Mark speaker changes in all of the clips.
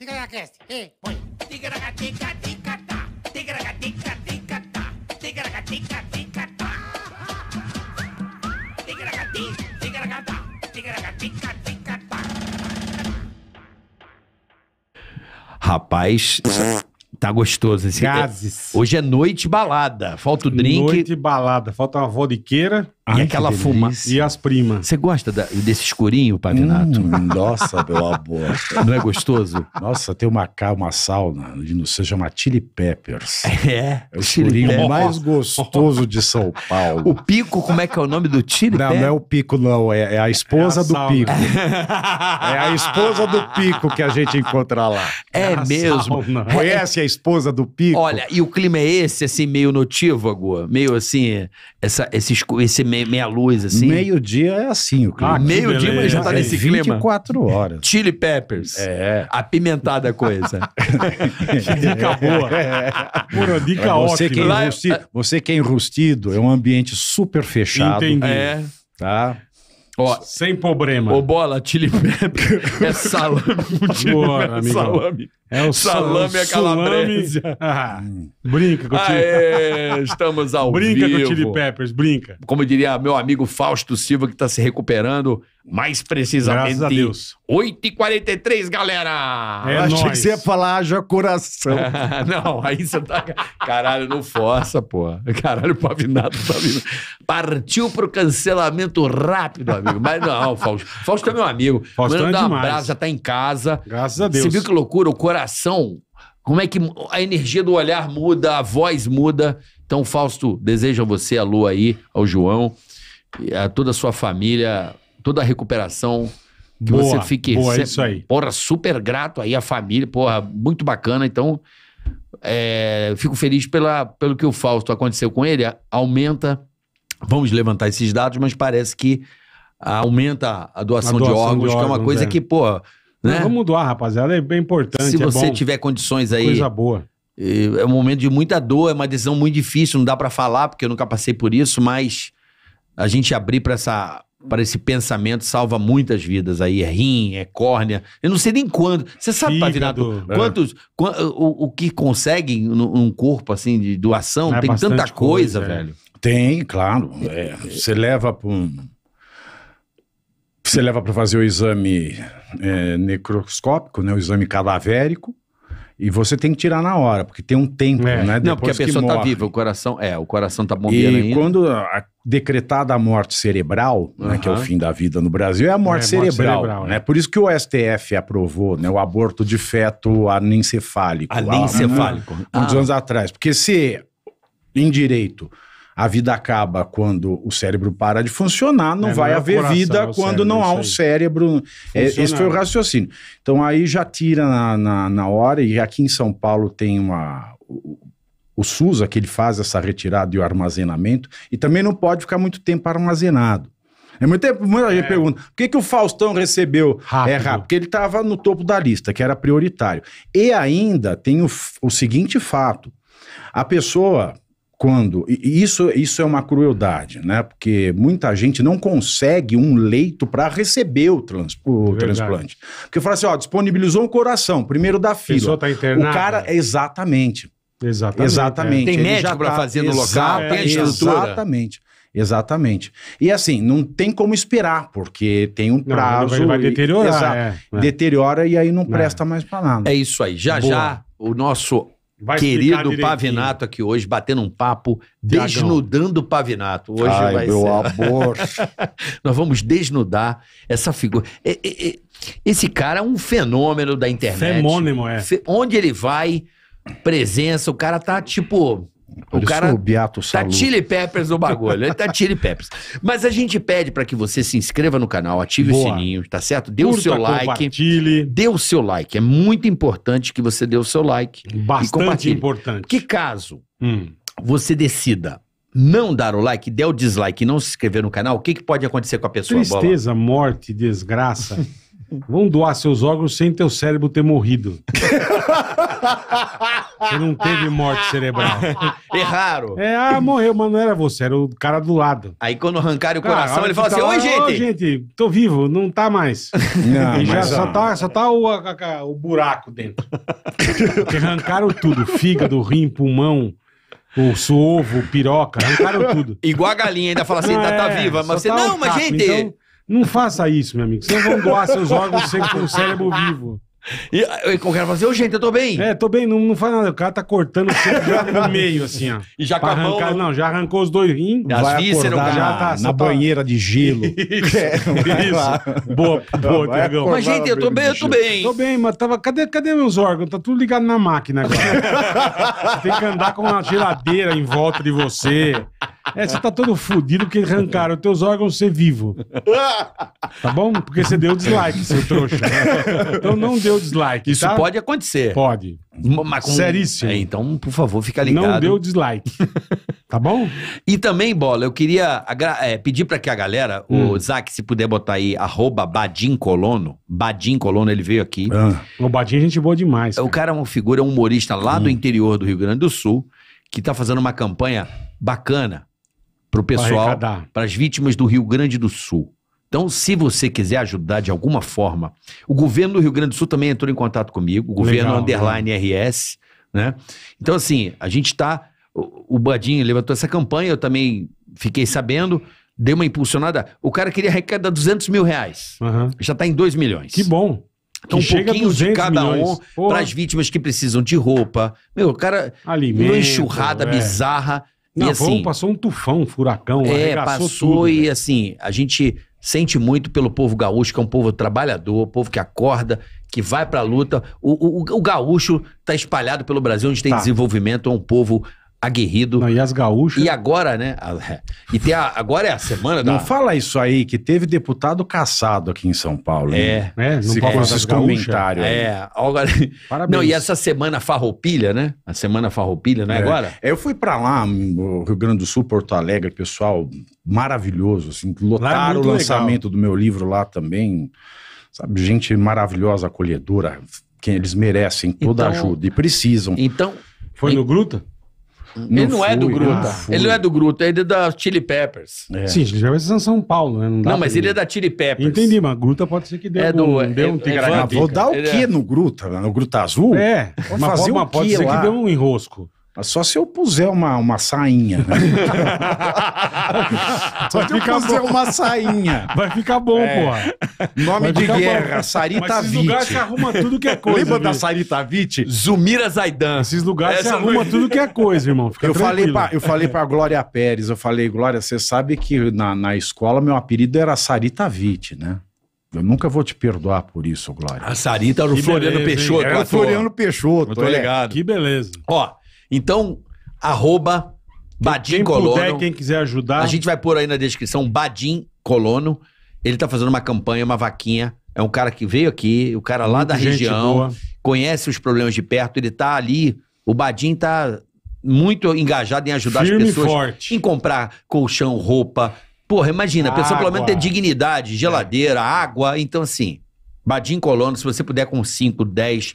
Speaker 1: Ticaracast, e põe. Ticaracatica, tigata. Ticaracatica, ticatá. Ticaracatica, ticatá. Ticaracati, ticaracatá. Ticaracatica, ticatá. Rapaz. Tá gostoso esse. Gases. Hoje é noite balada. Falta o drink. Noite
Speaker 2: balada. Falta uma vodiqueira. Ai, e aquela fumaça. E as primas. Você gosta da, desse escurinho, Pavinato? Hum, nossa, meu amor. Não é gostoso? Nossa, tem uma, uma sauna de não se chama Chili Peppers. É. É o escurinho Peppers. mais gostoso de São Paulo. O pico, como é que é o nome do Chili Não, Peppers? não é o pico, não. É, é a esposa é a do sauna. pico. É a esposa do pico que a gente encontra lá. É, é mesmo. Sauna. É. Conhece
Speaker 1: a esposa do pico? Olha, e o clima é esse, assim, meio notívago? Meio assim, essa, esse, esse meio meia-luz, assim?
Speaker 2: Meio-dia é assim o clima. Ah, meio-dia, mas já tá nesse 24 é clima. 24
Speaker 1: horas. Chili Peppers. É. Apimentada a coisa. dica boa. É. Pura dica pra você ótima. Quem é, é enrusti,
Speaker 2: você que é enrustido, é um ambiente super fechado. Entendi. É. Tá? Ó, Sem problema. Ô,
Speaker 1: bola, chili
Speaker 2: pepper
Speaker 1: é salame. Boa, amigo. Salame. É o salame é calabresa.
Speaker 2: Ah, hum. brinca com o chili estamos
Speaker 1: ao brinca vivo. Brinca com o chili peppers, brinca. Como diria meu amigo Fausto Silva, que está se recuperando mais precisamente. Graças a Deus. 8h43, galera! É eu achei nóis. que você ia falar haja coração. não, aí você tá. Caralho, não força, pô. Caralho, o Pavinato tá vindo. Partiu pro cancelamento rápido, amigo. Mas não, Fausto. Fausto é meu amigo. Fausto é Manda é demais. um abraço, já tá em casa. Graças a Deus. Você viu que loucura? O coração. Como é que a energia do olhar muda, a voz muda. Então, Fausto, desejo a você, a Lu aí, ao João, a toda a sua família, toda a recuperação. Que boa, você fique. Boa, é isso aí. Porra, super grato aí à família, porra, muito bacana. Então, é, fico feliz pela, pelo que o Fausto aconteceu com ele. Aumenta, vamos levantar esses dados, mas parece que aumenta a doação, a doação de, órgãos, de, órgãos, que é uma coisa é. que, pô.
Speaker 2: Né? Vamos doar, rapaziada, é bem importante. Se é você bom. tiver
Speaker 1: condições aí. Coisa boa. É um momento de muita dor, é uma decisão muito difícil, não dá para falar, porque eu nunca passei por isso, mas a gente abrir para essa para esse pensamento salva muitas vidas aí. É rim, é córnea. Eu não sei nem quando Você sabe, Fígado, Pavinato, é. quantos. O, o, que conseguem num corpo assim de doação? É, tem tanta coisa, coisa é. velho.
Speaker 2: Tem, claro. É, você leva para um. Você leva para fazer o exame é, necroscópico, né, o exame cadavérico, e você tem que tirar na hora, porque tem um tempo, é. né? Depois Não, porque a pessoa está viva,
Speaker 1: o coração. É, o coração está bombeando. E ainda.
Speaker 2: quando a, decretada a morte cerebral, uhum. né, que é o fim da vida no Brasil, é a morte é, cerebral. Morte cerebral né? É. Por isso que o STF aprovou né, o aborto de feto anencefálico. Anencefálico. Há, né? ah. anos atrás. Porque se, em direito, a vida acaba quando o cérebro para de funcionar, não é, vai é haver coração, vida é quando cérebro, não é há um cérebro. É, esse foi o raciocínio. Então aí já tira na, na, na hora, e aqui em São Paulo tem uma. O, o SUS que ele faz essa retirada e o armazenamento, e também não pode ficar muito tempo armazenado. É muito tempo, muita gente é. pergunta, por que, que o Faustão recebeu rápido? É rápido, porque ele estava no topo da lista, que era prioritário. E ainda tem o, o seguinte fato, a pessoa quando. E isso, isso é uma crueldade, né? Porque muita gente não consegue um leito para receber o, trans, o é transplante. Porque fala assim: ó, disponibilizou um coração, primeiro da fila. A pessoa tá internada. O cara, exatamente. Exatamente. exatamente. É. Tem médico para tá, fazer no local, tem estrutura. Exatamente. Exatamente. E assim, não tem como esperar, porque tem um prazo. Não, vai, vai deteriorar. E, é, né? Deteriora e aí não é. presta mais para nada. É
Speaker 1: isso aí. Já Boa. já o nosso Vai querido Pavinato aqui hoje, batendo um papo, desnudando o Pavinato. Hoje Ai, vai meu ser. amor. Nós vamos desnudar essa figura. É, é, é, esse cara é um fenômeno da internet. Fenômeno, é. Onde ele vai, presença, o cara tá tipo o cara o Beato tá Chili Peppers no bagulho, ele tá Chili Peppers. Mas a gente pede para que você se inscreva no canal, ative Boa. o sininho, tá certo? Dê Curta, o seu like. Compartilhe. Dê o seu like. É muito importante que você dê o seu like. Bastante importante. Que caso hum. você decida não dar o like, der o dislike e não se inscrever no canal, o que, que pode acontecer com a
Speaker 2: pessoa? Tristeza, bola? morte, desgraça. Vão doar seus órgãos sem teu cérebro ter morrido. você não teve morte cerebral. Erraram. É, ah, morreu, mas não era você, era o cara do lado. Aí quando arrancaram o ah, coração, ele fala tá assim: tá Oi, gente! Oi, gente, tô vivo, não tá mais. Não, E já mas, só ó, tá, só tá o, a- a- o buraco dentro. Porque arrancaram tudo: fígado, rim, pulmão, o ovo, piroca, arrancaram tudo. Igual a galinha ainda fala assim, Não, tá, tá é, viva. Mas você, tá não, mas gente, então- não faça isso, meu amigo. Vocês vão doar seus órgãos sem com o cérebro vivo. E, e o cara fala assim, ô gente, eu tô bem. É, tô bem, não, não faz nada. O cara tá cortando o seu no meio, assim, ó. E já pra acabou. Arrancar, não, já arrancou os dois rins. As vísceras, cara. Já tá, na banheira de gelo. Isso. isso. Boa, boa, Diagão. Mas, gente, eu tô bem, eu tô bem. Tô bem, mas tava. Cadê, cadê meus órgãos? Tá tudo ligado na máquina agora. tem que andar com uma geladeira em volta de você. É, você tá todo fudido porque arrancaram os teus órgãos ser vivo. Tá bom? Porque você deu dislike, seu trouxa. Então não deu deu dislike. Isso tá? pode
Speaker 1: acontecer. Pode. Mas com... Seríssimo. É, então, por favor, fica ligado. Não deu dislike. tá bom? E também, Bola, eu queria agra... é, pedir para que a galera, hum. o Zac, se puder botar aí, arroba Badim Colono. Badim Colono, ele veio aqui. Ah. O Badim a é gente boa demais. Cara. O cara é uma figura, é um humorista lá hum. do interior do Rio Grande do Sul, que tá fazendo uma campanha bacana pro pessoal, para as vítimas do Rio Grande do Sul. Então, se você quiser ajudar de alguma forma, o governo do Rio Grande do Sul também entrou em contato comigo, o governo Legal, underline RS, né? Então, assim, a gente está. O Badinho levantou essa campanha, eu também fiquei sabendo, deu uma impulsionada. O cara queria arrecadar 200 mil reais, uhum. já está em 2 milhões.
Speaker 2: Que bom. Então, que um pouquinho de cada milhões. um para as
Speaker 1: vítimas que precisam de roupa. Meu, o cara. Alimento, uma enxurrada é. bizarra. Não, e assim,
Speaker 2: passou um tufão, um furacão, é, passou tudo,
Speaker 1: e né? assim, a gente sente muito pelo povo gaúcho, que é um povo trabalhador, povo que acorda, que vai pra luta. O, o, o gaúcho tá espalhado pelo Brasil, onde tem tá. desenvolvimento, é um povo aguerrido.
Speaker 2: Não, e as gaúchas. E agora, né? E tem a, agora é a semana da. Não fala isso aí, que teve deputado caçado aqui em São Paulo. É. Né? Não Se, pode é. esses comentários. É.
Speaker 1: Agora... Parabéns. Não, e essa semana farroupilha, né? A semana farroupilha, não é, é. agora?
Speaker 2: É, eu fui para lá, no Rio Grande do Sul, Porto Alegre, pessoal maravilhoso, assim, lotaram é o lançamento legal. do meu livro lá também. Sabe, gente maravilhosa, acolhedora, que eles merecem toda então, ajuda e precisam. Então. Foi no Gruta? Ele não, não é do Gruta. ele não
Speaker 1: é do Gruta, ele é da Chili Peppers. É. Sim,
Speaker 2: Chili Peppers é São Paulo, né? Não, não mas ele é da Chili Peppers. Entendi, mas Gruta pode ser que dê é do, é- um, é, deu um tigre. É, vou dar o é. quê no Gruta? No Gruta Azul? É, mas uma, pode ser lá. que deu um enrosco. Só se eu puser uma, uma sainha, né? Só se eu puser bom. uma sainha. Vai ficar bom, é. Nome Vai de guerra, bom. Sarita Vitti. Vite. lugares se arruma tudo que é coisa. Lembra da Sarita Vite? Zumira Zaidan. Esses lugares se arruma tudo que é coisa, irmão. Fica eu falei, pra, eu falei pra Glória Pérez, eu falei, Glória, você sabe que na, na escola meu apelido era Sarita Vite, né? Eu nunca vou te perdoar por isso, Glória. A
Speaker 1: Sarita era o Floriano beleza, Peixoto. Era o Floriano
Speaker 2: Peixoto. Eu tô é. ligado.
Speaker 1: Que beleza. Ó, então, arroba Badim quem Colono. Puder, quem quiser ajudar. A gente vai pôr aí na descrição Badim Colono. Ele tá fazendo uma campanha, uma vaquinha. É um cara que veio aqui, o cara lá Muita da região, boa. conhece os problemas de perto, ele tá ali. O Badim tá muito engajado em ajudar Firme as pessoas forte. em comprar colchão, roupa. Porra, imagina, a pessoa pelo menos tem dignidade, geladeira, é. água. Então, assim, Badim Colono, se você puder com 5, 10,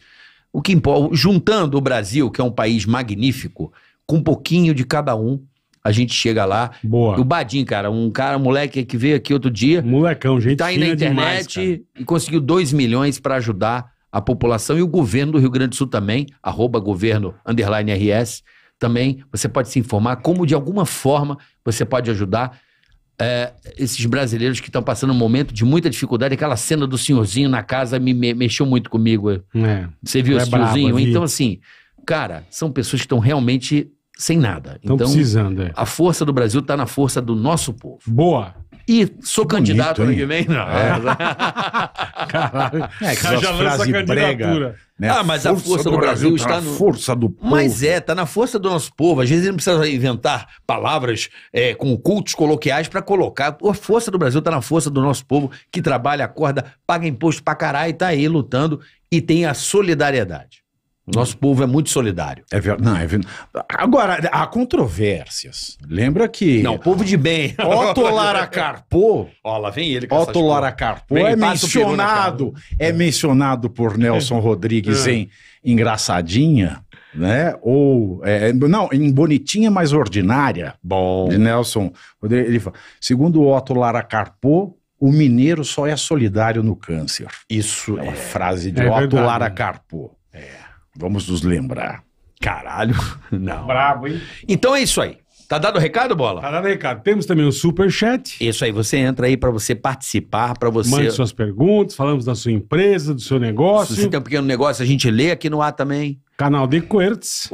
Speaker 1: o que importa, juntando o Brasil, que é um país magnífico, com um pouquinho de cada um, a gente chega lá. Boa. O Badim, cara, um cara, um moleque que veio aqui outro dia. Molecão, gente. Tá aí na internet demais, e conseguiu 2 milhões para ajudar a população e o governo do Rio Grande do Sul também, arroba governo underline RS. Também você pode se informar como de alguma forma você pode ajudar é, esses brasileiros que estão passando um momento de muita dificuldade. Aquela cena do senhorzinho na casa me, me mexeu muito comigo. É, Você viu é esse é senhorzinho? Vi. Então, assim, cara, são pessoas que estão realmente sem nada. então, precisando, é. A força do Brasil está na força do nosso povo. Boa. E sou candidato bonito, ano que vem, não. É. é. Caralho. É, já lança candidatura. Né? Ah, mas força a força do, do Brasil, Brasil tá está na no. força do povo. Mas é, está na força do nosso povo. Às vezes ele não precisa inventar palavras é, com cultos coloquiais para colocar. A força do Brasil está na força do nosso povo que trabalha, acorda, paga imposto pra caralho, está aí lutando e tem a
Speaker 2: solidariedade. Nosso povo é muito solidário. É verdade. Não, é Agora, há controvérsias. Lembra que. Não, povo de bem. Otto Laracarpo. Ó, lá vem ele. Otto Laracarpo é mencionado, é mencionado por Nelson é. Rodrigues é. em Engraçadinha, né? Ou. É, não, em Bonitinha Mais Ordinária. Bom. De Nelson Rodrigues. Ele fala, segundo Otto Laracarpo, o mineiro só é solidário no câncer. Isso é uma é. frase de é Otto Laracarpo. Vamos nos lembrar. Caralho. Não. Bravo, hein? Então é isso
Speaker 1: aí. Tá dado o recado, Bola? Tá dado o recado. Temos também o Super Chat. Isso aí, você entra aí para você participar, para você... Mande suas
Speaker 2: perguntas, falamos da sua empresa, do seu negócio. Se você
Speaker 1: tem um pequeno negócio, a gente lê aqui no ar também. Canal de Quertz.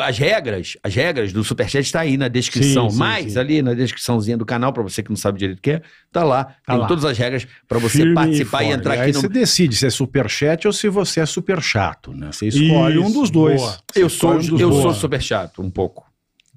Speaker 1: as regras, as regras do Chat está aí na descrição. Sim, sim, mais sim. ali na descriçãozinha do canal, para você que não sabe direito o que é, tá lá. Tá tem lá. todas as regras para você Firme participar e, e entrar e aqui no. Você
Speaker 2: decide se é Super Chat ou se você é super chato, né? Você escolhe Isso, um dos dois. Eu sou, um dos eu sou super chato, um pouco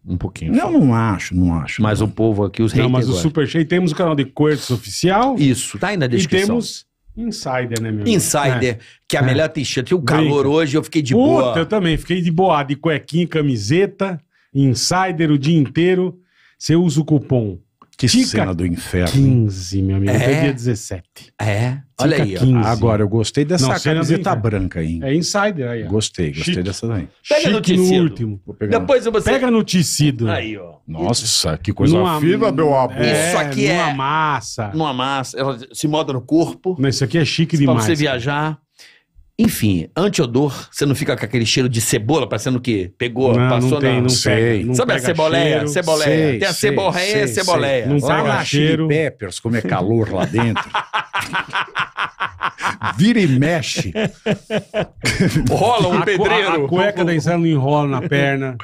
Speaker 2: um pouquinho. Não, não acho, não acho. Mas não. o povo aqui, os Não, mas agora. o Superchat, temos o canal de Coertes Oficial. Isso, tá aí na descrição. E temos Insider, né, meu? Insider, é. que é a é. melhor t-shirt. o calor Brinca. hoje, eu fiquei de Puta, boa. eu também, fiquei de boa, de cuequinha, camiseta, Insider o dia inteiro. Você usa o cupom que Dica cena do inferno. 15, meu amigo. É. dia 17. É. Dica Olha aí. 15. Agora, eu gostei dessa Não, cena camiseta branca, aí. É insider aí. Ó. Gostei, gostei Chique. dessa daí. Pega no tecido. No último. Depois você... Pega no tecido. Aí, ó. Nossa, que coisa numa, fina, meu amor. É, isso aqui numa é... Numa massa. Numa massa. Ela se moda no corpo. Mas isso aqui é chique isso demais. Pra você
Speaker 1: viajar. Enfim, anti-odor você não fica com aquele cheiro de cebola, parecendo que pegou, não, passou não tem, na... Não sei. Não Sabe a ceboleia? Cheiro, ceboleia. Sei, tem a ceborreia sei, e a ceboleia. Sei. Não lá pega lá cheiro.
Speaker 2: peppers, como é calor lá dentro. Vira e mexe. Rola um pedreiro. A cueca da enrola na perna.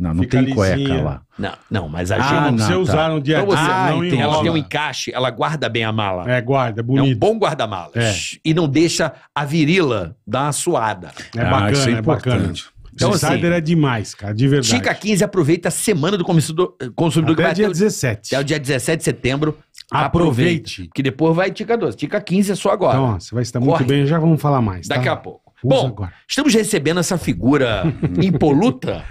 Speaker 2: Não, não Fica tem lisinha. cueca lá.
Speaker 1: Não, não, mas a ah, gente. Ah, não, você tá. usar no dia a então dia. Ah, não ela tem um encaixe, ela guarda bem a mala. É, guarda, bonito. É um bom guarda-malas. É. E não deixa a virila dar uma suada. É ah, bacana, é, é bacana. Então, então assim, Insider
Speaker 2: é demais, cara, de
Speaker 1: verdade. Tica 15 aproveita a semana do consumidor, eh, consumidor até que vai dia até o, 17. Até o dia 17 de setembro. Aproveite. aproveite. Que depois vai Tica 12. Tica 15 é só agora. Então, ó, você
Speaker 2: vai estar Corre. muito bem, já vamos falar mais. Daqui tá? a pouco. Usa Bom, agora.
Speaker 1: estamos recebendo essa figura impoluta.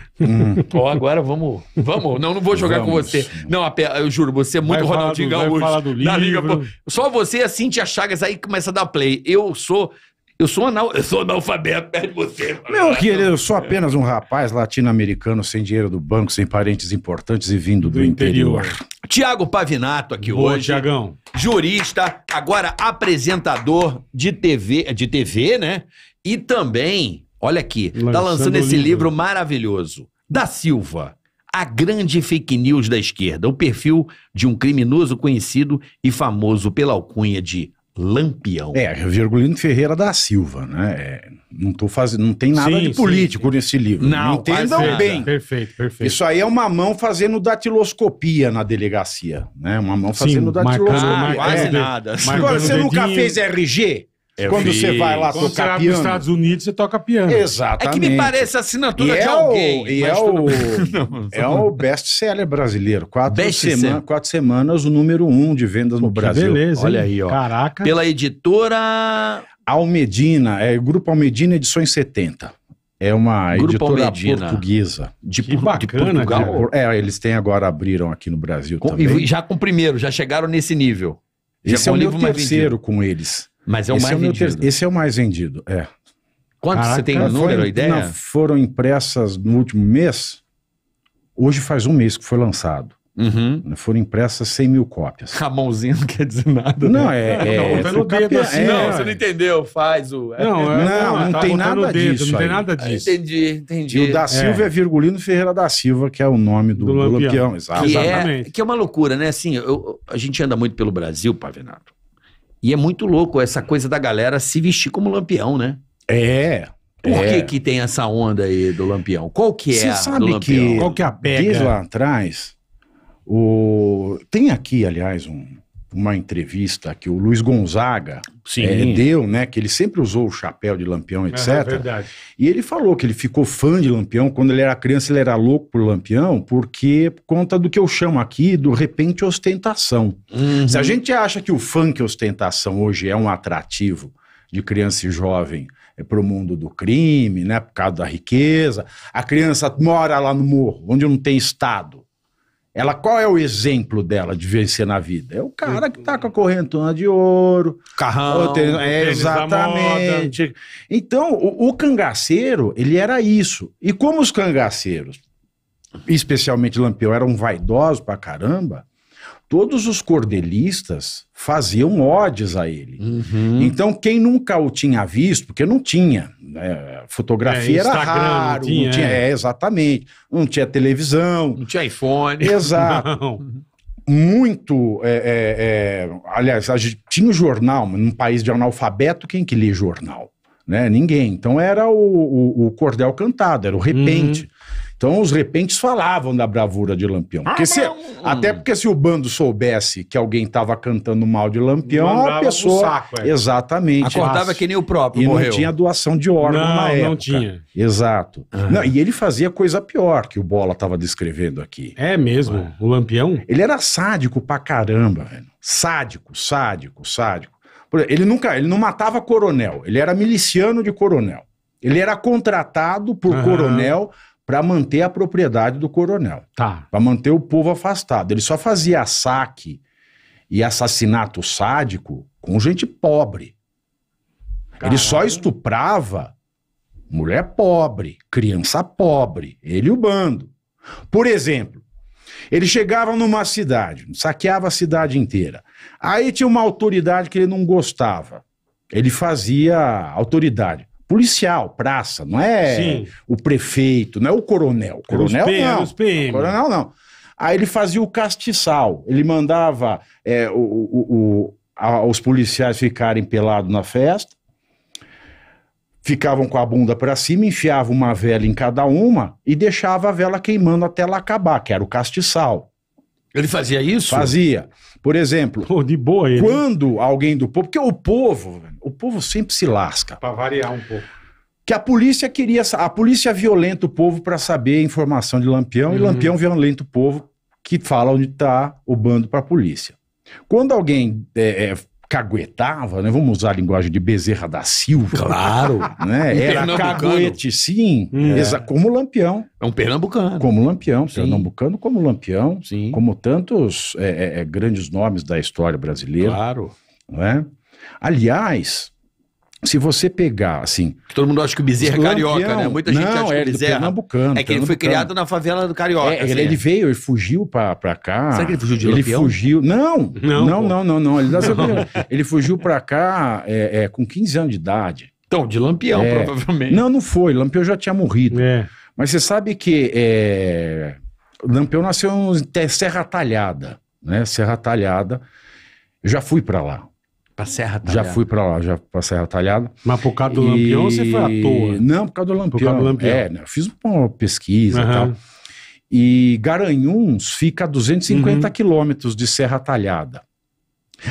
Speaker 1: oh agora vamos, vamos. Não, não vou jogar Vamos. com você. Não, eu juro, você é muito Vai falar Ronaldinho do- vai Gaúcho. falar do Liga, Só você e a Cintia Chagas aí começa a dar play. Eu sou, eu sou anal, eu sou analfabeto perto é de você. Meu querido, eu sou
Speaker 2: apenas um rapaz latino-americano sem dinheiro do banco, sem parentes importantes e vindo do, Do interior. interior.
Speaker 1: Tiago Pavinato aqui Boa, hoje, Tiagão. jurista, agora apresentador de TV, de TV, né? E também, olha aqui, lançando tá lançando esse livro. livro maravilhoso, da Silva. A grande fake news da esquerda, o perfil de um criminoso conhecido e famoso pela alcunha
Speaker 2: de Lampião. É, Virgulino Ferreira da Silva, né? É, não tô fazendo, não tem nada sim, de político sim, sim. nesse livro. Não, entendam perfeito, bem.
Speaker 3: Perfeito, perfeito. Isso
Speaker 2: aí é uma mão fazendo datiloscopia na delegacia, né? Uma mão fazendo datiloscopia. Marcar, quase nada. Mas Agora você nunca fez RG? É Quando você vai lá Quando tocar você piano. nos Estados Unidos, você toca piano. Exatamente. É que me parece a assinatura e de é alguém. O, e é, o, é o best-seller brasileiro. Quatro, best seller. quatro semanas, o número um de vendas no Brasil. Beleza, Olha hein? aí, ó. Caraca. Pela editora... Almedina, é Grupo Almedina Edições 70. É uma Grupo editora Almedina. portuguesa. De, que bacana, de Portugal. Cara. É, eles têm agora, abriram aqui no Brasil com, também. já
Speaker 1: com o primeiro, já chegaram nesse nível.
Speaker 2: Esse já é o meu terceiro com eles. Mas é o esse mais é vendido. Ter... Esse é o mais vendido, é. Quanto Caraca, você tem número, foi, ideia? Na, foram impressas no último mês. Hoje faz um mês que foi lançado. Uhum. Né, foram impressas 100 mil cópias. A mãozinha não quer dizer nada. Não, né? é, é, não, é, dedo assim, Não, é, você
Speaker 1: não entendeu. Faz o. É, não, é, não, não, tá tem nada dedo, disso. Não tem nada disso. Entendi,
Speaker 2: entendi. E o da Silva é, Virgulino Ferreira da Silva, que é o nome do, do, do Lampião. Lampião exatamente.
Speaker 1: Que é, que é uma loucura, né? Assim, eu, a gente anda muito pelo Brasil, Pavinato. E é muito louco essa coisa da galera se vestir como lampião, né? É. Por é. que que tem essa onda aí do lampião? Qual que é Você sabe que, Qual que é a pega? Diz lá
Speaker 2: atrás, o... tem aqui, aliás, um, uma entrevista que o Luiz Gonzaga é, deu, né? Que ele sempre usou o chapéu de Lampião, etc. É, verdade. E ele falou que ele ficou fã de Lampião. Quando ele era criança, ele era louco por Lampião, porque por conta do que eu chamo aqui do repente ostentação. Uhum. Se a gente acha que o funk ostentação hoje é um atrativo de criança e jovem eh, para o mundo do crime, né? Por causa da riqueza, a criança mora lá no morro, onde não tem Estado. Ela, qual é o exemplo dela de vencer na vida? É o cara que tá com a correntona de ouro. Carrão. Ter... É, exatamente. Então, o, o cangaceiro, ele era isso. E como os cangaceiros, especialmente Lampião, eram vaidosos pra caramba, todos os cordelistas faziam odes a ele. Uhum. Então, quem nunca o tinha visto, porque não tinha, né? fotografia é, era raro, não tinha, não tinha é. É, exatamente, não tinha televisão. Não tinha iPhone. Exato. Não. Muito, é, é, é, aliás, gente, tinha o jornal, mas num país de analfabeto, quem que lê jornal? Né? Ninguém. Então era o, o, o cordel cantado, era o repente. Uhum. Então os repentes falavam da bravura de Lampião. Ah, porque se, até porque se o bando soubesse que alguém estava cantando mal de Lampião, a pessoa... Saco, é. Exatamente. Acordava ah, que nem o próprio, E morreu. não tinha doação de órgão não, na não época. não tinha. Exato. Ah. Não, e ele fazia coisa pior que o Bola estava descrevendo aqui. É mesmo? Ah. O Lampião? Ele era sádico pra caramba, velho. Sádico, sádico, sádico. Ele nunca, ele não matava coronel, ele era miliciano de coronel. Ele era contratado por uhum. coronel para manter a propriedade do coronel. Tá. Para manter o povo afastado. Ele só fazia saque e assassinato sádico com gente pobre. Caralho. Ele só estuprava mulher pobre, criança pobre, ele e o bando. Por exemplo, ele chegava numa cidade, saqueava a cidade inteira. Aí tinha uma autoridade que ele não gostava. Ele fazia autoridade policial, praça, não é Sim. o prefeito, não é o coronel. Coronel PM, não. PM. Coronel não. Aí ele fazia o castiçal, ele mandava é, o, o, o, a, os policiais ficarem pelados na festa, ficavam com a bunda para cima, enfiava uma vela em cada uma e deixava a vela queimando até ela acabar, que era o castiçal. Ele fazia isso? Fazia. Por exemplo, Pô, de boa ele. quando alguém do povo, porque o povo, o povo sempre se lasca. Para variar um pouco. Que a polícia queria. A polícia violenta o povo para saber a informação de Lampião, uhum. e Lampião violenta o povo que fala onde está o bando para a polícia. Quando alguém é, é, caguetava, né? Vamos usar a linguagem de Bezerra da Silva. Claro. Né? Era caguete, sim. Hum. é. Como Lampião. É um pernambucano. Como Lampião. Sim. Pernambucano como Lampião. Sim. Como tantos é, é, é grandes nomes da história brasileira. Claro. Né? Aliás, se você pegar, assim. Todo mundo acha que o Bezerra é carioca, né? Lampião, né? Muita gente não, acha que é o Bezerra. Pernambucano, é que ele foi criado
Speaker 1: na favela do Carioca. É, assim, ele, é. veio, ele,
Speaker 2: veio fugiu pra, pra cá. Será que ele fugiu de Ele Lampião? fugiu. Não! Não, não, não, não, não, Ele, tá ele fugiu pra cá é, é com 15 anos de idade. Então, de Lampião, é. provavelmente. Não, não foi. Lampião já tinha morrido. Mas você sabe que Lampião nasceu em Serra Talhada, né? Serra Talhada. Eu já fui para lá. Pra Serra Talhada. Já fui pra lá, já pra Serra Talhada. Mas por causa do e... Lampião você foi à toa? Não, por causa do Lampião. Por causa do Lampião. É, né? fiz uma pesquisa uhum. e tal. E Garanhuns fica a 250 uhum. quilômetros de Serra Talhada.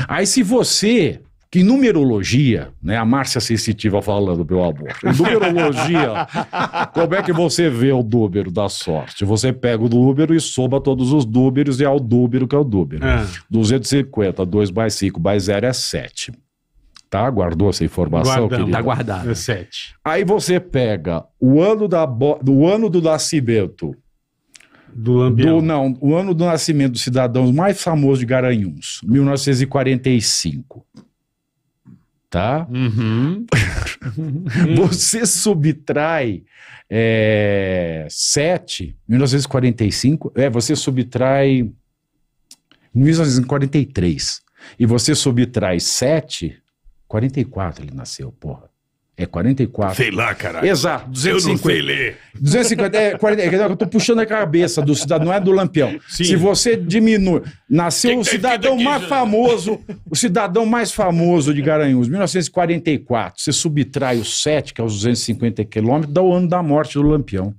Speaker 2: Aí se você que numerologia, né? A Márcia Sensitiva falando, meu amor. Numerologia, como é que você vê o número da sorte? Você pega o número e soma todos os números e é o número que é o número. É. 250, 2 mais 5 mais 0 é 7. Tá? Guardou essa informação, Guardando. querido? Tá guardado. É 7. Aí você pega o ano, da o ano do nascimento do Lampião. Do, não, o ano do nascimento do cidadão mais famoso de Garanhuns, 1945 tá? Uhum. uhum. Você subtrai é, 7, 1945, é, você subtrai 1943, e você subtrai 7, 44 ele nasceu, porra. É 44. Sei lá, caralho. Exato. 250. Eu não sei ler. 250. É, 40, é, eu tô puxando a cabeça do cidadão, não é do Lampião. Sim. Se você diminui. Nasceu que o cidadão tá mais já? famoso, o cidadão mais famoso de Garanhuns, 1944. Você subtrai o 7, que é os 250 quilômetros, dá o ano da morte do Lampião.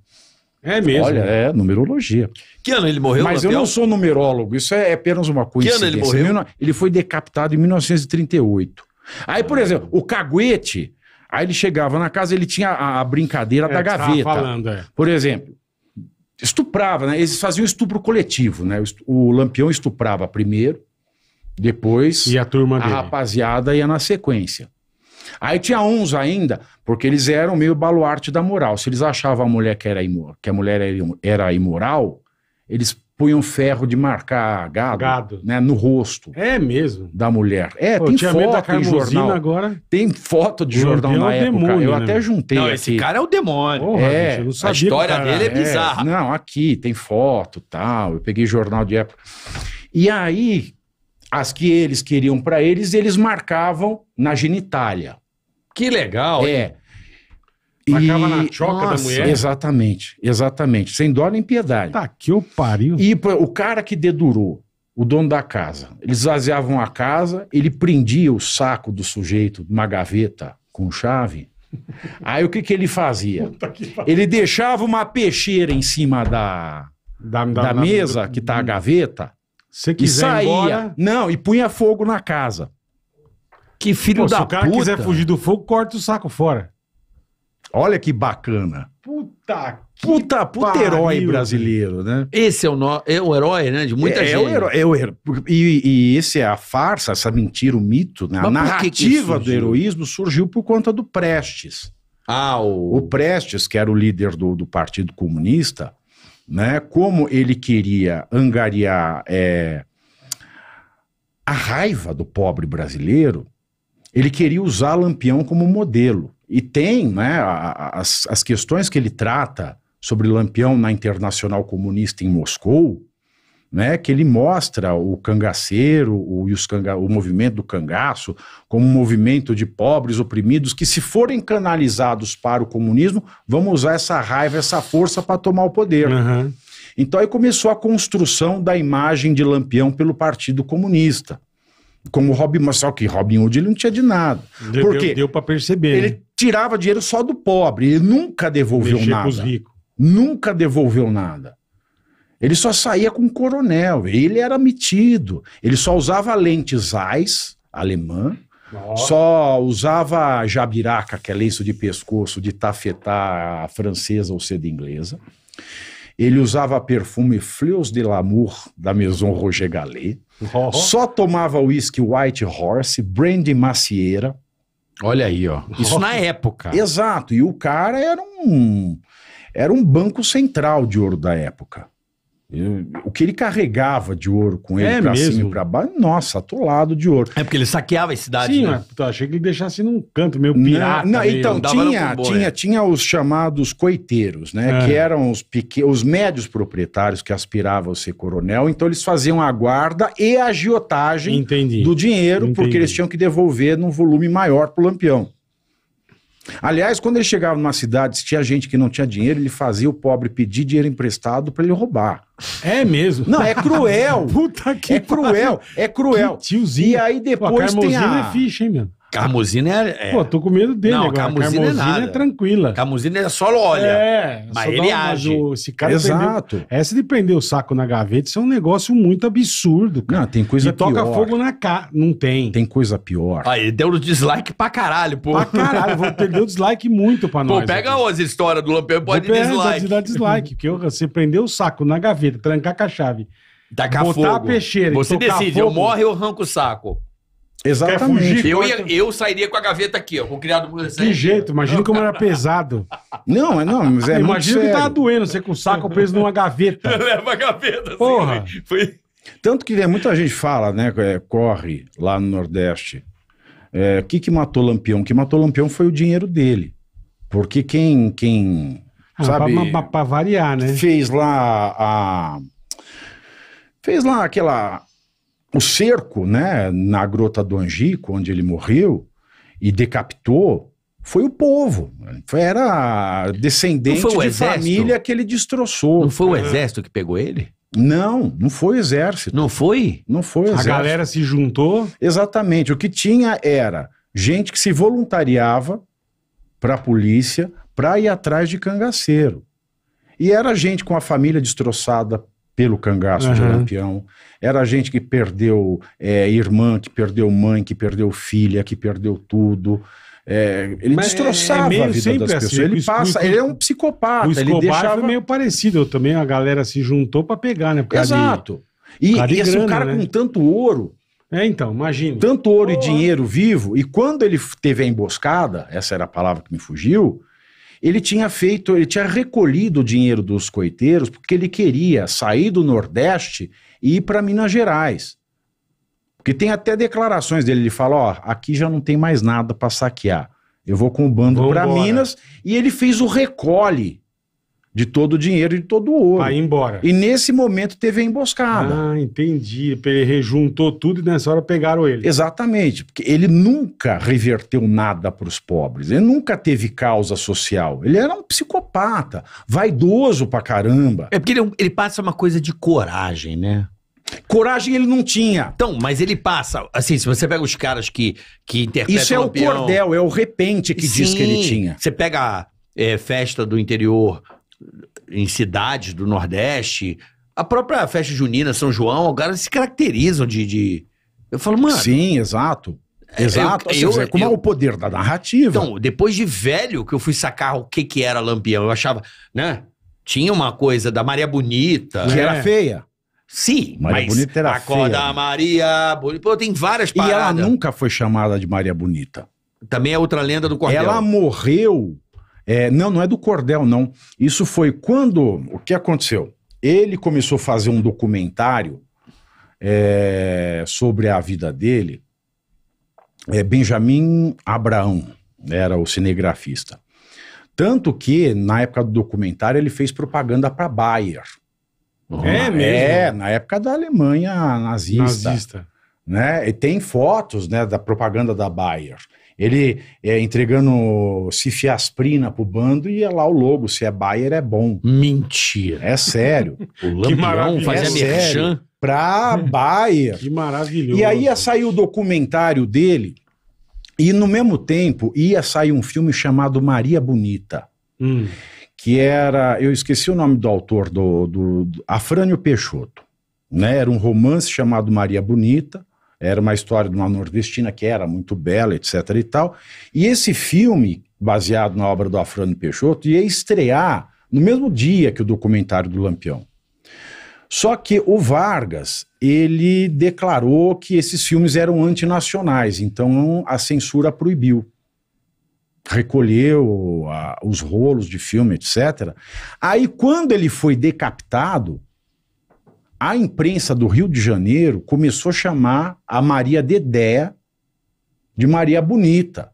Speaker 2: É mesmo? Olha, é numerologia. Que ano ele morreu? Mas Lampião? eu não sou numerólogo, isso é apenas uma coincidência. Que ano ele morreu? Ele foi decapitado em 1938. Aí, por exemplo, o Caguete Aí ele chegava na casa, ele tinha a, a brincadeira é, da gaveta. Falando, é. Por exemplo, estuprava, né? Eles faziam estupro coletivo, né? O, Lampião estuprava primeiro, depois e a turma a rapaziada ia na sequência. Aí tinha uns ainda, porque eles eram meio baluarte da moral. Se eles achavam a mulher que era imor, que a mulher era imoral, eles punham ferro de marcar gado, gado. Né, no rosto. É mesmo. Da mulher. É, Pô, tem foto em jornal. Agora. Tem foto de jornal na é época. Demônio, eu né? até juntei não, aqui. esse cara é o demônio. Porra, é, a história cara, dele é bizarra. É, não, aqui tem foto, tal. Eu peguei jornal de época. E aí, as que eles queriam para eles, eles marcavam na genitália. Que legal. É. Hein? Tacava e... na choca Nossa, da mulher? Exatamente, exatamente. Sem dó nem piedade. Tá que o pariu. E o cara que dedurou, o dono da casa, eles vaziavam a casa, ele prendia o saco do sujeito numa gaveta com chave. Aí o que, que ele fazia? Ele deixava uma peixeira em cima da, da, da, da mesa, que tá a hum. gaveta, Se quiser e saía. Embora... Não, e punha fogo na casa. Que filho Pô, da puta. Se o cara puta. quiser fugir do fogo, corta o saco fora. Olha que bacana. Puta que Puta, puta pariu. herói brasileiro, né? Esse é o, no... é o herói, né? De muita é, gente. É o herói. É o herói. E, e esse é a farsa, essa mentira, o mito, né? a narrativa do heroísmo surgiu por conta do Prestes. Ah, o... o Prestes, que era o líder do, do Partido Comunista, né? Como ele queria angariar é, a raiva do pobre brasileiro, ele queria usar Lampião como modelo. E tem né, as, as questões que ele trata sobre Lampião na Internacional Comunista em Moscou, né, que ele mostra o cangaceiro o, e canga, o movimento do cangaço como um movimento de pobres oprimidos que, se forem canalizados para o comunismo, vão usar essa raiva, essa força para tomar o poder. Uhum. Então aí começou a construção da imagem de Lampião pelo Partido Comunista. Como o Robin, mas só que Robin Hood ele não tinha de nada. Deu, porque deu, deu para perceber. Ele né? tirava dinheiro só do pobre ele nunca devolveu nada. Com os ricos. Nunca devolveu nada. Ele só saía com o coronel, ele era metido. Ele só usava lentes Zeiss, alemã, oh. só usava jabiraca, que é lenço de pescoço, de tafetá francesa ou seda inglesa. Ele usava perfume Fleurs de l'Amour da Maison Roger Gallet. Oh. Só tomava whisky White Horse, Brandy Macieira. Olha aí, ó. Isso oh. na época. Exato. E o cara era um era um banco central de ouro da época o que ele carregava de ouro com ele é pra mesmo? cima e pra baixo, nossa, atolado de ouro. É
Speaker 1: porque ele saqueava a cidade Sim, né?
Speaker 2: achei que ele deixasse num canto meio pirata. Não, então, não então, tinha, tinha, tinha os chamados coiteiros, né? É. Que eram os, pequ... os médios proprietários que aspiravam a ser coronel, então eles faziam a guarda e a agiotagem Entendi. do dinheiro, Entendi. porque eles tinham que devolver num volume maior pro Lampião. Aliás, quando ele chegava numa cidade, se tinha gente que não tinha dinheiro, ele fazia o pobre pedir dinheiro emprestado para ele roubar. É mesmo? Não, é cruel. Puta que É cruel, é cruel. Que tiozinho. E aí depois Pô, tem a... é ficha, hein, mano?
Speaker 1: Carmozina é, é. Pô, tô com medo dele. Não, agora. Carmozina, é, é nada. é tranquila. Carmozina é só olha. É, mas só ele age. Esse cara Exato.
Speaker 2: Prendeu, é, essa de prender o saco na gaveta, isso é um negócio muito absurdo, cara. Não, tem coisa e pior. toca fogo na cara. Não tem. Tem coisa pior. Aí,
Speaker 1: ele deu dislike pra caralho, pô. Pra caralho, vou
Speaker 2: perder o dislike muito pra nós. Pô, pega
Speaker 1: as histórias história do Lampião, pode vou dislike. dá dar dislike,
Speaker 2: porque você prender o saco na gaveta, trancar com a chave. Tacar botar fogo. a peixeira Você decide, fogo, eu morro ou
Speaker 1: arranco o saco.
Speaker 2: Exatamente. Eu, é ia,
Speaker 1: eu sairia com a gaveta aqui, ó, com o criado por
Speaker 2: jeito, imagina como era pesado. Não, é não, mas é Imagina que tava doendo você com o saco preso numa gaveta. Leva a gaveta, assim, Porra. Né? Foi... Tanto que é, muita gente fala, né, é, corre lá no Nordeste. O é, que que matou Lampião? O que matou Lampião foi o dinheiro dele. Porque quem, quem ah, sabe... Pra, pra, pra variar, né? Fez lá a... Fez lá aquela o cerco né, na Grota do Angico, onde ele morreu e decapitou, foi o povo. Era descendente de exército? família que ele destroçou. Não foi o é. exército que pegou ele? Não, não foi o exército. Não foi? Não foi o exército. A galera se juntou? Exatamente. O que tinha era gente que se voluntariava para a polícia para ir atrás de cangaceiro. E era gente com a família destroçada pelo cangaço uhum. de Lampião. Era gente que perdeu é, irmã, que perdeu mãe, que perdeu filha, que perdeu tudo. É, ele Mas destroçava é, é a vida das assim, pessoas. Assim, ele passa, ele é um psicopata. O ele é deixava... meio parecido também, a galera se juntou para pegar, né? Exato. De, e, esse assim, um cara né? com tanto ouro. É, então, imagina. Tanto ouro e dinheiro vivo. E quando ele teve a emboscada, essa era a palavra que me fugiu, ele tinha feito, ele tinha recolhido o dinheiro dos coiteiros porque ele queria sair do Nordeste e ir para Minas Gerais. Porque tem até declarações dele, ele fala, ó, aqui já não tem mais nada para saquear. Eu vou com o bando para Minas e ele fez o recolhe de todo o dinheiro e de todo o ouro. Aí embora. E nesse momento teve a emboscada. Ah, entendi. Ele rejuntou tudo e nessa hora pegaram ele. Exatamente, porque ele nunca reverteu nada para os pobres. Ele nunca teve causa social. Ele era um psicopata, vaidoso pra caramba. É porque ele, é ele passa uma coisa de coragem, né?
Speaker 1: Coragem ele não tinha. Então, mas ele passa. Assim, se você pega os caras que, que interpretam. Isso é o Lampião, cordel,
Speaker 2: é o repente que Sim, diz que ele tinha.
Speaker 1: Você pega é, festa do interior, em cidades do Nordeste, a própria festa junina, São João, agora se caracterizam de, de... Eu falo, mano. Sim, exato. É, exato. Eu, assim, eu, como é eu, é o poder da narrativa. Então, depois de velho que eu fui sacar o que que era Lampião, eu achava, né? Tinha uma coisa da Maria Bonita. Que né? era é. feia. Sim,
Speaker 2: Maria mas Bonita era acorda feia. Maria Bonita. tem várias paradas. E ela nunca foi chamada de Maria Bonita. Também é outra lenda do Cordel. Ela morreu é, não, não é do cordel, não. Isso foi quando. O que aconteceu? Ele começou a fazer um documentário é, sobre a vida dele. É, Benjamin Abraão era o cinegrafista. Tanto que, na época do documentário, ele fez propaganda para Bayer. Uhum. É, é mesmo? É, na época da Alemanha nazista. Nazista. Né? E tem fotos né, da propaganda da Bayer. Ele é, entregando cifiasprina pro bando e é lá o logo, se é Bayer é bom. Mentira. É sério. o Lampião fazia é merchan. Pra Bayer. Que maravilhoso. E aí ia sair o documentário dele e no mesmo tempo ia sair um filme chamado Maria Bonita. Hum. Que era, eu esqueci o nome do autor, do, do, do Afrânio Peixoto. Né? Era um romance chamado Maria Bonita, era uma história de uma nordestina que era muito bela, etc. e tal. E esse filme, baseado na obra do Afrano Peixoto, ia estrear no mesmo dia que o documentário do Lampião. Só que o Vargas, ele declarou que esses filmes eram antinacionais, então a censura proibiu recolheu a, os rolos de filme, etc. Aí, quando ele foi decapitado, a imprensa do Rio de Janeiro começou a chamar a Maria Dedé de Maria Bonita.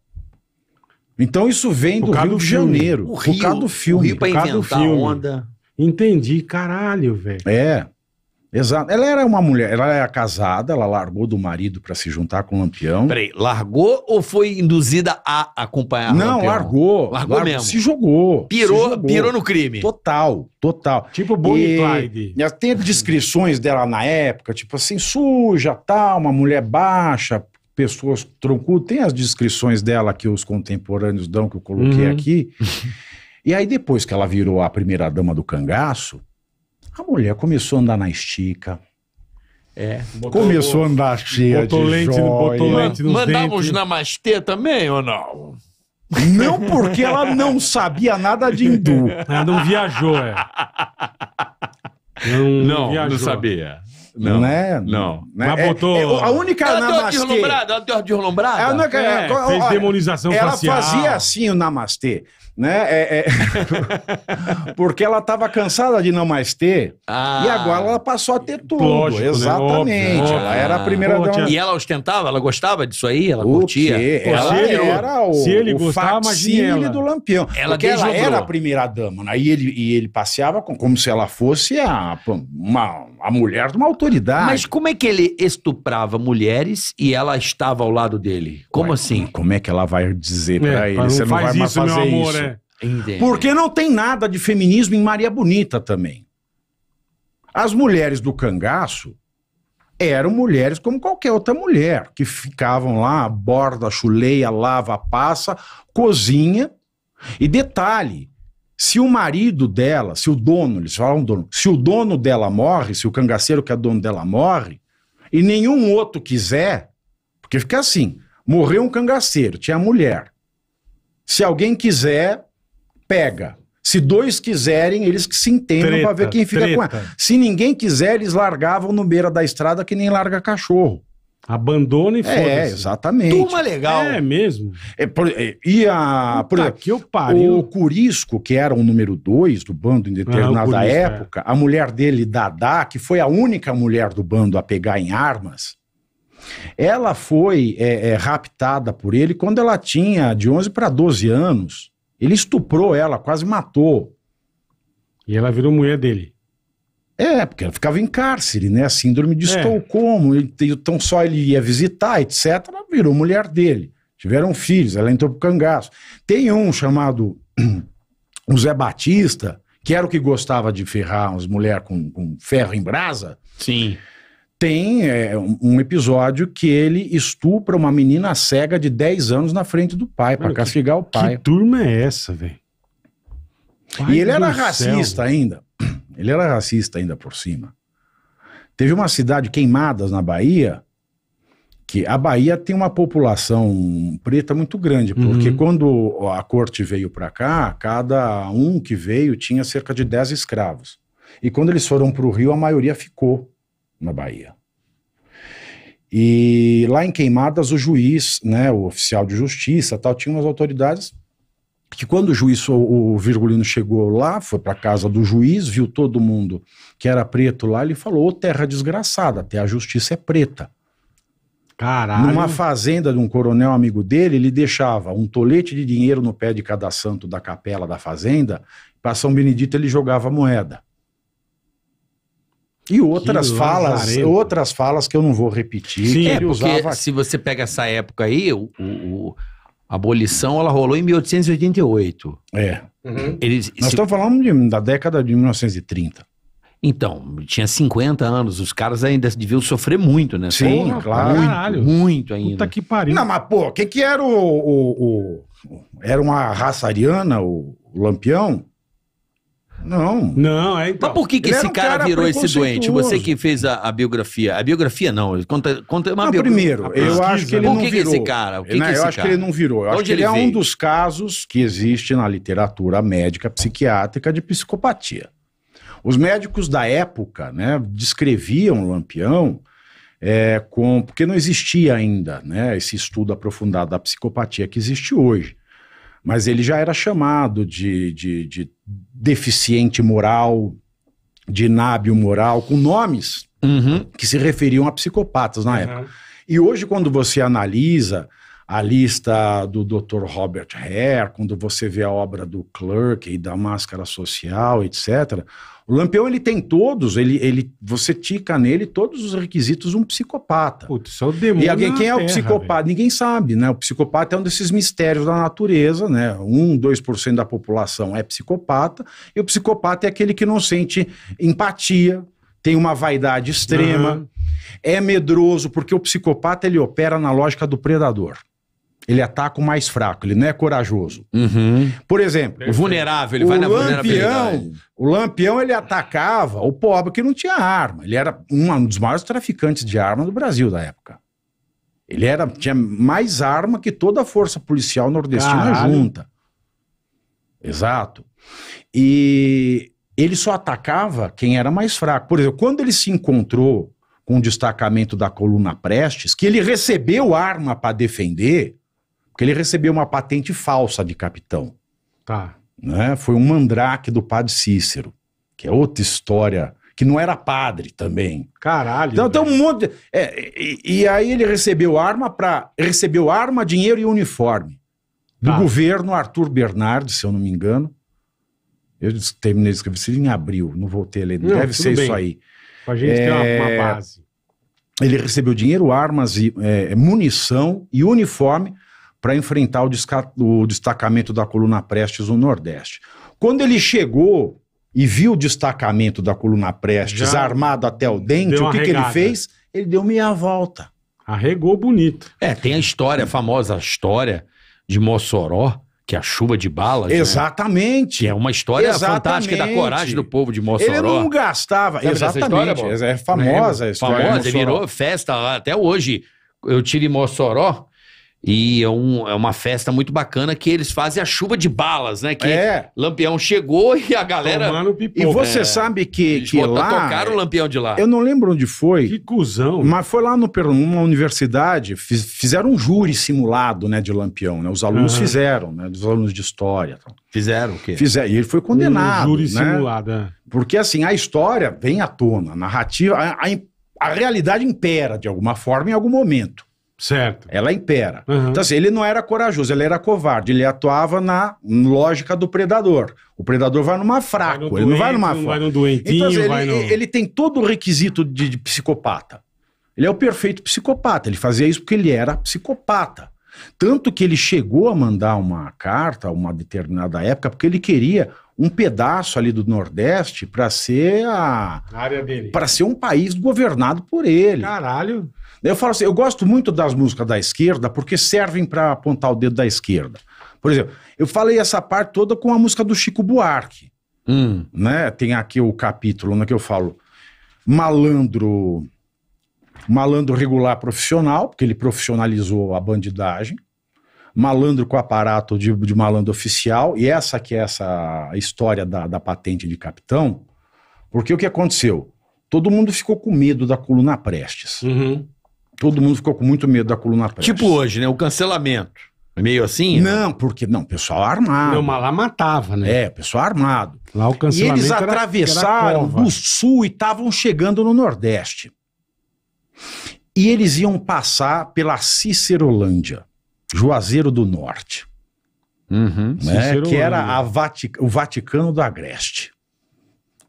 Speaker 2: Então isso vem do Rio do de Janeiro. O por causa do filme. O Rio pra por inventar do filme. onda. Entendi, caralho, velho. É. Exato. Ela era uma mulher, ela era casada, ela largou do marido para se juntar com o Lampião. Peraí, largou ou foi induzida
Speaker 1: a acompanhar
Speaker 2: Não, Lampião? largou. Largou mesmo. Se jogou. Pirou, se jogou. pirou no crime. Total, total. Tipo Bonnie e, Tem descrições dela na época, tipo assim, suja, tal, uma mulher baixa, pessoas troncudas. Tem as descrições dela que os contemporâneos dão, que eu coloquei uhum. aqui. E aí depois que ela virou a primeira dama do cangaço, a mulher começou a andar na estica. É. Botou, começou a andar cheia botou de joia. Botou lente nos Mandava dentes. uns
Speaker 1: namastê também ou não?
Speaker 2: Não, porque ela não sabia nada de hindu. Ela não viajou, é. Não, não, viajou. não sabia. Não, né? Não. Né? Mas botou... É, é, a única ela namastê... Ela deu deslumbrada? Ela deu
Speaker 1: deslumbrada? Ela, é, é, fez demonização ela facial. Ela fazia assim
Speaker 2: o namastê né? É, é... Porque ela estava cansada de não mais ter ah, e agora ela passou a ter tudo. Lógico, né? exatamente. Né? Óbvio, ela era a primeira Pô, dama. E
Speaker 1: ela ostentava? Ela gostava disso aí? Ela curtia?
Speaker 2: Ela se ele, era o, se ele o gostava, do Lampião. Ela Porque ela era a primeira dama. Né? E, ele, e ele passeava com, como se ela fosse a, uma a mulher de uma autoridade. Mas como é que ele estuprava mulheres e ela estava ao lado dele? Como Ué, assim? Como é que ela vai dizer pra é, ele? Você não vai isso, mais fazer amor, isso. É. Porque não tem nada de feminismo em Maria Bonita também. As mulheres do cangaço eram mulheres como qualquer outra mulher, que ficavam lá, borda, chuleia, lava, passa, cozinha. E detalhe, se o marido dela, se o dono, eles falam dono, se o dono dela morre, se o cangaceiro que é dono dela morre, e nenhum outro quiser, porque fica assim: morreu um cangaceiro, tinha mulher. Se alguém quiser, pega. Se dois quiserem, eles que se entendam para ver quem fica treta. com ela. Se ninguém quiser, eles largavam no beira da estrada que nem larga cachorro. Abandona e é, foda-se. É, exatamente. Turma legal. É mesmo. É, por, é, e a. Por que eu pariu. O Curisco, que era o número dois do bando em ah, determinada ah, Curisco, é. época, é. a mulher dele, Dadá, que foi a única mulher do bando a pegar em armas, ela foi é, raptada por ele quando ela tinha de 11 para 12 anos. Ele estuprou ela, quase matou. E ela virou mulher dele. É, porque ela ficava em cárcere, né? Síndrome de é. Estocolmo. Então só ele ia visitar, etc. Ela virou mulher dele. Tiveram filhos, ela entrou pro cangaço. Tem um chamado o Zé Batista, que era o que gostava de ferrar as mulheres com, com ferro em brasa. Sim tem é, um episódio que ele estupra uma menina cega de 10 anos na frente do pai, para castigar o pai. Que turma é essa, velho? E ele era racista céu. ainda. Ele era racista ainda por cima. Teve uma cidade, Queimadas, na Bahia, que a Bahia tem uma população preta muito grande, uhum. porque uhum. quando a corte veio para cá, cada um que veio tinha cerca de 10 escravos. E quando eles foram para o Rio, a maioria ficou na Bahia. E lá em Queimadas, o juiz, né, o oficial de justiça, tal, tinha umas autoridades que quando o juiz, o Virgulino chegou lá, foi para casa do juiz, viu todo mundo que era preto lá, ele falou: Ô terra desgraçada, até a justiça é preta. Caralho. Numa fazenda de um coronel amigo dele, ele deixava um tolete de dinheiro no pé de cada santo da capela da fazenda, para São Benedito ele jogava moeda. E outras que falas, outras falas que eu não vou repetir. Sim, é, porque se
Speaker 1: você pega essa época aí, o, o, o a abolição ela rolou em 1888. É. Uhum. Eles, Nós se... estamos
Speaker 2: falando de, da década de 1930.
Speaker 1: Então, tinha 50 anos, os caras ainda deviam sofrer muito, né? Sim, claro. Muito, Caralho. muito ainda. Puta
Speaker 2: que pariu. Não, mas pô, quem que era o, o, o, Era uma raça ariana, o, o Lampião? Não. Não, é então. Mas por que, que esse cara, cara, virou esse doente? Você
Speaker 1: que fez a, a, biografia. A biografia não, conta, conta uma biografia. Primeiro, eu acho que ele não virou. virou. Que esse cara? eu acho que ele não virou. Eu Onde acho que ele, ele é veio? um
Speaker 2: dos casos que existe na literatura médica psiquiátrica de psicopatia. Os médicos da época né, descreviam o Lampião é, com. porque não existia ainda né, esse estudo aprofundado da psicopatia que existe hoje. Mas ele já era chamado de, de, de deficiente moral, de nábio moral, com nomes uhum. que se referiam a psicopatas na uhum. época. E hoje, quando você analisa a lista do Dr. Robert Hare, quando você vê a obra do Clerk e da Máscara Social, etc. O Lampião ele tem todos, ele, ele você tica nele todos os requisitos de um psicopata. Putz, isso é o demônio. E alguém, quem é o psicopata? Ninguém sabe, né? O psicopata é um desses mistérios da natureza, né? Um, dois por cento da população é psicopata, e o psicopata é aquele que não sente empatia, tem uma vaidade extrema, uhum. é medroso, porque o psicopata ele opera na lógica do predador ele ataca o mais fraco, ele não é corajoso. Uhum. Por exemplo, o é vulnerável, ele vai na lampião, vulnerabilidade. O Lampião, ele atacava o pobre que não tinha arma. Ele era um dos maiores traficantes de arma do Brasil da época. Ele era, tinha mais arma que toda a força policial nordestina Caralho. junta. Exato. E ele só atacava quem era mais fraco. Por exemplo, quando ele se encontrou com o destacamento da coluna Prestes, que ele recebeu arma para defender, porque ele recebeu uma patente falsa de capitão. Tá. Né? Foi um mandrake do padre Cícero, que é outra história, que não era padre também. Caralho. Então tem um monte. De, é, e, e, aí ele recebeu arma para recebeu arma, dinheiro e uniforme do tá. governo Arthur Bernardes, se eu não me engano. Eu terminei de escrever isso em abril, não voltei a ler. Não, Deve ser bem. isso aí. Pra gente é... ter uma, uma base. Ele recebeu dinheiro, armas, e, é, munição e uniforme para enfrentar o, o destacamento da coluna Prestes no Nordeste. Quando ele chegou e viu o destacamento da coluna Prestes Já armado até o dente, o que, que, ele fez? Ele deu meia volta. Arregou bonito. É, tem a história, a famosa
Speaker 1: história de Mossoró, que é a chuva de balas. Né? Exatamente. Né? é uma história exatamente. fantástica da coragem do povo de Mossoró. Ele não
Speaker 2: gastava. Sabe exatamente. História, é famosa a é, história. Famosa, virou
Speaker 1: festa até hoje. Eu tive Mossoró e é, um, é, uma festa muito bacana que eles fazem a chuva de balas, né? Que é. Lampião chegou e a galera. E você é.
Speaker 2: sabe que, que lá. tocaram o
Speaker 1: Lampião de lá. Eu
Speaker 2: não lembro onde foi. Que cuzão. Mas foi lá no, numa universidade, fiz, fizeram um júri simulado, né? De Lampião, né? Os alunos uhum. fizeram, né? Os alunos de história. Fizeram o quê? Fizeram. E ele foi condenado. Um júri né? simulado, é. Porque assim, a história vem à tona, a narrativa, a, a, a realidade impera de alguma forma em algum momento. Certo. Ela impera. Uhum. Então, assim, ele não era corajoso, ele era covarde. Ele atuava na lógica do predador. O predador vai numa fraco, vai ele não vai numa fraca. Vai no doentinho, então, assim, ele, no... ele tem todo o requisito de, de psicopata. Ele é o perfeito psicopata. Ele fazia isso porque ele era psicopata. Tanto que ele chegou a mandar uma carta a uma determinada época, porque ele queria um pedaço ali do Nordeste para ser a, a área dele. Para ser um país governado por ele. Caralho. Eu falo assim, eu gosto muito das músicas da esquerda porque servem para apontar o dedo da esquerda. Por exemplo, eu falei essa parte toda com a música do Chico Buarque. Hum. Né? Tem aqui o capítulo no né, que eu falo malandro, malandro regular profissional, porque ele profissionalizou a bandidagem, malandro com aparato de, de malandro oficial, e essa que é essa história da, da patente de capitão, porque o que aconteceu? Todo mundo ficou com medo da coluna Prestes. Uhum todo mundo ficou com muito medo da coluna atrás. Tipo hoje, né? O cancelamento. Meio assim? Né? Não, né? porque não, pessoal armado. Não, mas lá matava, né? É, pessoal armado. Lá o cancelamento. E eles atravessaram era, era do sul e estavam chegando no Nordeste. E eles iam passar pela Cicerolândia, Juazeiro do Norte. Uhum, né? Que era Vatic o Vaticano do Agreste.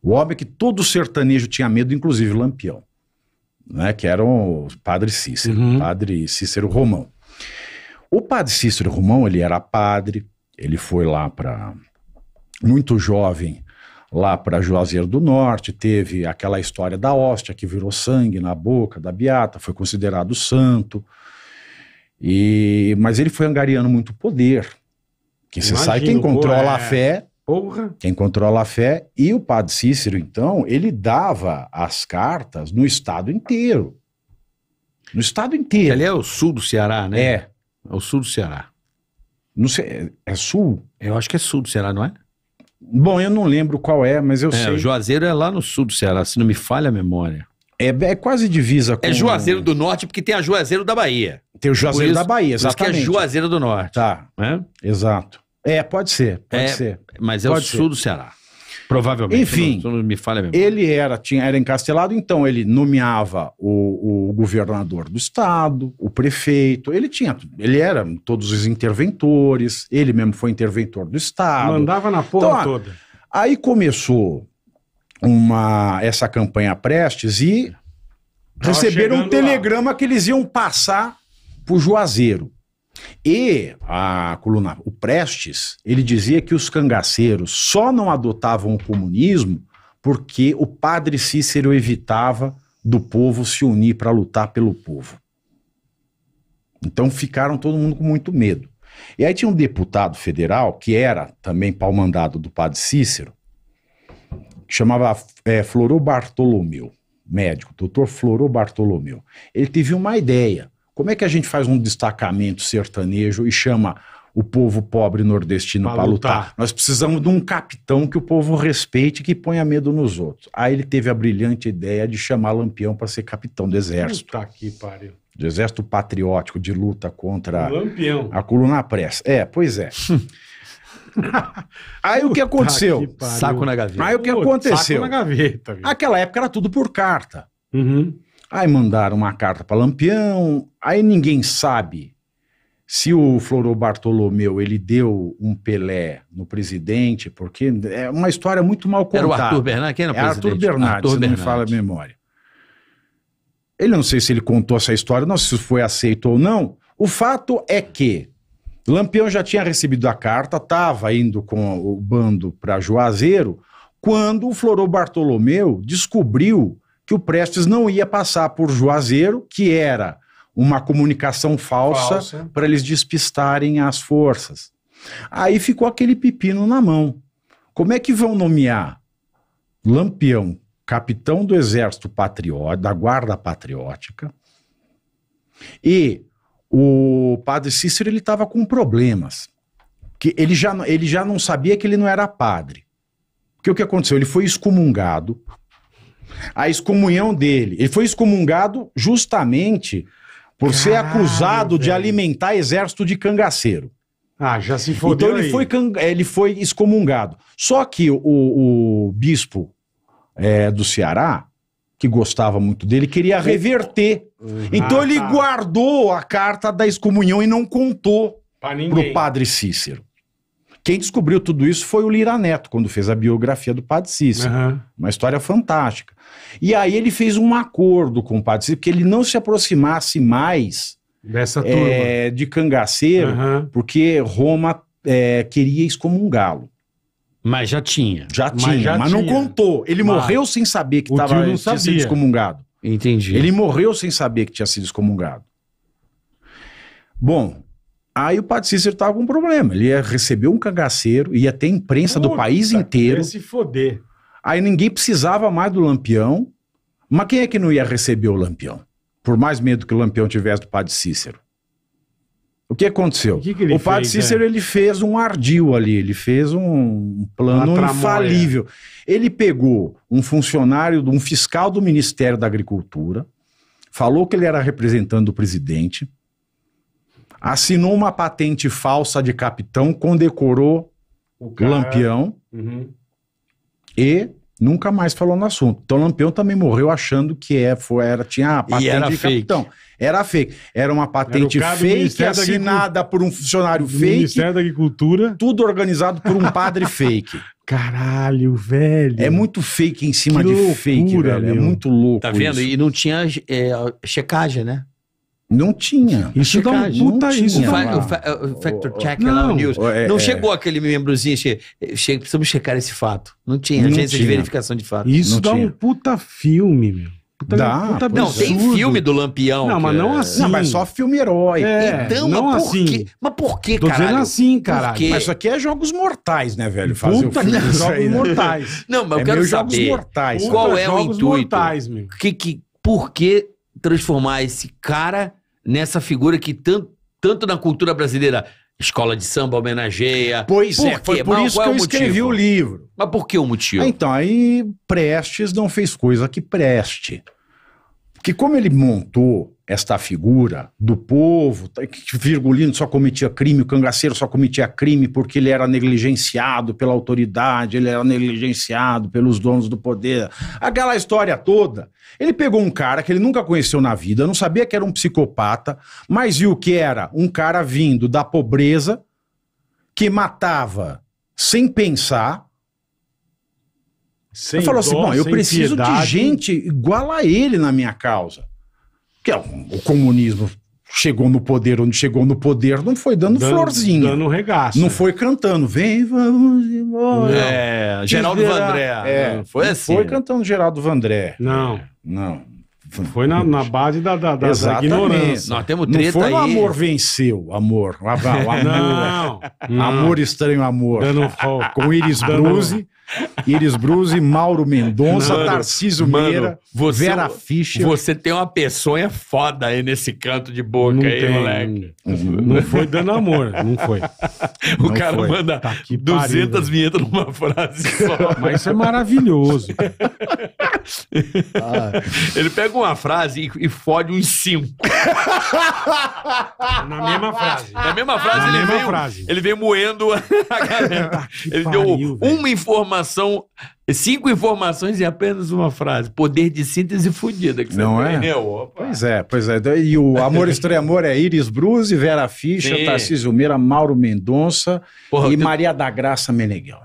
Speaker 2: O homem que todo sertanejo tinha medo, inclusive Lampião né, que eram o padre Cícero, uhum. padre Cícero Romão. O padre Cícero Romão, ele era padre, ele foi lá para muito jovem lá para Juazeiro do Norte, teve aquela história da hóstia que virou sangue na boca da beata, foi considerado santo. E mas ele foi angariando muito poder, que você sabe quem controla é... a fé Porra. Quem controla a fé. E o padre Cícero, então, ele dava as cartas no estado inteiro. No estado inteiro. Ali é o sul do Ceará, né? É. É o sul do Ceará. Não sei, é sul? Eu acho que é sul do Ceará, não é? Bom, eu não lembro qual é, mas eu é, sei. O
Speaker 1: Juazeiro é lá no sul do Ceará, se não me falha a
Speaker 2: memória. É, é quase divisa é com. É Juazeiro
Speaker 1: do Norte, porque tem a Juazeiro da Bahia. Tem o Juazeiro isso, da Bahia, exatamente. Acho que é
Speaker 2: Juazeiro do Norte. Tá. Né? Exato. É, pode ser, pode é, ser. Mas é pode o ser. sul do Ceará. Provavelmente. Enfim, não, me falha mesmo. ele era, tinha, era encastelado, então ele nomeava o, o, governador do estado, o prefeito, ele tinha, ele era todos os interventores, ele mesmo foi interventor do estado. Mandava na porra então, toda. Aí começou uma essa campanha Prestes e
Speaker 1: Tava receberam um
Speaker 2: telegrama lá. que eles iam passar pro Juazeiro. E a coluna, o Prestes, ele dizia que os cangaceiros só não adotavam o comunismo porque o padre Cícero evitava do povo se unir para lutar pelo povo. Então ficaram todo mundo com muito medo. E aí tinha um deputado federal que era também pau-mandado do padre Cícero, que chamava é, Bartolomeu, médico, doutor Floro Bartolomeu. Ele teve uma ideia. Como é que a gente faz um destacamento sertanejo e chama o povo pobre nordestino para lutar. lutar. Nós precisamos de um capitão que o povo respeite que ponha medo nos outros. Aí ele teve a brilhante ideia de chamar Lampião para ser capitão do exército. Puta que pariu. Do exército patriótico de luta contra Lampião. a coluna pressa. É, pois é. Aí o que aconteceu? Que saco na gaveta. Aí o que aconteceu? Saco na gaveta. Viu? Aquela época era tudo por carta. Uhum. Aí mandaram uma carta para Lampião, aí ninguém sabe se o Floro Bartolomeu ele deu um Pelé no presidente, porque é uma história muito mal contada. Era o Arthur Bernard, quem era o é presidente? Arthur Bernard, Arthur Bernard. não fala a memória. Ele não sei se ele contou essa história, não sei se foi aceito ou não. O fato é que Lampião já tinha recebido a carta, estava indo com o bando para Juazeiro, quando o Floro Bartolomeu descobriu que o Prestes não ia passar por Juazeiro, que era uma comunicação falsa, falsa. para eles despistarem as forças. Aí ficou aquele pepino na mão. Como é que vão nomear Lampião capitão do Exército Patriota, da Guarda Patriótica, e o padre Cícero ele estava com problemas, que ele já, ele já não sabia que ele não era padre. Porque o que aconteceu? Ele foi excomungado a excomunhão dele. Ele foi excomungado justamente por Caralho, ser acusado velho. de alimentar exército de cangaceiro. Ah, já se fodeu Então ele aí. foi, can... Eh, ele foi excomungado. Só que o, o bispo é, do Ceará, que gostava muito dele, queria reverter. Uhum. Então ah, ele tá. guardou a carta da excomunhão e não contou para o padre Cícero. Quem descobriu tudo isso foi o Lira Neto, quando fez a biografia do Padre Cícero. Uhum. Uma história fantástica. E aí ele fez um acordo com o Padre Cícero, que ele não se aproximasse mais dessa é, de cangaceiro, uhum. porque Roma é, queria excomungá-lo. Mas já tinha. Já mas tinha, já mas tinha. não contou. Ele mas morreu sem saber que tava, tinha sabia. sido excomungado. Entendi. Ele morreu sem saber que tinha sido excomungado. Bom, Aí o Pat Cícero estava com um problema. Ele ia receber um cangaceiro, ia ter imprensa Puta, do país inteiro. Ia se foder. Aí ninguém precisava mais do Lampião. Mas quem é que não ia receber o Lampião? Por mais medo que o Lampião tivesse do Padre Cícero. O que aconteceu? O, que que o Padre fez, Cícero né? ele fez um ardil ali, ele fez um plano infalível. Ele pegou um funcionário, um fiscal do Ministério da Agricultura, falou que ele era representante do presidente, assinou uma patente falsa de capitão, condecorou
Speaker 3: o cara... Lampião uhum.
Speaker 2: e nunca mais falou no assunto. Então Lampião também morreu achando que é, foi, era, tinha a patente era de fake. capitão. Era fake. Era uma patente era fake assinada por um funcionário fake. Ministério da Agricultura. Tudo organizado por um padre fake. Caralho, velho. É muito fake em cima que de loucura, fake, velho. É meu. É muito louco. Tá vendo? Isso.
Speaker 1: E não tinha é, checagem, né?
Speaker 2: Não tinha. Isso dá um puta isso. Tinha. O, fa
Speaker 1: o factor check não, lá, no news. É, não é. chegou é. aquele membrozinho. Che che precisamos checar esse fato. Não tinha não agência tinha. de verificação de fato. Isso não dá tinha. um
Speaker 2: puta filme, meu. Puta, dá, puta não, é. tem filme do Lampião. Não, mas não é- assim. Não, mas só filme herói. É, então, não mas por assim. Quê? Mas por que, cara? Tô dizendo assim, cara. Mas isso aqui é jogos mortais, né, velho? Fazer Puta o filme, jogos né? mortais. Não, mas é eu quero saber. Jogos mortais. Qual é o intuito? Mortais, meu. Que,
Speaker 1: por que transformar esse cara nessa figura que tanto, tanto na cultura brasileira escola de samba homenageia. Pois é, por é, quê? foi por Mas isso que é eu escrevi o
Speaker 2: livro. Mas por que o motivo? Então, aí Prestes não fez coisa que preste. Porque como ele montou esta figura do povo, tá, que Virgulino só cometia crime, o cangaceiro só cometia crime porque ele era negligenciado pela autoridade, ele era negligenciado pelos donos do poder. Aquela história toda. Ele pegou um cara que ele nunca conheceu na vida, não sabia que era um psicopata, mas viu que era um cara vindo da pobreza, que matava sem pensar, sem ele falou assim: bom, eu preciso piedade. de gente igual a ele na minha causa que é o comunismo chegou no poder onde chegou no poder, não foi dando, dando florzinha. Dando regaço. Não é. foi cantando, vem, vamos embora. É, Geraldo Vandré. É, foi assim. Foi cantando Geraldo Vandré. Não. Não. Foi na, na base da, da, da, da ignorância. Nós temos treta não foi aí. o amor venceu, amor. O amor. não. Amor estranho, amor. Dando, com Iris Bruce Iris Bruzi, Mauro Mendonça, mano, Tarcísio mano, Meira, você, Vera Fischer. Você
Speaker 1: tem uma peçonha foda aí nesse canto de boca não aí, tem, moleque. Não foi dando
Speaker 2: amor, não foi. O não cara foi. manda
Speaker 1: tá 200 vinhetas numa frase só. Mas isso é
Speaker 2: maravilhoso.
Speaker 1: Ah. Ele pega uma frase e, e fode uns cinco.
Speaker 3: Na mesma frase.
Speaker 1: Na mesma frase, Na ele, mesma veio, frase. ele veio moendo a tá galera. ele pariu, deu véio. uma informação informação, cinco informações e apenas uma frase. Poder de síntese fudida. que você Não tem, é? Opa.
Speaker 2: Pois é, pois é. E o Amor Estranho Amor é Iris Bruzzi, Vera Ficha, Tarcísio Meira, Mauro Mendonça Porra, e Maria da Graça Meneghel.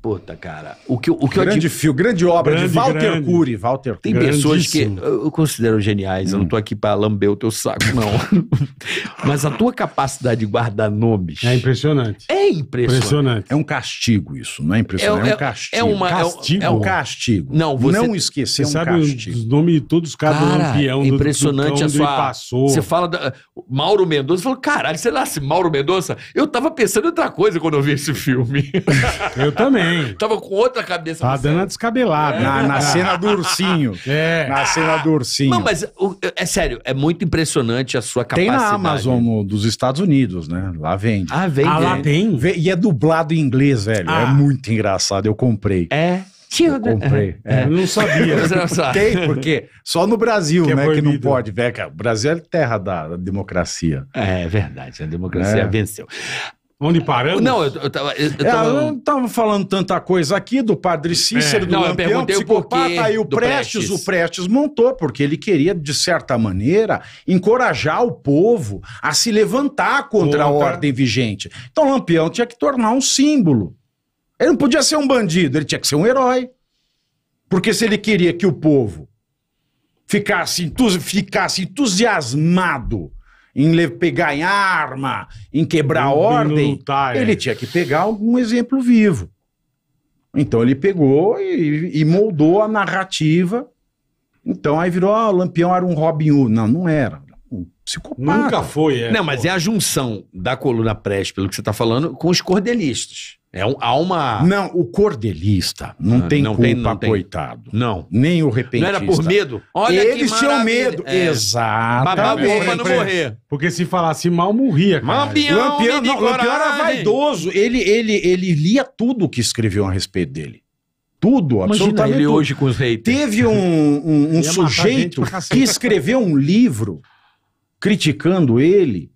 Speaker 2: Puta, cara. O que, o que grande eu... filme, grande obra grande, de Walter grande. Cury. Walter Tem pessoas que
Speaker 1: eu considero geniais. Hum. Eu não hum. tô aqui pra lamber o teu saco, não. Mas a tua capacidade de guardar nomes...
Speaker 2: É impressionante. É impressionante. impressionante. É um castigo isso, não é impressionante? É, é, é um é castigo. É, uma, é castigo. é um castigo. Não, você... Não esquecer você é um sabe castigo. os nomes de todos os cara, campeão. É impressionante do, do, a sua... Passou. Você
Speaker 1: fala... Da... Mauro Mendonça. falou, caralho, você lá, se Mauro Mendonça... Eu tava pensando em outra coisa quando eu vi esse filme. eu também. Tava com
Speaker 2: outra cabeça. Tá dando a descabelada. É. Na, na cena do ursinho. É. Na cena do
Speaker 1: ursinho. Não, mas o- é sério, é muito impressionante a sua Tem na Amazon
Speaker 2: no- dos Estados Unidos, né? Lá vende. Ah, vem. Ah, lá vem. tem? E é dublado em inglês, velho. É ah. É muito engraçado. Eu comprei. É.
Speaker 3: Eu né? comprei. É. é. Eu não sabia. Tem, porque
Speaker 2: só no Brasil, Que é né? que não pode. O Brasil é terra da democracia. É verdade, a democracia É. venceu. Onde paramos? Não, eu, eu tava. Eu, eu, é, tava... eu não tava falando tanta coisa aqui do padre é. Cícero, é. do não, Lampião, psicopata, aí o Prestes, Prestes, o Prestes montou, porque ele queria, de certa maneira, encorajar o povo a se levantar contra Outra. a ordem vigente. Então Lampião tinha que tornar um símbolo. Ele não podia ser um bandido, ele tinha que ser um herói. Porque se ele queria que o povo ficasse, entusi ficasse entusiasmado em pegar em arma, em quebrar em, ordem, lutar, é. ele é. tinha que pegar algum exemplo vivo. Então ele pegou e, e moldou a narrativa. Então aí virou, ah, o Lampião era um Robin Hood. Não, não era. Um psicopata. Nunca foi, é.
Speaker 1: Não, mas é a junção da coluna press, pelo que você está falando, com os cordelistas. É um, há uma. Não, o cordelista não, ah, tem não culpa, tem, não tem.
Speaker 2: coitado. Não. Nem o repentista. Não era por medo? Olha Eles tinham medo. É. Exatamente. Pra não morrer. Porque se falasse mal, morria. Cara. Lampião, Lampião, não, Lampião era vaidoso. Ele, ele, ele lia tudo que escreveu a respeito dele. Tudo, absolutamente. Imagina ele hoje com os haters. Teve um, um, um sujeito que escreveu um livro criticando ele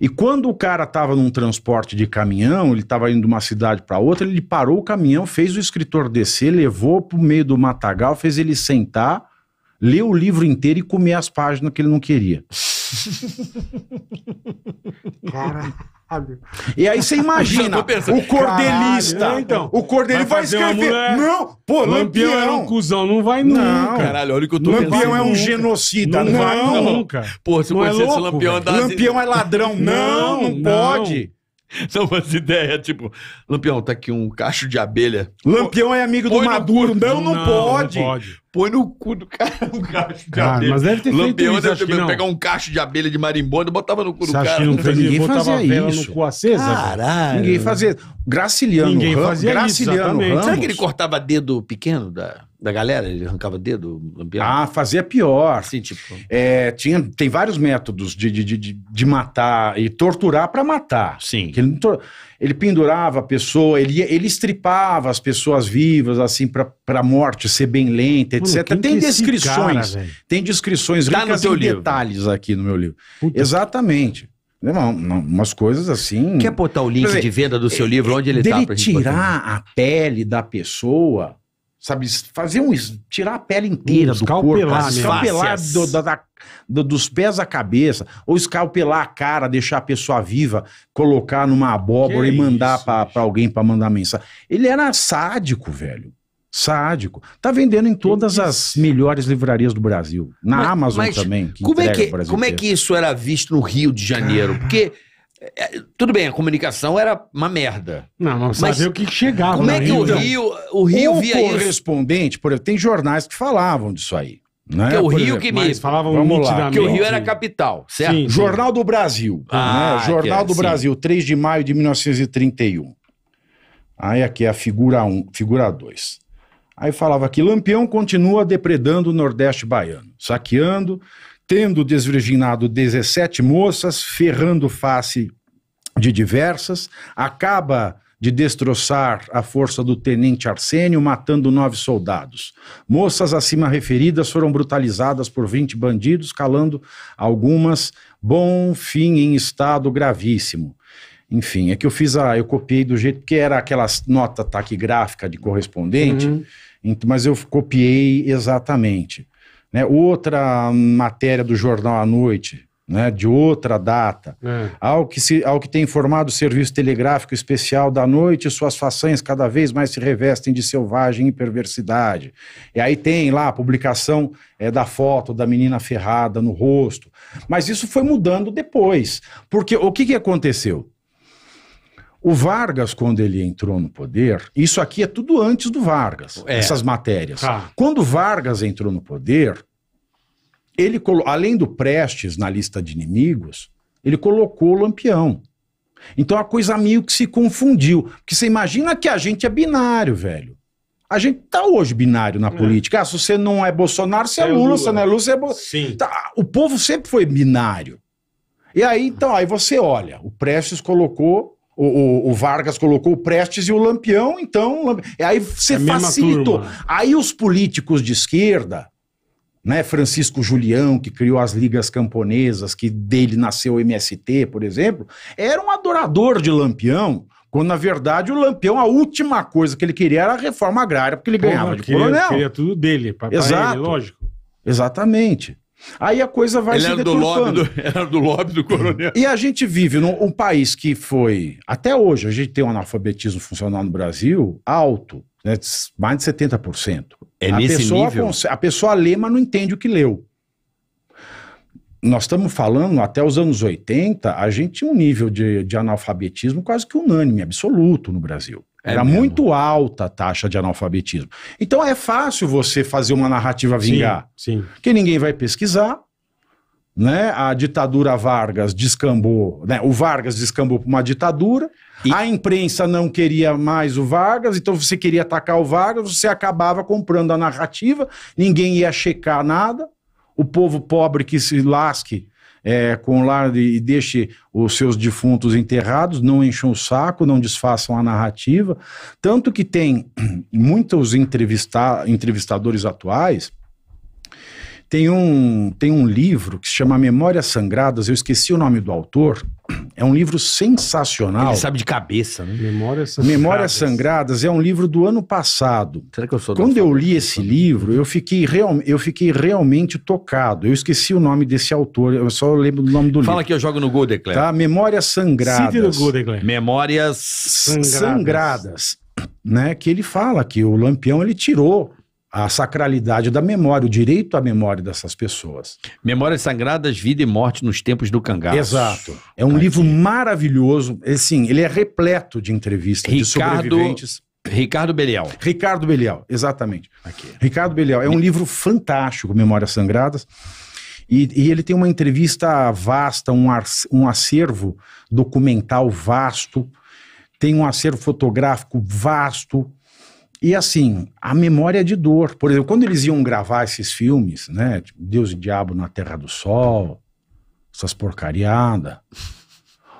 Speaker 2: e quando o cara estava num transporte de caminhão, ele estava indo de uma cidade para outra, ele parou o caminhão, fez o escritor descer, levou para o meio do matagal, fez ele sentar, ler o livro inteiro e comer as páginas que ele não queria. Caralho. E aí você imagina, o cordelista. Caralho, então, o cordelista vai, vai escrever. Mulher... Não, pô, Lampião, Lampião é um cuzão, não vai nunca. Não. Caralho, olha o que eu tô Lampião pensando. é um genocida, não, não vai nunca. Pô, se não conhecesse é Lampião das... Lampião é ladrão. não, não, não
Speaker 1: pode. Não umas ideias tipo, Lampião, tá aqui um cacho de abelha.
Speaker 2: Lampião é amigo do Põe Maduro. No... Não, não, não, pode. não, pode põe no cu do cara um cacho de cara, abelha. Mas deve ter
Speaker 1: Lampião feito isso, deve pegar um cacho de abelha de marimbondo e botava no cu do cara. Não fez, ninguém fazia isso. no cu acesa. Caralho. Ninguém fazia.
Speaker 2: Graciliano ninguém Ramos, fazia Graciliano isso, Será que ele cortava dedo pequeno da, da galera? Ele arrancava dedo? Lampião? Ah, fazia pior. Sim, tipo... É, tinha, tem vários métodos de, de, de, de matar e torturar para matar. Sim. Que ele não ele pendurava a pessoa, ele, ele estripava as pessoas vivas, assim, para a morte ser bem lenta, etc. Mano, é tem, descrições, tá cara, tem descrições, tem descrições ricas em livro. detalhes aqui no meu livro. Puta. Exatamente. Não, né, não, umas coisas assim. Quer botar o link dizer, de
Speaker 1: venda do seu é, livro onde ele está? Ele tá tirar
Speaker 2: a pele da pessoa sabe, fazer um tirar a pele inteira um do corpo, escalpelar do, da, do, dos pés à cabeça, ou escalpelar a cara, deixar a pessoa viva, colocar numa abóbora que e mandar para alguém para mandar mensagem. Ele era sádico, velho. Sádico. Tá vendendo em todas as melhores livrarias do Brasil. Na mas, Amazon mas também. como, é que, como é, é que
Speaker 1: isso era visto no Rio de Janeiro? Ah. Porque. É, tudo bem, a comunicação era uma merda.
Speaker 2: Não, não sabia o que chegava. Como é que Rio, o Rio, o Rio o via correspondente, por exemplo, tem jornais que falavam disso aí. Né? Que é o por Rio exemplo, que me. falavam Vamos lá. Que o Rio era capital, certo? Sim, sim. Jornal do Brasil. Ah, né? É, Jornal é, do sim. Brasil, 3 de maio de 1931. Aí aqui é a figura 1, figura 2. Aí falava que Lampião continua depredando o Nordeste baiano, saqueando, tendo desvirginado 17 moças, ferrando face de diversas, acaba de destroçar a força do tenente Arsênio, matando nove soldados. Moças acima referidas foram brutalizadas por 20 bandidos, calando algumas, bom fim em estado gravíssimo. Enfim, é que eu fiz a. Eu copiei do jeito que era aquelas nota taquigráfica de correspondente, uhum. mas eu copiei exatamente né, outra matéria do jornal à noite, né, de outra data, é. ao, que se, ao que tem informado o Serviço Telegráfico Especial da noite, suas façanhas cada vez mais se revestem de selvagem e perversidade. E aí tem lá a publicação é, da foto da menina ferrada no rosto. Mas isso foi mudando depois, porque o que, que aconteceu? O Vargas, quando ele entrou no poder, isso aqui é tudo antes do Vargas, é. essas matérias. Ah. Quando Vargas entrou no poder, ele além do Prestes na lista de inimigos, ele colocou o Lampião. Então a coisa meio que se confundiu. Porque você imagina que a gente é binário, velho. A gente tá hoje binário na é. política. Ah, se você não é Bolsonaro, você é, é Lula. Lula. Se não é Lula, você é Bolsonaro. Tá, o povo sempre foi binário. E aí, então, aí você olha, o Prestes colocou o, o, o, Vargas colocou o Prestes e o Lampião, então. Lamp... É aí você é facilitou. Aí os políticos de esquerda, né, Francisco Julião, que criou as ligas camponesas, que dele nasceu o MST, por exemplo, era um adorador de Lampião, quando na verdade o Lampião, a última coisa que ele queria era a reforma agrária, porque ele ganhava de queria, coronel. queria tudo dele, para ele, lógico. Exatamente. Aí a coisa vai Ele se era do, lobby do, era do lobby do coronel. E a gente vive num um país que foi, até hoje, a gente tem um analfabetismo funcional no Brasil alto, né, mais de 70%. É a nesse pessoa nível? A pessoa lê, mas não entende o que leu. Nós estamos falando, até os anos 80, a gente tinha um nível de, de analfabetismo quase que unânime, absoluto no Brasil. É Era é muito alta a taxa de analfabetismo. Então é fácil você fazer uma narrativa vingar. Sim, sim. Que ninguém vai pesquisar. Né? A ditadura Vargas descambou, né? O Vargas descambou para uma ditadura. E... A imprensa não queria mais o Vargas, então você queria atacar o Vargas, você acabava comprando a narrativa, ninguém ia checar nada. O povo pobre que se lasque é, com lar e deixe os seus defuntos enterrados, não encham o saco, não desfaçam a narrativa. Tanto que tem muitos entrevista entrevistadores atuais tem um, tem um livro que se chama Memórias Sangradas, eu esqueci o nome do autor. É um livro sensacional. Ele sabe de cabeça, né? Memórias Sangradas. Memórias Sangradas é um livro do ano passado. Será que eu sou Quando eu li esse livro, eu fiquei, real, eu fiquei realmente tocado. Eu esqueci o nome desse autor, eu só lembro do nome do Fala livro. Fala
Speaker 1: que eu jogo no Google Declare. Tá?
Speaker 2: Memórias Sangradas. Cite no
Speaker 1: Gol Memórias Sangradas. Sangradas.
Speaker 2: Né, que ele fala que o Lampião ele tirou a sacralidade da memória, o direito à memória dessas pessoas.
Speaker 1: Memórias Sagradas, Vida e Morte nos Tempos do Cangaço. Exato.
Speaker 2: É um Aqui. livro maravilhoso. Assim, ele é repleto de entrevistas Ricardo... de sobreviventes. Ricardo Belial. Ricardo Belial, exatamente. Aqui. Ricardo Belial. É um livro fantástico, Memórias Sangradas. E, e, ele tem uma entrevista vasta, um, ar, um acervo documental vasto, tem um acervo fotográfico vasto, e assim, a memória é de dor. Por exemplo, quando eles iam gravar esses filmes, né? Tipo Deus e Diabo na Terra do Sol, essas porcariadas,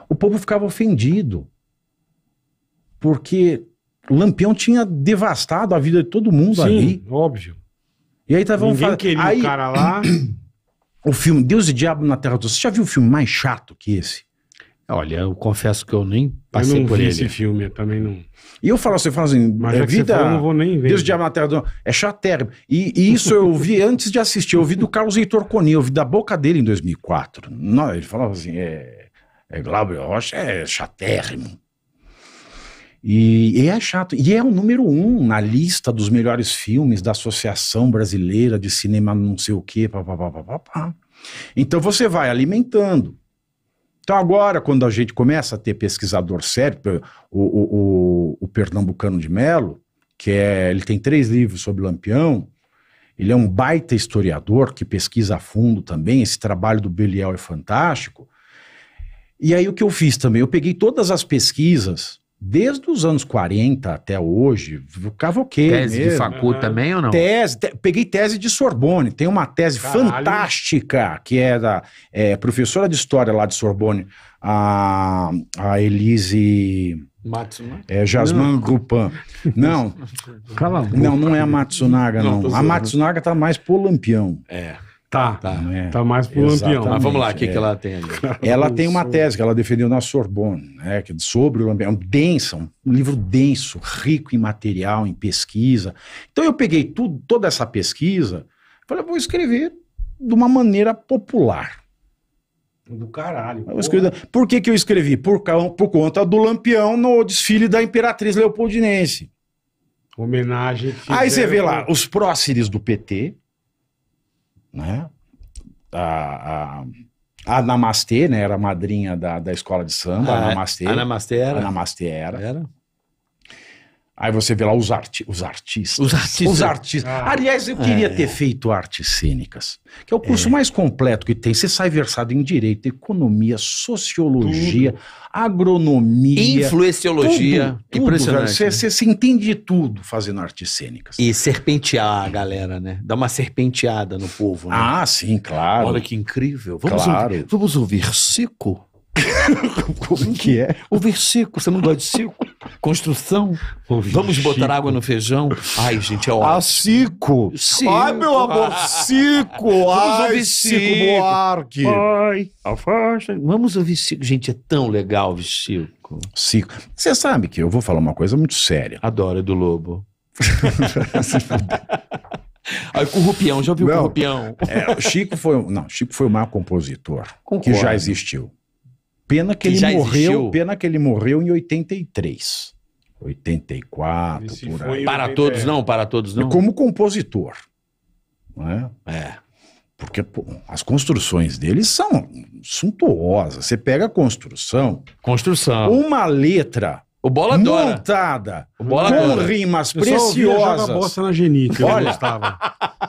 Speaker 2: o povo ficava ofendido. Porque o Lampião tinha devastado a vida de todo mundo Sim, ali. óbvio. E aí tava Ninguém falando, queria aí, o cara lá. o filme Deus e Diabo na Terra do Sol. Você já viu um filme mais chato que esse? Olha, eu confesso que eu nem passei eu não por vi ele. esse filme, eu também não. E eu falo, você fala assim, Mas é vida. Falou, não vou nem ver. Deus né? de é chatérrimo. E, e isso eu vi antes de assistir, eu vi do Carlos Heitor Coni, eu vi da boca dele em 2004. Não, ele falava assim, é, é Glauber Rocha é chatérrimo. E, e, é chato. E é o número um na lista dos melhores filmes da Associação Brasileira de Cinema não sei o quê, papapá. Então você vai alimentando. Então, agora, quando a gente começa a ter pesquisador sério, o, o, o, o pernambucano de Melo, que é, ele tem três livros sobre Lampião, ele é um baita historiador que pesquisa a fundo também, esse trabalho do Belial é fantástico. E aí o que eu fiz também? Eu peguei todas as pesquisas desde os anos 40 até hoje, cavoquei. Tese mesmo. de facu uhum. também ou não? Tese, te, peguei tese de Sorbonne. Tem uma tese Caralho. fantástica que é da é, professora de história lá de Sorbonne, a, a Elise. Matsunaga? É Jasmin Grupin. Não. Cala a boca. Não, não é a Matsunaga, não. não a Matsunaga tá mais pro Lampião. É. Tá, tá, né? tá mais pro Lampião. Mas vamos lá, o que, é. que ela tem ali? Ela tem uma tese que ela defendeu na Sorbonne, né, é sobre o Lampião, é densa, um livro denso, rico em material, em pesquisa. Então eu peguei tudo, toda essa pesquisa, falei, vou escrever de uma maneira popular. Do caralho. Escrevi, por que, que eu escrevi? Por, por conta do Lampião no desfile da Imperatriz Leopoldinense. Homenagem. Aí você vê lá os próceres do PT, né? A, a, a Namastê, né? Era a madrinha da, da escola de samba, ah, a Namastê. A Namastê era? A Namastê era. Era. Aí você vê lá os, arti os artistas. Os artistas. Os artistas. Ah, Aliás, eu queria é. ter feito artes cênicas, que é o curso é. mais completo que tem. Você sai versado em direito, economia, sociologia, tudo. agronomia. Influenciologia. Tudo, tudo, Impressionante. Você, né? você, se entende de tudo fazendo artes cênicas.
Speaker 1: E serpentear a galera, né? Dá uma serpenteada no povo, né? Ah, sim, claro. Olha que incrível. Vamos claro. Ouvir, vamos ouvir Cico? Como que é? Ouvir Cico. Você não gosta de Cico? Construção. Oh, Vamos Chico. botar água no feijão. Ai, gente, é ótimo. Ah, Cico. Cico. Ai, meu amor, ah. Cico. Ai, ouvir Cico. Cico Buarque. Ai,
Speaker 2: afasta. Vamos ouvir Cico. Gente, é tão legal ouvir Cico. Cico. Você sabe que eu vou falar uma coisa muito séria. Adoro, é do Lobo. Aí Rupião, já ouviu o É, Chico foi, não, Chico foi o maior compositor Concordo. que já existiu. Pena que, que ele morreu, existiu. pena que ele morreu em 83. 84, por aí. Para todos não, para todos não. Como compositor. né é? é. Porque pô, as construções dele são suntuosas. Você pega a construção. Construção. Uma letra o Bola adora. Montada. O Bola com adora. rimas Eu só ouvia preciosas. Joga bosta na Genita, Olha. gostava.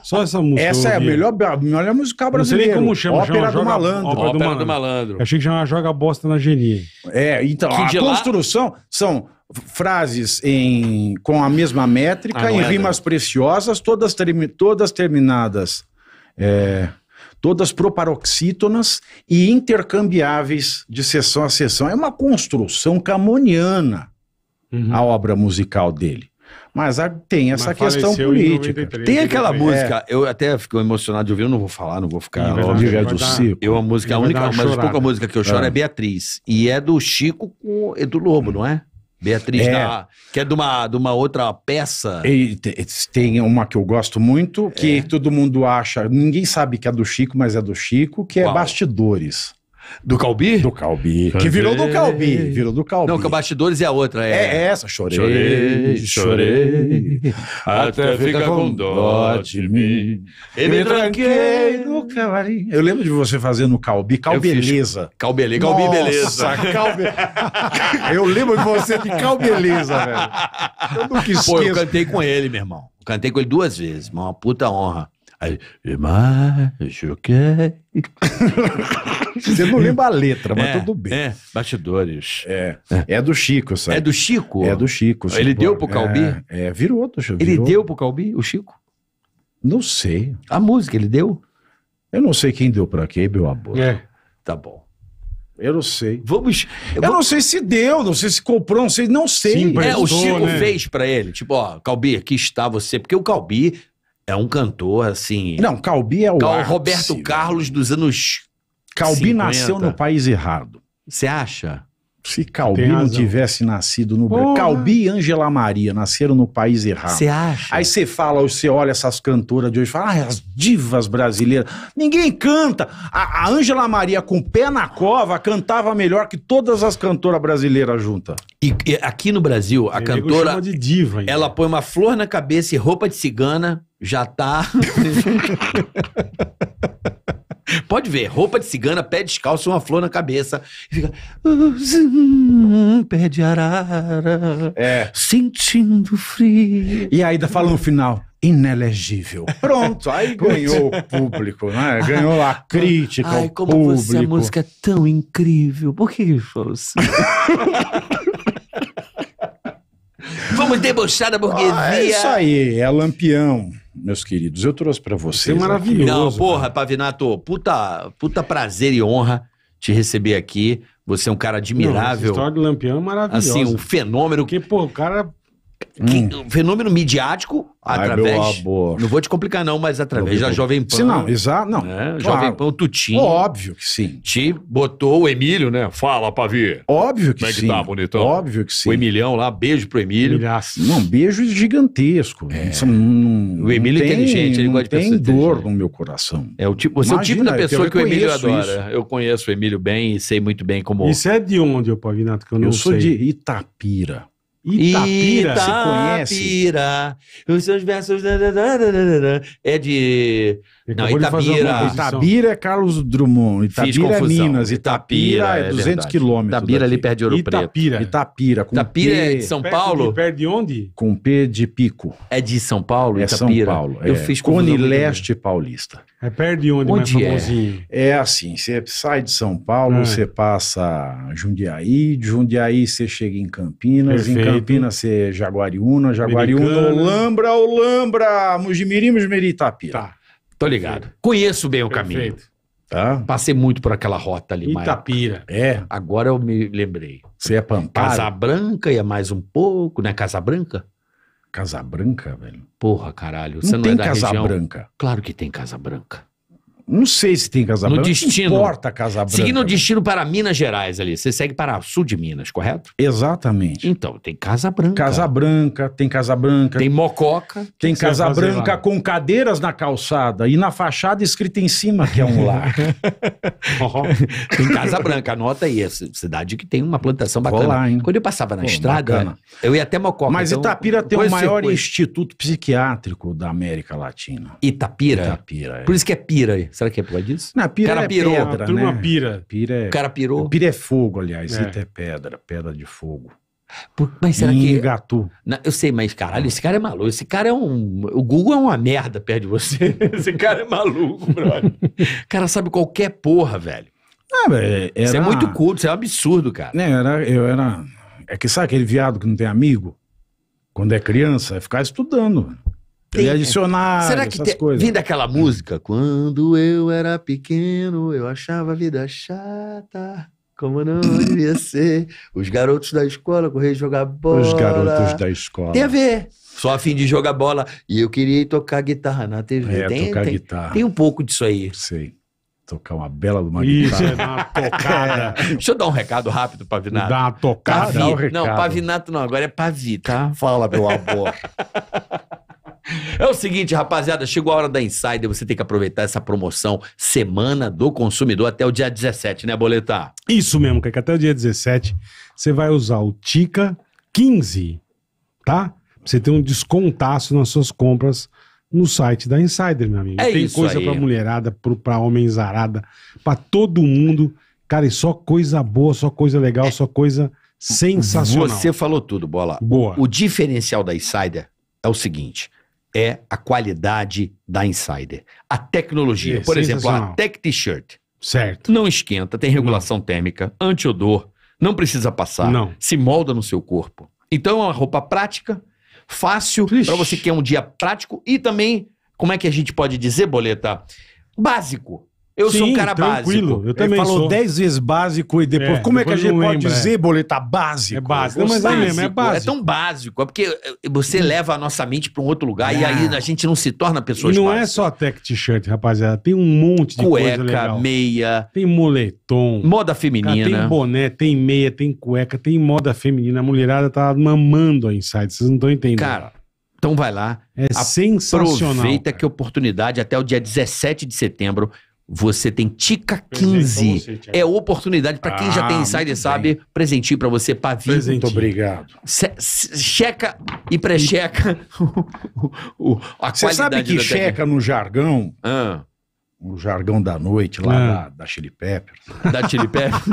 Speaker 2: Só essa música. Essa é a melhor, a melhor música Não sei nem como chama. Ópera chama, do joga- Malandro. Ópera, Ópera do Malandro. Eu achei que chamava Joga Bosta na Geni. É, então, Que a lá- construção são frases em, com a mesma métrica, Ah, em é, rimas né? preciosas, todas, termi- todas terminadas. É, todas proparoxítonas e intercambiáveis de sessão a sessão. É uma construção camoniana uhum. a obra musical dele. Mas tem essa Mas questão política. 93, tem aquela música,
Speaker 1: é. eu até fico emocionado de ouvir, eu não vou falar, não vou ficar. Não, é do Chico. Eu, a música, a única, mas pouca música que eu choro é. é Beatriz. E é do Chico com Edu Lobo, hum. não é? Beatriz, é. Da, que é de uma, de uma outra peça.
Speaker 2: tem uma que eu gosto muito, que é. todo mundo acha, ninguém sabe que é do Chico, mas é do Chico, que é Bastidores. Do Calbi? Do Calbi. Que virou do Calbi. Virou do Calbi.
Speaker 1: Não, que o Bastidores é a outra. É, é, é essa. Chorei, chorei, chorei até ficar com dó
Speaker 2: de mim. E me tranquei no camarim. Eu lembro de você fazendo Calbi. Calbeleza. Calbeleza. Calbi Beleza. calbi
Speaker 1: eu lembro de você de Calbeleza, velho. Eu nunca esqueço. Pô, eu cantei com ele, meu irmão. cantei com ele duas vezes. Uma puta honra. Aí, mas eu quero... Você não lembra a letra, mas é, tudo
Speaker 2: bem. É, bastidores. É. é. É do Chico, sabe? É do Chico? É do Chico. Ele deu pro é, Calbi? É, é virou outro Ele deu pro Calbi, o Chico? Não sei. A música ele deu? Eu não sei quem deu pra quem, meu amor. É. Tá bom. Eu não sei. Vamos. Eu, não sei se deu, não sei se comprou, não sei, não sei. Sim, é, o Chico né? fez
Speaker 1: pra ele, tipo, ó, Calbi, aqui está você. Porque o Calbi é um cantor, assim. Não,
Speaker 2: Calbi é o. Cal... Roberto
Speaker 1: né? Carlos dos anos Calbi 50. nasceu no
Speaker 2: país errado. Você acha? Se Calbi não tivesse nascido no Brasil. Calbi e Angela Maria nasceram no país errado. Você acha? Aí você fala, você olha essas cantoras de hoje, fala, ah, as divas brasileiras. Ninguém canta. A, a Angela Maria, com o pé na cova, cantava melhor que todas as cantoras brasileiras juntas.
Speaker 1: E, e aqui no Brasil, a Eu cantora. de diva. Ela põe uma flor na cabeça e roupa de cigana, já tá. Pode ver, roupa de cigana, pé descalço, uma flor na cabeça. E fica.
Speaker 2: Pé de arara. É. Sentindo frio. E ainda fala no final inelegível. Pronto, aí ganhou o público, né? Ganhou a crítica, Ai, como público. Você, a música é tão incrível. Por que falou assim? Vamos
Speaker 1: debochar da burguesia. Ah, é isso
Speaker 2: aí, é lampião meus queridos, eu trouxe para é vocês. É maravilhoso. Não, porra,
Speaker 1: cara. Pavinato, puta, puta prazer e honra te receber aqui. Você é um cara admirável. Não, essa história
Speaker 2: do Lampião é maravilhosa. Assim, um
Speaker 1: fenômeno. Porque, pô, o cara Hum. fenômeno midiático Ai, através. Não vou te complicar, não, mas através da Jovem Pan. Sim, não, exato,
Speaker 2: não. Né? Jovem Pan, o Tutinho.
Speaker 1: Óbvio que sim. Te botou o Emílio, né? Fala, Pavi. Óbvio que Como é sim. tá, bonitão? Óbvio que sim. O Emilhão lá, beijo pro Emílio. Emilhaço.
Speaker 2: Não, beijo gigantesco. É. não, o Emílio é inteligente, ele gosta de Tem dor no
Speaker 1: meu coração. É o tipo, você Imagina, é o tipo da pessoa que o Emílio adora. Eu conheço o Emílio bem e sei muito bem como. Isso é
Speaker 2: de onde, ô Pavinato, que eu não eu sei. Eu sou de Itapira. Itapira, Itapira. se conhece.
Speaker 1: Os seus versos é de não, Itabira. Itabira
Speaker 2: é Carlos Drummond. Itabira é Minas. Itabira, é 200 é quilômetros. Itabira é ali perto de Ouro Itapira, Preto. Itapira. Itapira. Com Itapira é P... é de São Paulo? Perde de onde? Com P de Pico. É de São Paulo? É Itapira. São Paulo. Eu é. fiz Cone Leste Paulista. É perto de onde, onde mais famosinho? É? é assim, você sai de São Paulo, ah. você passa Jundiaí, de Jundiaí você chega em Campinas, Perfeito. em Campinas você Jaguariúna, Jaguariúna, Olambra, Olambra, Mujimirim, Mujimiri, Itapira. Tá.
Speaker 1: Tô ligado. Perfeito. Conheço bem o Perfeito. caminho. Tá? Passei muito por aquela rota ali. Itapira. É. Agora eu me lembrei. Você é pamparo? Casa Branca ia mais um pouco, né? Casa Branca? Casa Branca, velho? Porra, caralho. Você não, não tem é da Casa região? Branca.
Speaker 2: Claro que tem Casa Branca. Não sei se tem Casa Branca. No destino. Não importa Casa Branca. Seguindo o
Speaker 1: né? destino para Minas Gerais ali. Você segue para o sul de Minas, correto?
Speaker 2: Exatamente. Então, tem Casa Branca. Casa Branca, tem Casa Branca. Tem Mococa. Tem Casa Branca com cadeiras na calçada e na fachada escrita em cima que é um lar. tem Casa Branca, anota aí. Essa é cidade que tem uma plantação bacana. lá, hein?
Speaker 1: Quando eu passava na Pô, estrada, bacana. eu
Speaker 2: ia até Mococa. Mas então, Itapira tem o maior instituto psiquiátrico da América Latina. Itapira? Itapira, é. Por isso que é pira. Será que é por causa disso? Não, pira cara é pirou. Pedra, né? pira. pira é... O cara pirou? Pira é fogo, aliás. É. é pedra, pedra de fogo.
Speaker 1: Por, mas será que. Gatu. Não, eu sei, mas caralho, esse cara é maluco. Esse cara é um. O Google é uma merda perto de você. esse cara é maluco, brother. o cara sabe qualquer porra, velho. Ah, velho. Era... é muito culto, você é um absurdo, cara.
Speaker 2: Não, né, era, eu era. É que sabe aquele viado que não tem amigo? Quando é criança, é ficar estudando tem, e adicionar será que essas te, coisas. Vem daquela música? Quando eu era pequeno,
Speaker 1: eu achava a vida chata. Como não devia ser. Os garotos da escola correr jogar bola. Os garotos da escola. Tem a ver. Só a fim de jogar bola. E eu queria tocar guitarra na TV. É, tem, tocar tem, guitarra. Tem um pouco disso aí. Sei tocar uma
Speaker 2: bela de uma Isso, guitarra. Isso, é uma tocada.
Speaker 1: Deixa eu dar um recado rápido, Pavinato. Dá uma
Speaker 2: tocada, Pavi. dá um recado. Não,
Speaker 1: Pavinato não, agora é Pavi, tá? Fala, meu amor. É o seguinte, rapaziada, chegou a hora da Insider, você tem que aproveitar essa promoção Semana do Consumidor até o dia 17, né, Boletar?
Speaker 2: Isso mesmo, que até o dia 17 você vai usar o TICA 15, tá? Pra você ter um descontaço nas suas compras no site da Insider, meu amigo. É tem isso coisa aí. pra mulherada, pro, pra zarada, pra todo mundo. Cara, e só coisa boa, só coisa legal, é. só coisa sensacional. Você
Speaker 1: falou tudo, Bola. Boa. O, o diferencial da Insider é o seguinte é a qualidade da Insider. A tecnologia, é, por exemplo, a Tech T-shirt. Certo. Não esquenta, tem regulação não. Hum. térmica, antiodor, não precisa passar, não. se molda no seu corpo. Então é uma roupa prática, fácil, para você que é um dia prático e também, como é que a gente pode dizer, boleta? Básico. Eu Sim, sou um cara tranquilo, básico. Eu também Ele falou 10
Speaker 2: vezes básico e depois. É, como depois é que a gente pode lembra, é. dizer é. boleta tá básico? É básico. Não, mas básico, é mesmo, é, é básico. É
Speaker 1: tão básico. É porque eh, você hum. leva a nossa mente para um outro lugar e ah. aí a gente não se torna pessoas E não é básicas. é
Speaker 2: só tech t-shirt, rapaziada. Tem um monte de cueca, coisa Cueca,
Speaker 1: meia.
Speaker 2: Tem moletom. Moda feminina. Cara, tem boné, tem meia, tem cueca, tem moda feminina. A mulherada tá mamando a Inside. Vocês não estão entendendo. Cara, então vai lá. É sensacional. Aproveita
Speaker 1: cara. que oportunidade até o dia 17 de setembro. Você tem Tica 15. Você, é oportunidade para quem ah, já tem ah, insider sabe. Bem. Presentinho para você, Pavi. Muito
Speaker 2: obrigado.
Speaker 1: checa e pré-checa a Você sabe que checa
Speaker 2: no jargão, ah. no jargão da noite lá ah. da, da Chili Peppers.
Speaker 1: Da Chili Peppers?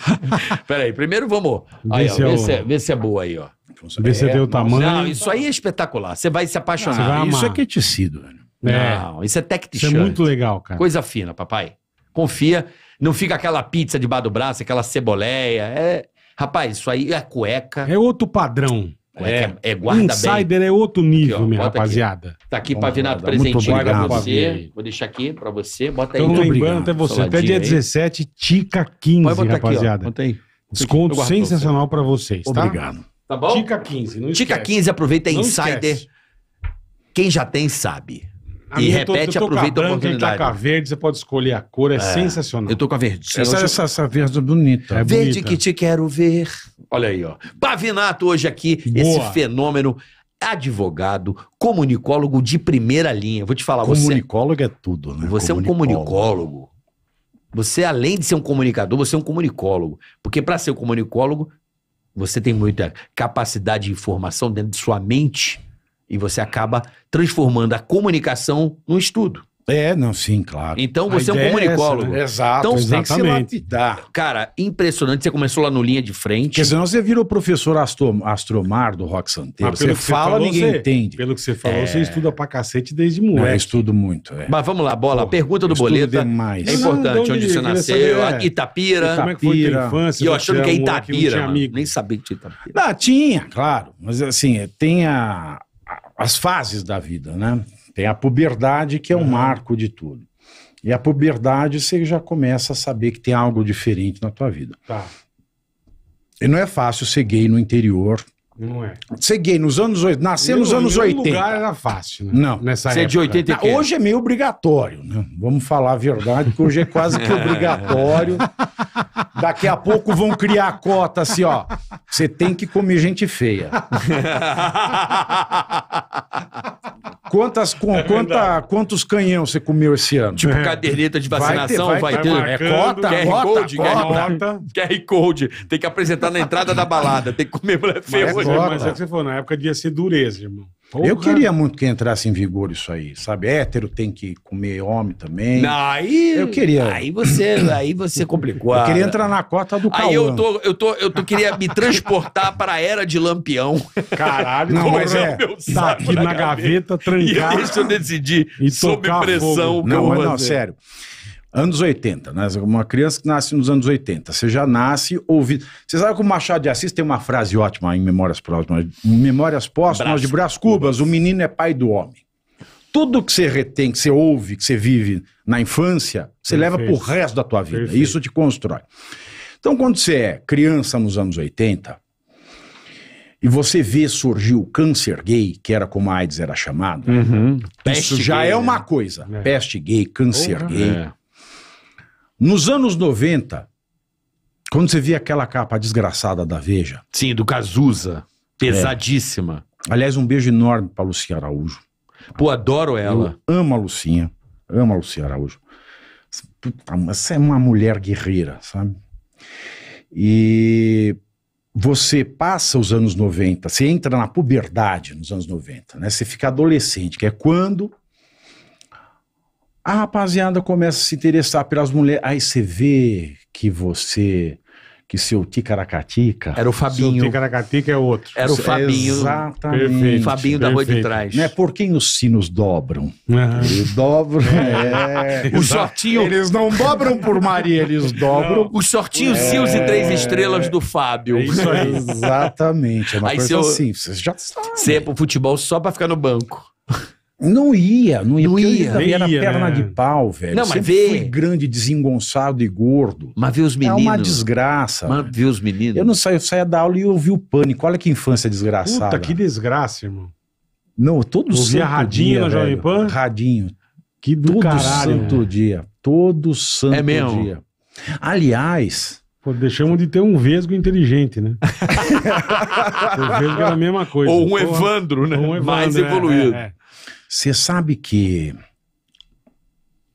Speaker 1: Peraí, primeiro vamos... Aí, é vê, ó, se é, vê se é boa aí, ó. Vê é, se é, é o tamanho. Não, isso aí é espetacular. Você vai se apaixonar. Vai isso é, é
Speaker 2: tecido, velho. É. Não, isso é tech t-shirt. Isso é muito legal, cara.
Speaker 1: Coisa fina, papai. Confia. Não fica aquela pizza de do braço, aquela ceboleia. É... Rapaz, isso aí é
Speaker 2: cueca. É outro padrão. É. é, é guarda Insider bem. é outro nível, aqui, ó, minha rapaziada. Aqui. Tá aqui, Pavinato, presentinho pra você.
Speaker 1: Vou deixar aqui pra você. Bota aí. Tô lembrando até você. Até dia aí. 17,
Speaker 2: Tica 15, rapaziada. Aqui, Desconto sensacional para vocês, tá? Obrigado.
Speaker 1: Tá bom? Tica 15, não esquece. Tica 15, aproveita não Insider. Quem
Speaker 2: já tem, sabe e repete, aproveita a, oportunidade. a oportunidade. Tá com a verde, você pode escolher a cor, é, é. sensacional. Eu tô com a verde. Essa, é essa, essa verde é bonita. É verde bonita. que te quero ver. Olha aí,
Speaker 1: ó. Pavinato hoje aqui, Boa. esse fenômeno advogado, comunicólogo de primeira linha. Vou te falar, é- comunicólogo
Speaker 2: você... é tudo, né? Você é um comunicólogo.
Speaker 1: Você, além de ser um comunicador, você é um comunicólogo. Porque para ser um comunicólogo, você tem muita capacidade de informação dentro de sua mente e você acaba transformando a comunicação num estudo. É, não, sim, claro. Então você é um é comunicólogo. É essa, né? Exato, então, exatamente. Tem que se Cara, impressionante. Você começou lá no Linha de Frente. Quer dizer,
Speaker 2: você virou professor astro, astromar do Rock Santeiro. você fala, falou, ninguém você, entende. Pelo que você falou, é... você estuda pra cacete desde moleque. É, eu estudo muito, é.
Speaker 1: Mas vamos lá, Bola. Pergunta do boleto Demais. É importante não, onde, onde você nasceu. Itapira. É. Itapira. Como é que foi a infância? E eu achando que é Itapira.
Speaker 2: Nem sabia que tinha Itapira. Ah, tinha, claro. Mas assim, tem a as fases da vida, né? Tem a puberdade, que é o marco de tudo. E a puberdade, você já começa a saber que tem algo diferente na tua vida. Tá. E não é fácil ser gay no interior, não é. Ser gay nos anos 80, nasceu nos anos 80. lugar era fácil, né? Não. Nessa Ser é época. de 80 e Hoje é meio obrigatório, né? Vamos falar a verdade, que hoje é quase que obrigatório. Daqui a pouco vão criar a cota assim, ó. Você tem que comer gente feia. Quantas, com, é quanta, quantos canhão você comeu esse ano? Tipo, é. caderneta de vacinação vai ter. Vai, ter. é cota, QR cota, Code, cota.
Speaker 1: QR, QR Code. Tem que apresentar na entrada da balada.
Speaker 2: Tem que comer mulher feia hoje. É é, mas, é, mas é que você falou, na época devia ser dureza, irmão. Porra. Eu queria muito que entrasse em vigor isso aí, sabe? Hétero tem que comer homem também. Não, aí. Eu queria. Aí você, aí você é complicou. Eu queria entrar na cota do Cauã. Aí eu
Speaker 1: tô, eu tô, eu tô, queria me transportar para a era de Lampião. Caralho, não, mas é.
Speaker 2: Tá aqui na, na gaveta, gaveta trancado. E isso eu decidi, e sob pressão. Fogo. Não, mas não, sério. Anos 80, né? Uma criança que nasce nos anos 80. Você já nasce ouvindo. Você sabe que o Machado de Assis tem uma frase ótima em Memórias Próximas, Memórias Póstumas de Brás Cubas, o menino é pai do homem. Tudo que você retém, que você ouve, que você vive na infância, você Perfeito. leva pro resto da tua vida. Perfeito. Isso te constrói. Então, quando você é criança nos anos 80, e você vê surgir o câncer gay, que era como a AIDS era chamado, uhum. isso já gay, é uma né? coisa. É. Peste gay, câncer Porra, gay. É. Nos anos 90, quando você via aquela capa desgraçada da Veja. Sim, do Cazuza. É. Pesadíssima. É. Aliás, um beijo enorme pra Luciana Araújo.
Speaker 1: Pô, adoro ela.
Speaker 2: Eu amo a Lucinha. Amo a Luciana Araújo. Puta, você é uma mulher guerreira, sabe? E você passa os anos 90, você entra na puberdade nos anos 90, né? Você fica adolescente, que é quando a rapaziada começa a se interessar pelas mulheres. Aí você vê que você que seu Ticaracatica. Era o Fabinho. Seu Ticaracatica é outro. Era o Fabinho. Exatamente. Perfeito, o Fabinho perfeito. da rua de trás. Né? Por quem os sinos dobram? Ah. Eles dobram. É, é. o Eles não dobram por Maria, eles dobram. Não. O shortinho é... Sils e três estrelas do
Speaker 1: Fábio. É isso aí. Exatamente.
Speaker 2: É uma aí coisa seu... assim,
Speaker 1: vocês já sabem. Sempre é o futebol só pra ficar no banco.
Speaker 2: Não ia, não ia. Não ia. Eu ia, era ia, perna né? de pau, velho. Não, mas vê. fui grande, desengonçado e gordo. Mas vê os meninos. É uma desgraça. Mas vê os meninos. Eu não saía, eu saía da aula e ouvi o pânico. Olha que infância desgraçada. Puta, que desgraça, irmão. Não, todo Ouvia santo radinho dia, na Jovem Pan? Radinho. Que do todo caralho. Todo santo né? dia. Todo santo é mesmo? dia. Aliás... Pô, deixamos de ter um Vesgo inteligente, né?
Speaker 3: o
Speaker 2: Vesgo era a mesma coisa. Ou um Evandro, né? um Evandro, Mais né? evoluído. É, é. Você sabe que.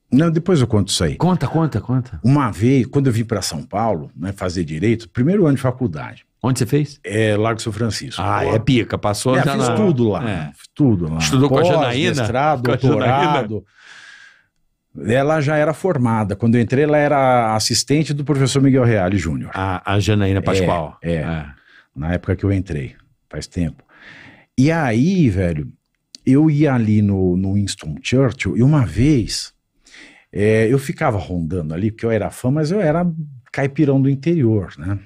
Speaker 2: Não, depois eu conto isso aí. Conta, conta, conta. Uma vez, quando eu vim para São Paulo, né, fazer direito, primeiro ano de faculdade. Onde você fez? É, Largo São Francisco. Ah, Pô, é pica, passou é, fiz lá. tudo lá. É. tudo lá. Estudou Pós, com a Janaína? Mestrado, com doutorado. Ela já era formada. Quando eu entrei, ela era assistente do professor Miguel Reale Júnior.
Speaker 1: A, a Janaína Pascoal. É, é, é,
Speaker 2: Na época que eu entrei, faz tempo. E aí, velho, eu ia ali no, no Winston Churchill e uma vez é, eu ficava rondando ali, porque eu era fã, mas eu era caipirão do interior, né?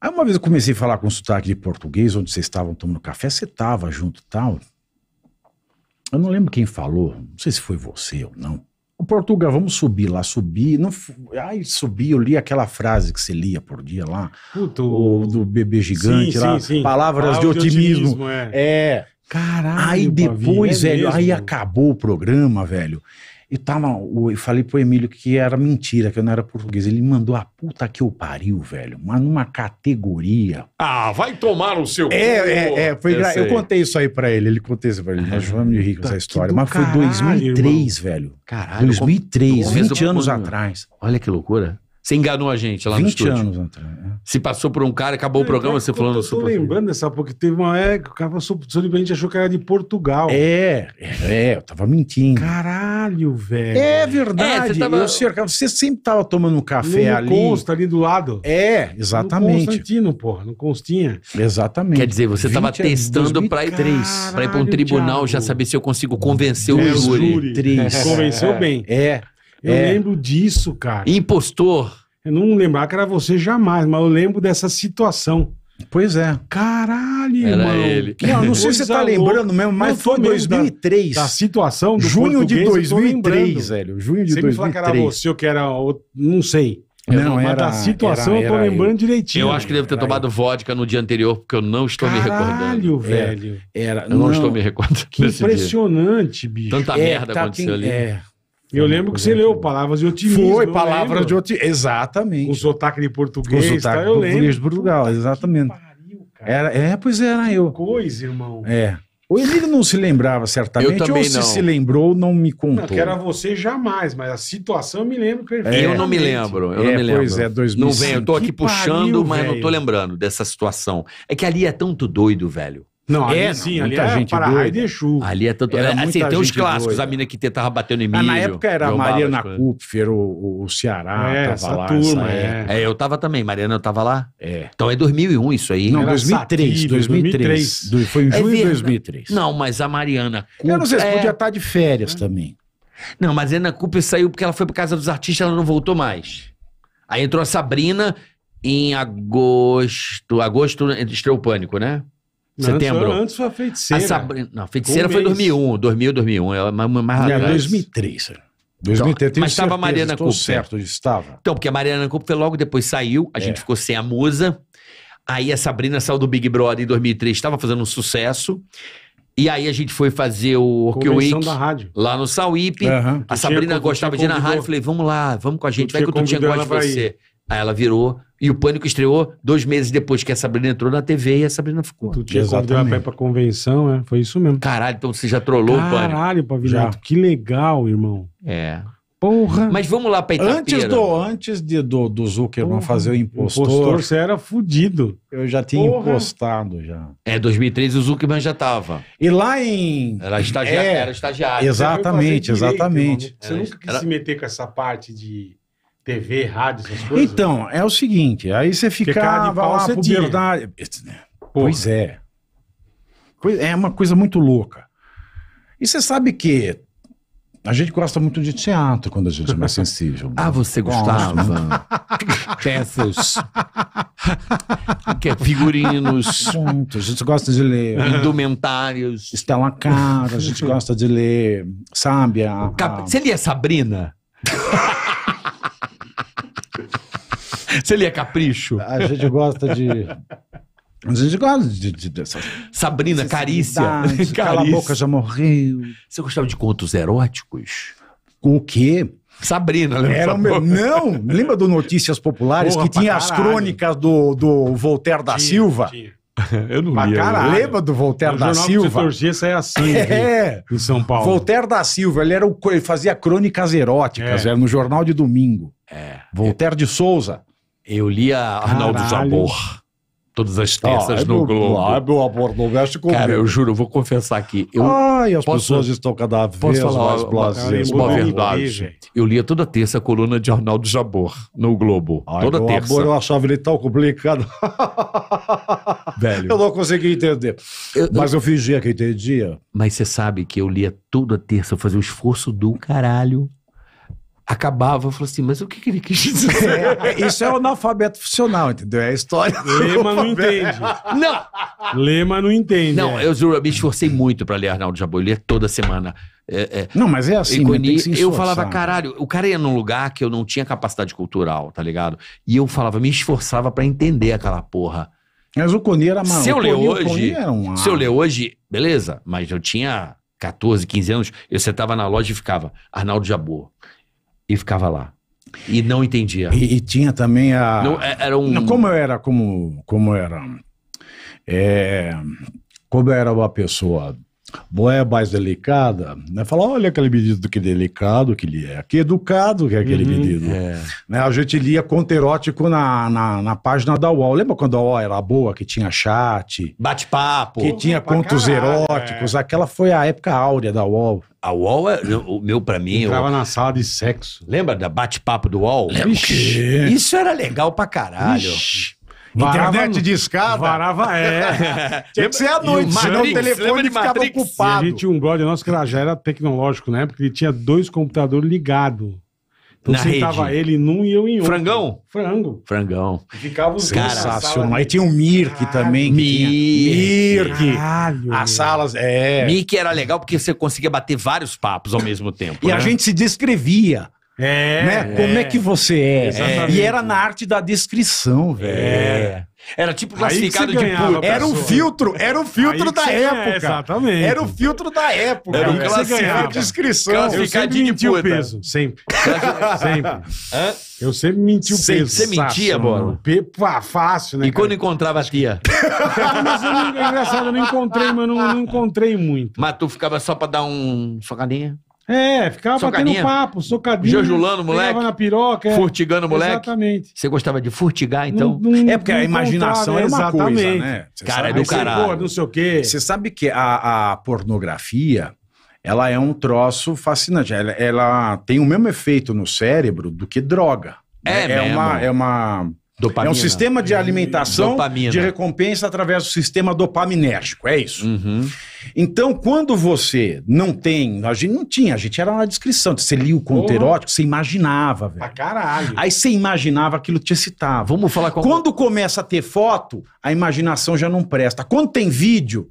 Speaker 2: Aí uma vez eu comecei a falar com sotaque de português, onde vocês estavam tomando café, você estava junto tal. Eu não lembro quem falou, não sei se foi você ou não. O Portugal, vamos subir lá, subir. Não, ai, subi, eu li aquela frase que você lia por dia lá. Puto. O, do bebê gigante sim, lá. Sim, sim. Palavras, Palavras de otimismo. De otimismo é. é. Caralho, aí depois, é velho, mesmo? aí acabou o programa, velho. E tava, eu falei pro Emílio que era mentira, que eu não era português. Ele mandou a puta que eu pariu, velho. Mas numa categoria. Ah, vai tomar o seu. É, é, é. Foi eu, eu contei isso aí pra ele. Ele contei isso pra ele. Nós vamos de rir essa história. Mas foi 2003, irmão. velho. Caralho. 2003, 20 anos atrás.
Speaker 1: Olha que loucura. Você enganou a gente lá 20 no estúdio. anos atrás. É. Se passou por um cara, acabou eu, o é, programa, eu, você eu falando... Eu tô
Speaker 2: lembrando dessa, porque teve uma época que o cara passou, a gente achou que era de Portugal. É, é, é, eu tava mentindo. Caralho, velho. É verdade. É, você, tava... eu, senhor, você sempre tava tomando um café no, ali. No Consta, ali do lado. É, exatamente. No Constantino, porra, no Constinha.
Speaker 1: Exatamente. Quer dizer, você tava testando para ir, pra ir pra um tribunal, já saber se eu consigo convencer o júri. Convenceu bem.
Speaker 2: É, eu é. lembro disso, cara. Impostor. Eu não lembrar que era você jamais, mas eu lembro dessa situação. Pois é. Caralho, Era mano. Ele. Não, não sei se você tá lembrando mesmo, mas foi em 2003. Da, da situação do Junho de 2003, velho. Junho de 2003. Você me falar que era você ou que era não sei. Eu não, não era, da situação era, era, eu tô lembrando eu. direitinho.
Speaker 1: Eu acho que devo ter tomado eu. vodka no dia anterior, porque eu não estou Caralho, me recordando. Caralho, é. velho. Era, eu não, não, estou me recordando. Que impressionante,
Speaker 2: dia. bicho. Tanta é, merda tá, aconteceu tem, ali. É. Eu lembro que você leu Palavras de Otimismo. Foi, Palavras de Otimismo. Exatamente. Os sotaque de português. Os sotaque tá, eu português lembro. de Portugal, exatamente. era, é, pois era eu. Coisa, irmão. É. O Emílio não se lembrava certamente, ou se não. se lembrou, não me contou. Não, que era você jamais, mas a situação eu me lembro perfeitamente. eu não me lembro, eu é, é não me lembro. Pois é, 2005. Não vem, eu tô aqui que puxando, pariu, mas véio. não tô
Speaker 1: lembrando dessa situação. É que ali é tanto doido, velho. Não, ali é, sim, ali era gente para raio de Ali é tanto. Era é, assim, tem os clássicos, doida. a mina que tava batendo em mim. Ah, na época era a Mariana
Speaker 2: Kupfer,
Speaker 1: o, o Ceará, é, essa lá, turma. É. é. eu tava também, Mariana eu tava lá. É. Então é 2001 isso aí. Não, 2003, 2003, 2003. Foi em é junho de 2003. Não, mas
Speaker 2: a Mariana Kupfer... Eu não sei, se é- podia estar tá de férias também.
Speaker 1: Não, mas a Mariana Kupfer saiu porque ela foi por casa dos artistas, ela não voltou mais. Aí entrou a Sabrina em agosto, agosto estreou o Pânico, né? setembro. Antes foi a feiticeira. A Sabrina, não, a feiticeira um foi em 2001, 2000, 2001. É mais, mais é,
Speaker 2: 2003. 2003, então, mas estava a Mariana estou Cooper. certo, estava.
Speaker 1: Então, porque a Mariana Cooper logo depois saiu, a é. gente ficou sem a musa. Aí a Sabrina saiu do Big Brother em 2003, estava fazendo um sucesso. E aí a gente foi fazer o Orc Week lá no Sauípe. Uhum. A Sabrina gostava de ir na rádio. Falei, vamos lá, vamos com a gente, vai que eu tô gosta de você. Ir. Aí ela virou, e o Pânico estreou dois meses depois que a Sabrina entrou na TV e a Sabrina ficou. Tu tinha Exatamente. pra, pra
Speaker 2: convenção, é? Foi isso mesmo. Caralho,
Speaker 1: então você já trollou o Pânico. Caralho, Pavilhão.
Speaker 2: que legal, irmão. É. Porra. Mas vamos lá pra Itapira. Antes do, antes de, do, do Zuckerman Porra. fazer o impostor... Impostor, você era fudido. Eu já tinha Porra. impostado, já.
Speaker 1: É, 2013 o Zuckerman já tava. E
Speaker 2: lá em...
Speaker 1: Era estagiário. É, era estagiário. Exatamente, exatamente. você era, nunca quis
Speaker 2: era... se meter com essa parte de TV, rádio, essas coisas? Então, é o seguinte, aí você ficava ah, pau, lá, você puberdade... Pois é. É uma coisa muito louca. E você sabe que a gente gosta muito de teatro quando a gente é mais sensível. Ah, você gostava?
Speaker 1: Peças.
Speaker 2: que é figurinos. Muito. A gente gosta de ler. Indumentários. Estela Cara, a gente gosta de ler, sabe? A, a... Você lia Sabrina? Você lia Capricho? A gente gosta de.
Speaker 1: A gente gosta de, de,
Speaker 2: Sabrina, Carícia. Carícia. Cala a boca, já morreu. Você gostava de contos eróticos? O quê? Sabrina, lembra? Era meu... Não, lembra do Notícias Populares Porra, que tinha as crônicas do, do Voltaire da tinha, Silva? Tinha. Eu não lembro. Lembra do Voltaire da Silva? Torgia, é assim, é. em São Paulo. Voltaire da Silva, ele, era o, ele fazia crônicas eróticas, é. era no Jornal de Domingo. É. Voltaire de Souza. Eu lia Arnaldo Jabor todas as ah, terças é ah, é no meu, Globo. Ah,
Speaker 1: meu amor, não mexe comigo. Cara, eu juro, vou confessar aqui. Eu Ai, as posso, pessoas estão cada vez posso falar, mais blasé. Uma, uma verdade. Eu lia toda terça a coluna de Arnaldo Jabor no Globo. Ai, toda terça. Amor, eu
Speaker 2: achava ele tão complicado.
Speaker 1: Velho. Eu não
Speaker 2: conseguia entender. Eu, mas eu fingia que entendia.
Speaker 1: Mas você sabe que eu lia toda terça, eu fazia um esforço do caralho acabava, eu falava assim, mas o que, que ele
Speaker 2: quis dizer? É, isso é o analfabeto funcional, entendeu? É a história Lema não entende. Não!
Speaker 1: Lema não entende. Não, é. eu juro, eu me esforcei muito pra ler Arnaldo Jabô, eu lia toda semana. É, é. não, mas é assim, né? Iconi, eu falava, né? caralho, o cara ia num lugar que eu não tinha capacidade cultural, tá ligado? E eu falava, me esforçava pra entender aquela porra.
Speaker 2: Mas o Coni era maluco. Se eu ler hoje, é um... se eu
Speaker 1: ler hoje, beleza, mas eu tinha 14, 15 anos, eu sentava na loja e ficava, Arnaldo Jabor e ficava lá. E não
Speaker 2: entendia. E, e tinha também a. Não, é, era um... Como eu era, como, como era. É, como eu era uma pessoa boé mais delicada, né? Falar, olha aquele menino que delicado que ele é, que educado que é aquele uhum, menino. É. Né? A gente lia conto erótico na, na, na, página da UOL. Lembra quando a UOL era boa, que tinha chat?
Speaker 1: Bate-papo. Que tinha contos caralho, eróticos.
Speaker 2: É. Aquela foi a época áurea da UOL.
Speaker 1: A UOL, é, o meu para mim... Entrava eu... na sala de sexo. Lembra da bate-papo do UOL? Lembra
Speaker 2: Isso era legal pra caralho. Ixi. Varava, internet de escada. Varava, é. Tinha que ser à noite, o senão o telefone ficava Matrix? ocupado. E a gente tinha um brother nosso que já era tecnológico na né? época, ele tinha dois computadores ligados. Então na sentava rede. ele num e eu em outro. Frangão? Frango. Frangão. E ficava os Sensacional. Aí tinha o Mirk também. Mirk. Mirk.
Speaker 1: Caralho. As salas, é. Mirk era legal porque você conseguia bater vários papos ao mesmo tempo. e né? a gente
Speaker 2: se descrevia.
Speaker 1: É, né? é, Como é que
Speaker 2: você é? Exatamente. E era na arte da descrição, é. velho. É. Era tipo classificado de ganhava, Era um filtro, era um filtro da é, época. exatamente. Era o um filtro da época. Era um classificado de inscrição. Classificado de o peso, sempre. sempre. Hã?
Speaker 1: Eu sempre menti o sempre. peso. Você mentia, bola? Pepa, fácil, né? E cara? quando encontrava a tia?
Speaker 2: mas eu não, é engraçado, eu não encontrei, mas não, não encontrei muito. Mas tu ficava só pra dar um socadinha? É, ficava Socadinha. batendo papo, socadinho. Jojulando moleque. na piroca. É. Furtigando moleque. Exatamente.
Speaker 1: Você gostava de furtigar, então? Não, não, é porque a imaginação é uma exatamente. coisa, né? Cara, é do caralho. Você, pô,
Speaker 2: não sei o quê. Você sabe que a, a pornografia, ela é um troço fascinante. Ela, ela, tem o mesmo efeito no cérebro do que droga. É, é, uma É uma Dopamina. É um sistema de alimentação dopamina. de recompensa através do sistema dopaminérgico, é isso. Uhum. Então, quando você não tem, a gente não tinha, a gente era na descrição. Você lia o conto erótico, você imaginava, velho. Pra caralho. Aí você imaginava aquilo que te excitava. Vamos falar com Quando começa a ter foto, a imaginação já não presta. Quando tem vídeo,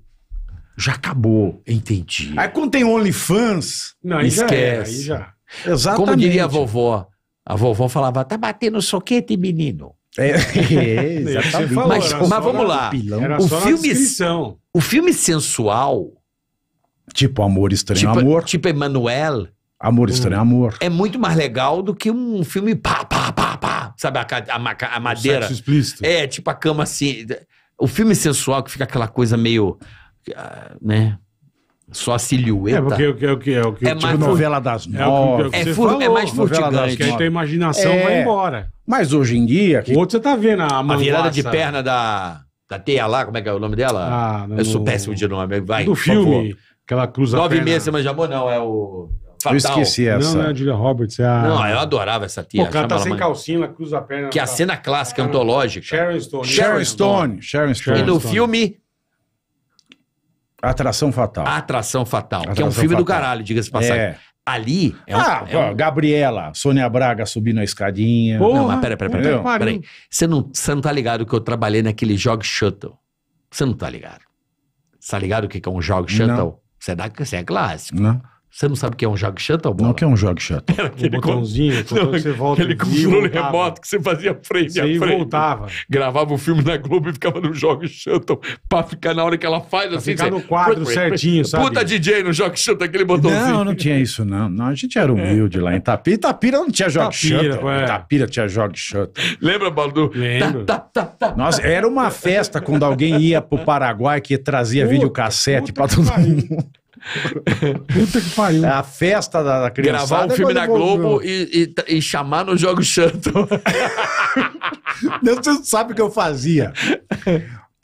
Speaker 2: já acabou. Entendi. Aí quando tem OnlyFans, não, aí esquece. Já é, aí
Speaker 1: já. Exatamente. Como diria a
Speaker 2: vovó, a vovó falava:
Speaker 1: tá batendo soquete, menino. É, é exatamente. Falou, mas, mas vamos lá. Era o filme, o filme sensual. Tipo Amor Estranho tipo, Amor. Tipo Emanuel.
Speaker 2: Amor Estranho hum.
Speaker 1: Amor. É muito mais legal do que um filme pá, pá, pá, pá. Sabe, a, a, a madeira. sexo explícito. É, tipo a cama assim. O filme sensual que fica aquela coisa meio. Ah, né? Só a silhueta. É, porque é o que
Speaker 3: é
Speaker 2: o que é o que é, é novela das é nove. É, é, fur... é mais furtigante. Porque a imaginação é... vai embora. Mas hoje em dia... Que... O outro você tá vendo a A virada de perna
Speaker 1: da, da teia lá, como é que é o nome dela? Ah, no... Eu sou péssimo de nome. Vai, Do filme,
Speaker 2: Aquela que ela cruza Nove meses,
Speaker 1: você não, é o... Fatal. Eu esqueci essa. Não, não é a
Speaker 2: Julia Roberts. É a... Não, eu
Speaker 1: adorava essa tia. o cara tá sem mãe.
Speaker 2: calcinha, cruza a perna. Que é a tá cena clássica, antológica. Sharon Stone. Sharon Stone. Sharon Stone. E no filme Atração Fatal.
Speaker 1: Atração Fatal, Atração que é um filme fatal. do
Speaker 2: caralho, diga-se passagem. É. Ali é um, ah, é um... Gabriela, Sônia Braga subindo a escadinha.
Speaker 1: Porra, não, mas pera, pera, pera, pera, pera, pera Você não, você não tá ligado que eu trabalhei naquele Jog Shuttle. Você não tá ligado. Você tá ligado o que é um Jog Shuttle? Não. Você, é dá, você é clássico. Não. Você não sabe o que é um jog shuttle? não? Não que é um jog shuttle. Era aquele botãozinho, quando não, você volta aquele controle remoto que você fazia frente você a frente. voltava. Gravava o filme na Globo e ficava no jog shuttle pra ficar na hora que ela faz pra assim. Ficar no quadro certinho, sabe? Puta DJ no jog shuttle, aquele botãozinho. Não, não
Speaker 2: tinha isso não. não a gente era humilde é. lá em Itapira. Itapira não tinha jog shuttle. Itapira tinha jog shuttle.
Speaker 1: Lembra, Baldu? Lembro.
Speaker 2: Tá, tá, tá, tá Nossa, tá. era uma festa quando alguém ia pro Paraguai que trazia puta, videocassete puta pra todo mundo. Puta que pariu. É a festa da, da criança. Gravar um é filme na Globo
Speaker 1: e, e, e, chamar no Jogo chanto.
Speaker 2: Você sabe o que eu fazia.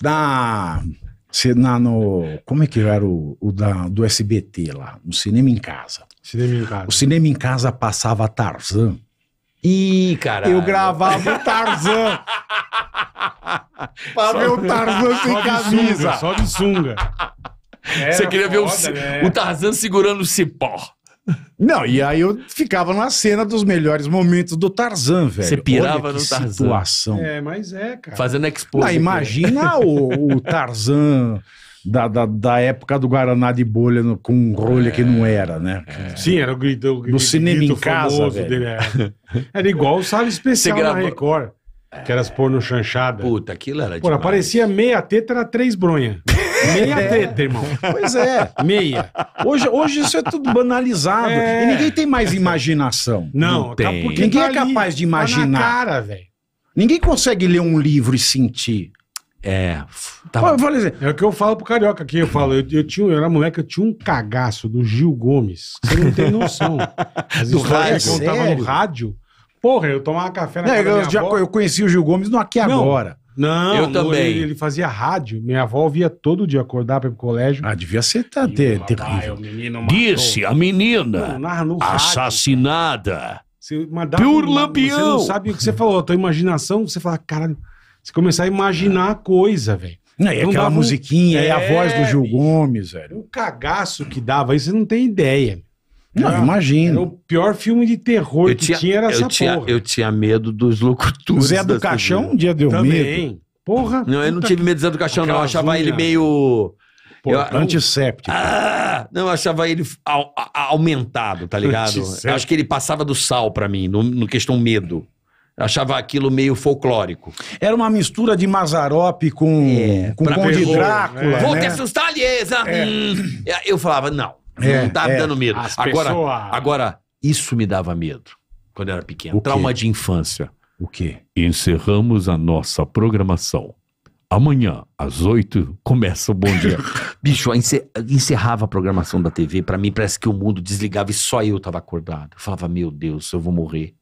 Speaker 2: Na, na, no, como é que era o, o da, do SBT lá? No Cinema em Casa. Cinema em Casa. O Cinema em Casa passava Tarzan. Ih, cara. Eu gravava o Tarzan. pra só, ver o Tarzan sem camisa. Sunga, só de
Speaker 1: sunga. Você queria foda, ver o, né? o Tarzan segurando o cipó.
Speaker 2: Não, e aí eu ficava na cena dos melhores momentos do Tarzan, velho. Você pirava no Tarzan. Situação.
Speaker 1: É, mas é, cara. Fazendo exposição. Né? Imagina o, o,
Speaker 2: Tarzan da, da, da, época do Guaraná de bolha no, com um rolha é, que não é, era, né? É. Sim, era o grito, o grito, no cinema grito em casa, dele. Era. É. era igual o Sábio Especial grava... na Record. Que era elas pôr no chanchada. Puta, aquilo era Pô, aparecia meia teta, era três bronhas. Meia é. teta, irmão. Pois é. Meia. Hoje, hoje isso é tudo banalizado. É. E ninguém tem mais imaginação. Não, não tem. Ninguém é tá é capaz ali, de tá imaginar. Tá cara, velho. Ninguém consegue ler um livro e sentir. É. Tá Pô, falei, é o que eu falo pro carioca aqui. Eu falo, eu, eu tinha, eu era moleque, eu tinha um cagaço do Gil Gomes. Você não tem noção. As do rádio. Eu contava no rádio. Porra, eu tomava café na não, eu, já, avó. eu conheci o Gil Gomes no Aqui não, Agora. Não, eu também. Ele, ele fazia rádio. Minha avó via todo dia acordar para o colégio. Ah, devia ser tá, ter, terrível. Disse
Speaker 1: a menina não, rádio, assassinada. Cara. Você Lampião. Você não sabe
Speaker 2: o que você falou. A tua imaginação, você fala, caralho. Você começar a imaginar a é. coisa, velho. Não, e aquela musiquinha, é, e a é, voz do Gil Gomes, velho. O cagaço que dava, aí você não tem ideia. Não, imagina. imagino. o pior filme de terror eu que tinha, tinha era essa eu tinha, porra.
Speaker 1: Eu tinha medo dos locutores. Zé do Caixão um dia deu Também. medo.
Speaker 2: Porra. Não, eu não tive medo do Zé do Caixão, não. Eu achava ele meio...
Speaker 1: Pô, antisséptico. Ah, não, eu achava ele au, a, aumentado, tá ligado? Eu acho que ele passava do sal para mim, no, no, questão medo.
Speaker 2: Eu achava aquilo meio folclórico. Era uma mistura de Mazarope com, é, com Conde Drácula. Né? Vou te né?
Speaker 1: assustar, Liesa! É. Hum. Eu falava, não,
Speaker 2: é, não tá me é. dando medo.
Speaker 1: As agora, pessoas... agora, isso me dava medo quando eu era pequeno. O Trauma quê? de infância. O quê? Encerramos a nossa programação. Amanhã, às oito, começa o Bom Dia. Bicho, encerrava a programação da TV. Para mim, parece que o mundo desligava e só eu tava acordado. Eu falava, meu Deus, eu vou morrer.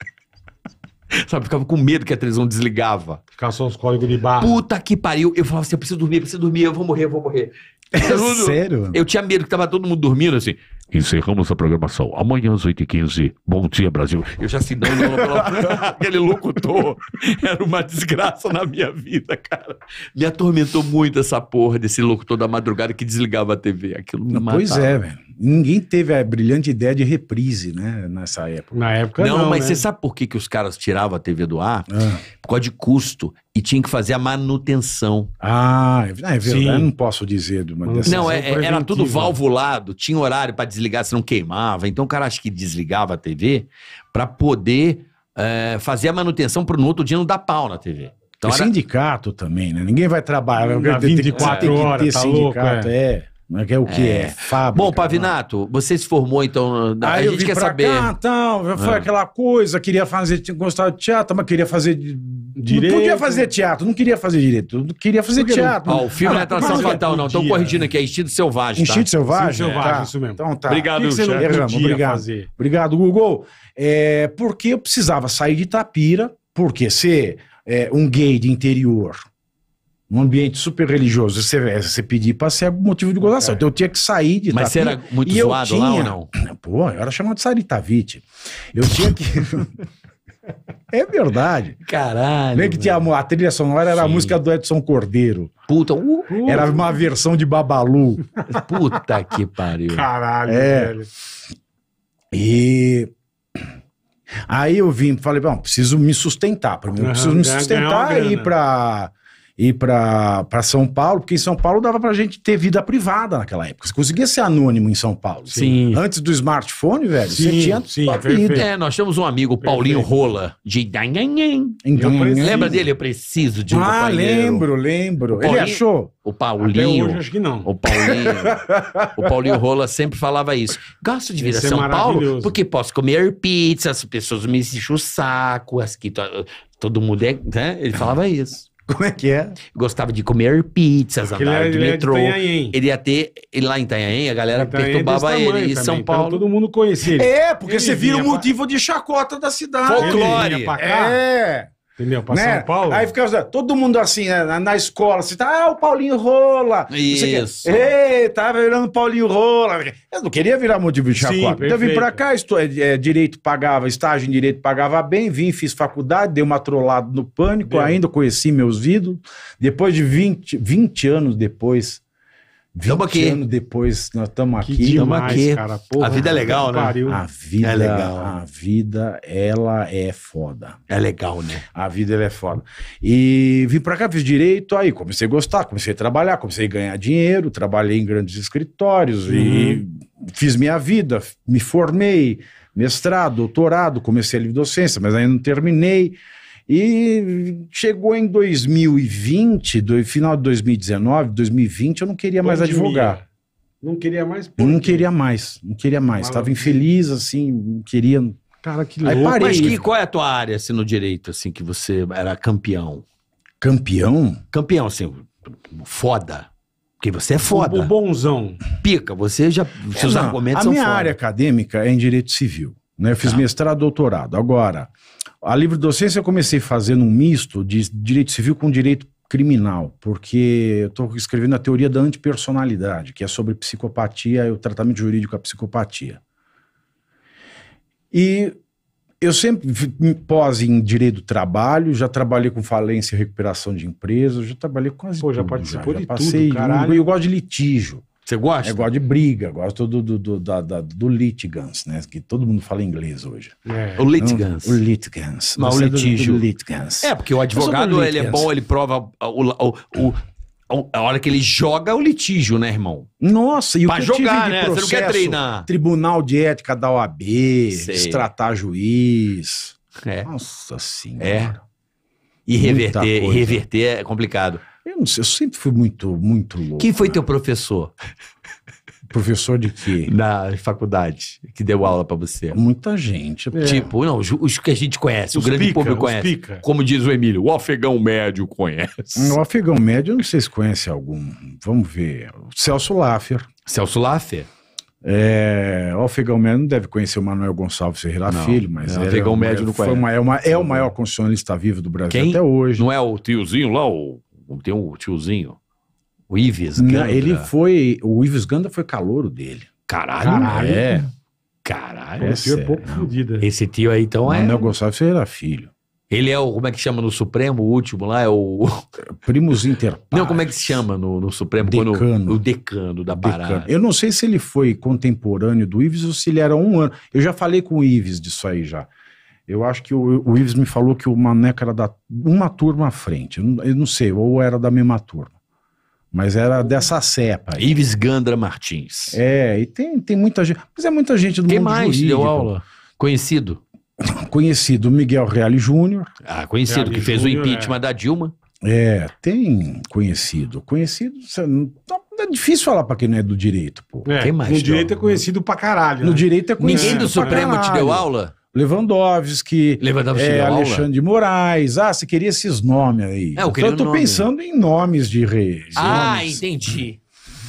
Speaker 1: Sabe, ficava com medo que a televisão desligava. Ficava só os códigos de barra. Puta que pariu. Eu falava assim, eu preciso dormir, eu preciso dormir, eu vou morrer, eu vou morrer. É Tudo. Sério? Eu tinha medo que tava todo mundo dormindo assim. Encerramos a programação. Amanhã às 8h15. Bom dia, Brasil. Eu já se não pela... aquele locutor. Era uma desgraça na minha vida, cara. Me atormentou muito essa porra desse locutor da madrugada que desligava a TV. Aquilo me Pois matava. é, velho.
Speaker 2: Ninguém teve a brilhante ideia de reprise, né? Nessa época. Na época não. Não, mas né? você
Speaker 1: sabe por que, que os caras tiravam a TV do ar? Ah. Por causa de custo. E tinha que fazer a manutenção. Ah, é, é
Speaker 2: verdade. Sim. Eu não posso dizer. De uma não, não é, é era tudo
Speaker 1: valvulado. Tinha horário para desligar, se não queimava. Então o cara acho que desligava a TV para poder é, fazer a manutenção para no outro dia não dar pau na TV. Então, era...
Speaker 2: Sindicato também, né? Ninguém vai trabalhar. Não, 24 horas, tá louco, é. é é que é o que é, é
Speaker 1: fábrica. Bom, né? Pavinato, né? você se formou então, na... Aí a gente quer saber. Cá, Então,
Speaker 2: foi é. aquela coisa, queria fazer, gostava de teatro, mas queria fazer direito. Não podia fazer teatro, não queria fazer direito, não queria fazer Porque teatro. não... oh, ah, o filme ah, não é ah, atração fatal,
Speaker 1: não. Estão corrigindo aqui, é Instinto Selvagem. Tá? Instinto tá? Selvagem? Instinto Selvagem, tá. isso mesmo. Então tá. Obrigado, que que Obrigado. Fazer?
Speaker 2: Obrigado, Google. É, porque eu precisava sair de Tapira, porque ser é, um gay de interior um ambiente super religioso, você, é, você pedir para ser motivo de gozação. É. Então eu tinha que sair de Mas você era muito zoado tinha... lá ou não? Pô, eu era chamado de Saritavite. Eu tinha que. é verdade. Caralho. Nem que tinha a, a trilha sonora era Sim. a música do Edson Cordeiro. Puta, uh, uh. Era uma versão de Babalu. Puta que pariu. Caralho, é. velho. E aí eu vim, falei, bom, preciso me sustentar, primeiro, uhum, preciso me sustentar e ir para ir para São Paulo, porque em São Paulo dava para gente ter vida privada naquela época. Você conseguia ser anônimo em São Paulo. Sim. Antes do smartphone, velho, sim, você tinha sim, É,
Speaker 1: nós temos um amigo, Paulinho Rola, de Idanhanhen. Então, lembra dele? Eu preciso de um Ah, companheiro. lembro, lembro. Paulinho, Ele achou? O Paulinho. Até hoje, acho
Speaker 2: que não. O Paulinho.
Speaker 1: o Paulinho Rola sempre falava isso. Gosto de vir a é São Paulo porque posso comer pizza, as pessoas me enchem o saco, as que todo mundo é. Né? Ele falava isso. Como é que é? Gostava de comer pizzas, Porque andar ele, é de ele metrô. de ele ia ter. Ele lá em Itanhaém, a galera Itanhaém é perturbava ele. E São então Paulo.
Speaker 2: Então, todo mundo conhecia ele. É, porque ele você vira o motivo pra... de chacota da cidade. Folclore. É. Entendeu? Pra né? São Paulo. Aí ficava todo mundo assim, né? na, escola, assim, tá, ah, o Paulinho Rola. Isso. Ei, tá virando Paulinho Rola. Eu não queria virar motivo de chacota. Então eu vim pra cá, estu, é, é, direito pagava, estágio em direito pagava bem, vim, fiz faculdade, dei uma trollada no pânico, Deu. ainda conheci meus ídolos. Depois de 20, 20 anos depois, Estamos aqui. anos depois, nós estamos aqui. Estamos aqui. Cara, porra, a vida é legal, né? Pariu. A vida é legal. Né? A vida, ela é foda. É legal, né? A vida, ela é foda. E vim pra cá, fiz direito, aí comecei a gostar, comecei a trabalhar, comecei a ganhar dinheiro, trabalhei em grandes escritórios uhum. e fiz minha vida, me formei, mestrado, doutorado, comecei a livre docência, mas ainda não terminei. E chegou em 2020, do, final de 2019, 2020, eu não queria mais advogar. Não queria mais? não queria mais, não queria mais. Estava infeliz, assim, não queria. Cara, que louco. Aí parei. Mas que,
Speaker 1: qual é a tua área, assim, no direito, assim, que você era campeão? Campeão? Campeão, assim, foda.
Speaker 2: Porque você é foda. O bonzão. Pica, você já. Seus argumentos a são. A minha foda. área acadêmica é em direito civil. Né? Eu fiz tá. mestrado doutorado. Agora, a livre docência eu comecei fazendo um misto de direito civil com direito criminal, porque eu estou escrevendo a teoria da antipersonalidade, que é sobre psicopatia e o tratamento jurídico à psicopatia. E eu sempre pós em direito do trabalho, já trabalhei com falência e recuperação de empresas, já trabalhei com as. Pô, já participou já, já de já tudo, passei, caralho. Eu, eu gosto de litígio. Você gosta? Eu gosto de briga, gosto do, do, do, do litigans, né? Que todo mundo fala inglês hoje. É. O litigans. o litigans. Mas o litígio. litigans. É, porque o advogado, ele é bom, ele
Speaker 1: prova o, o, o a hora que ele joga é o litígio, né, irmão?
Speaker 2: Nossa, e pra o que jogar, né? Processo, Você não quer treinar. Tribunal de ética da OAB, Sei. destratar juiz. É. Nossa senhora. É. E reverter, e reverter é complicado. Eu não sei, eu sempre fui muito, muito louco. Quem foi né? teu professor? Professor de quê? Na faculdade,
Speaker 1: que deu aula para você. Muita gente. É. Tipo, não, os, os, que a gente conhece, os o grande pica, público conhece. Pica. Como diz o Emílio, o afegão médio conhece.
Speaker 2: O afegão médio, eu não sei se conhece algum. Vamos ver. O Celso Laffer.
Speaker 1: Celso Laffer?
Speaker 2: É, o afegão médio não deve conhecer o Manuel Gonçalves Ferreira não, Filho, mas é, afegão médio não conhece. Uma, é, uma, é o maior constitucionalista vivo do Brasil Quem?
Speaker 1: até hoje. Não é o tiozinho lá, o tem um tiozinho, o
Speaker 2: Ives Ganda. Não, ele foi. O Ives Ganda foi calouro dele. Caralho, Caralho. é. Caralho. Esse tio é, é
Speaker 1: pouco fodido.
Speaker 2: Esse tio aí, então, é. Manuel Gonçalves era filho. Ele é
Speaker 1: o, como é que chama no Supremo, o último lá, é o... primos Inter Não, como é que se chama no, no Supremo? Decano. Quando, o decano da parada. Decano.
Speaker 2: Eu não sei se ele foi contemporâneo do Ives ou se ele era um ano. Eu já falei com o Ives disso aí já. Eu acho que o, o Ives me falou que o Maneca era da uma turma à frente. Eu não, sei, ou era da mesma turma. Mas era dessa cepa.
Speaker 1: Aí. Ives Gandra Martins.
Speaker 2: É, e tem, tem muita gente. Mas é muita gente do Quem mundo mais deu aula?
Speaker 1: Conhecido?
Speaker 2: Conhecido Miguel Reale Júnior. Ah,
Speaker 1: conhecido, Reale que fez Júnior, o impeachment é. da Dilma.
Speaker 2: É, tem conhecido. Conhecido, tá, é difícil falar pra quem não é do direito, pô. É, Quem mais? No direito é aula? é conhecido pra caralho. Né? No direito é conhecido. Ninguém do Supremo te deu aula? Lewandowski, Lewandowski é, Alexandre aula? de Moraes. Ah, você queria esses nomes aí. É, eu queria então, eu tô nome. pensando em nomes de reis. Ah, nomes. entendi.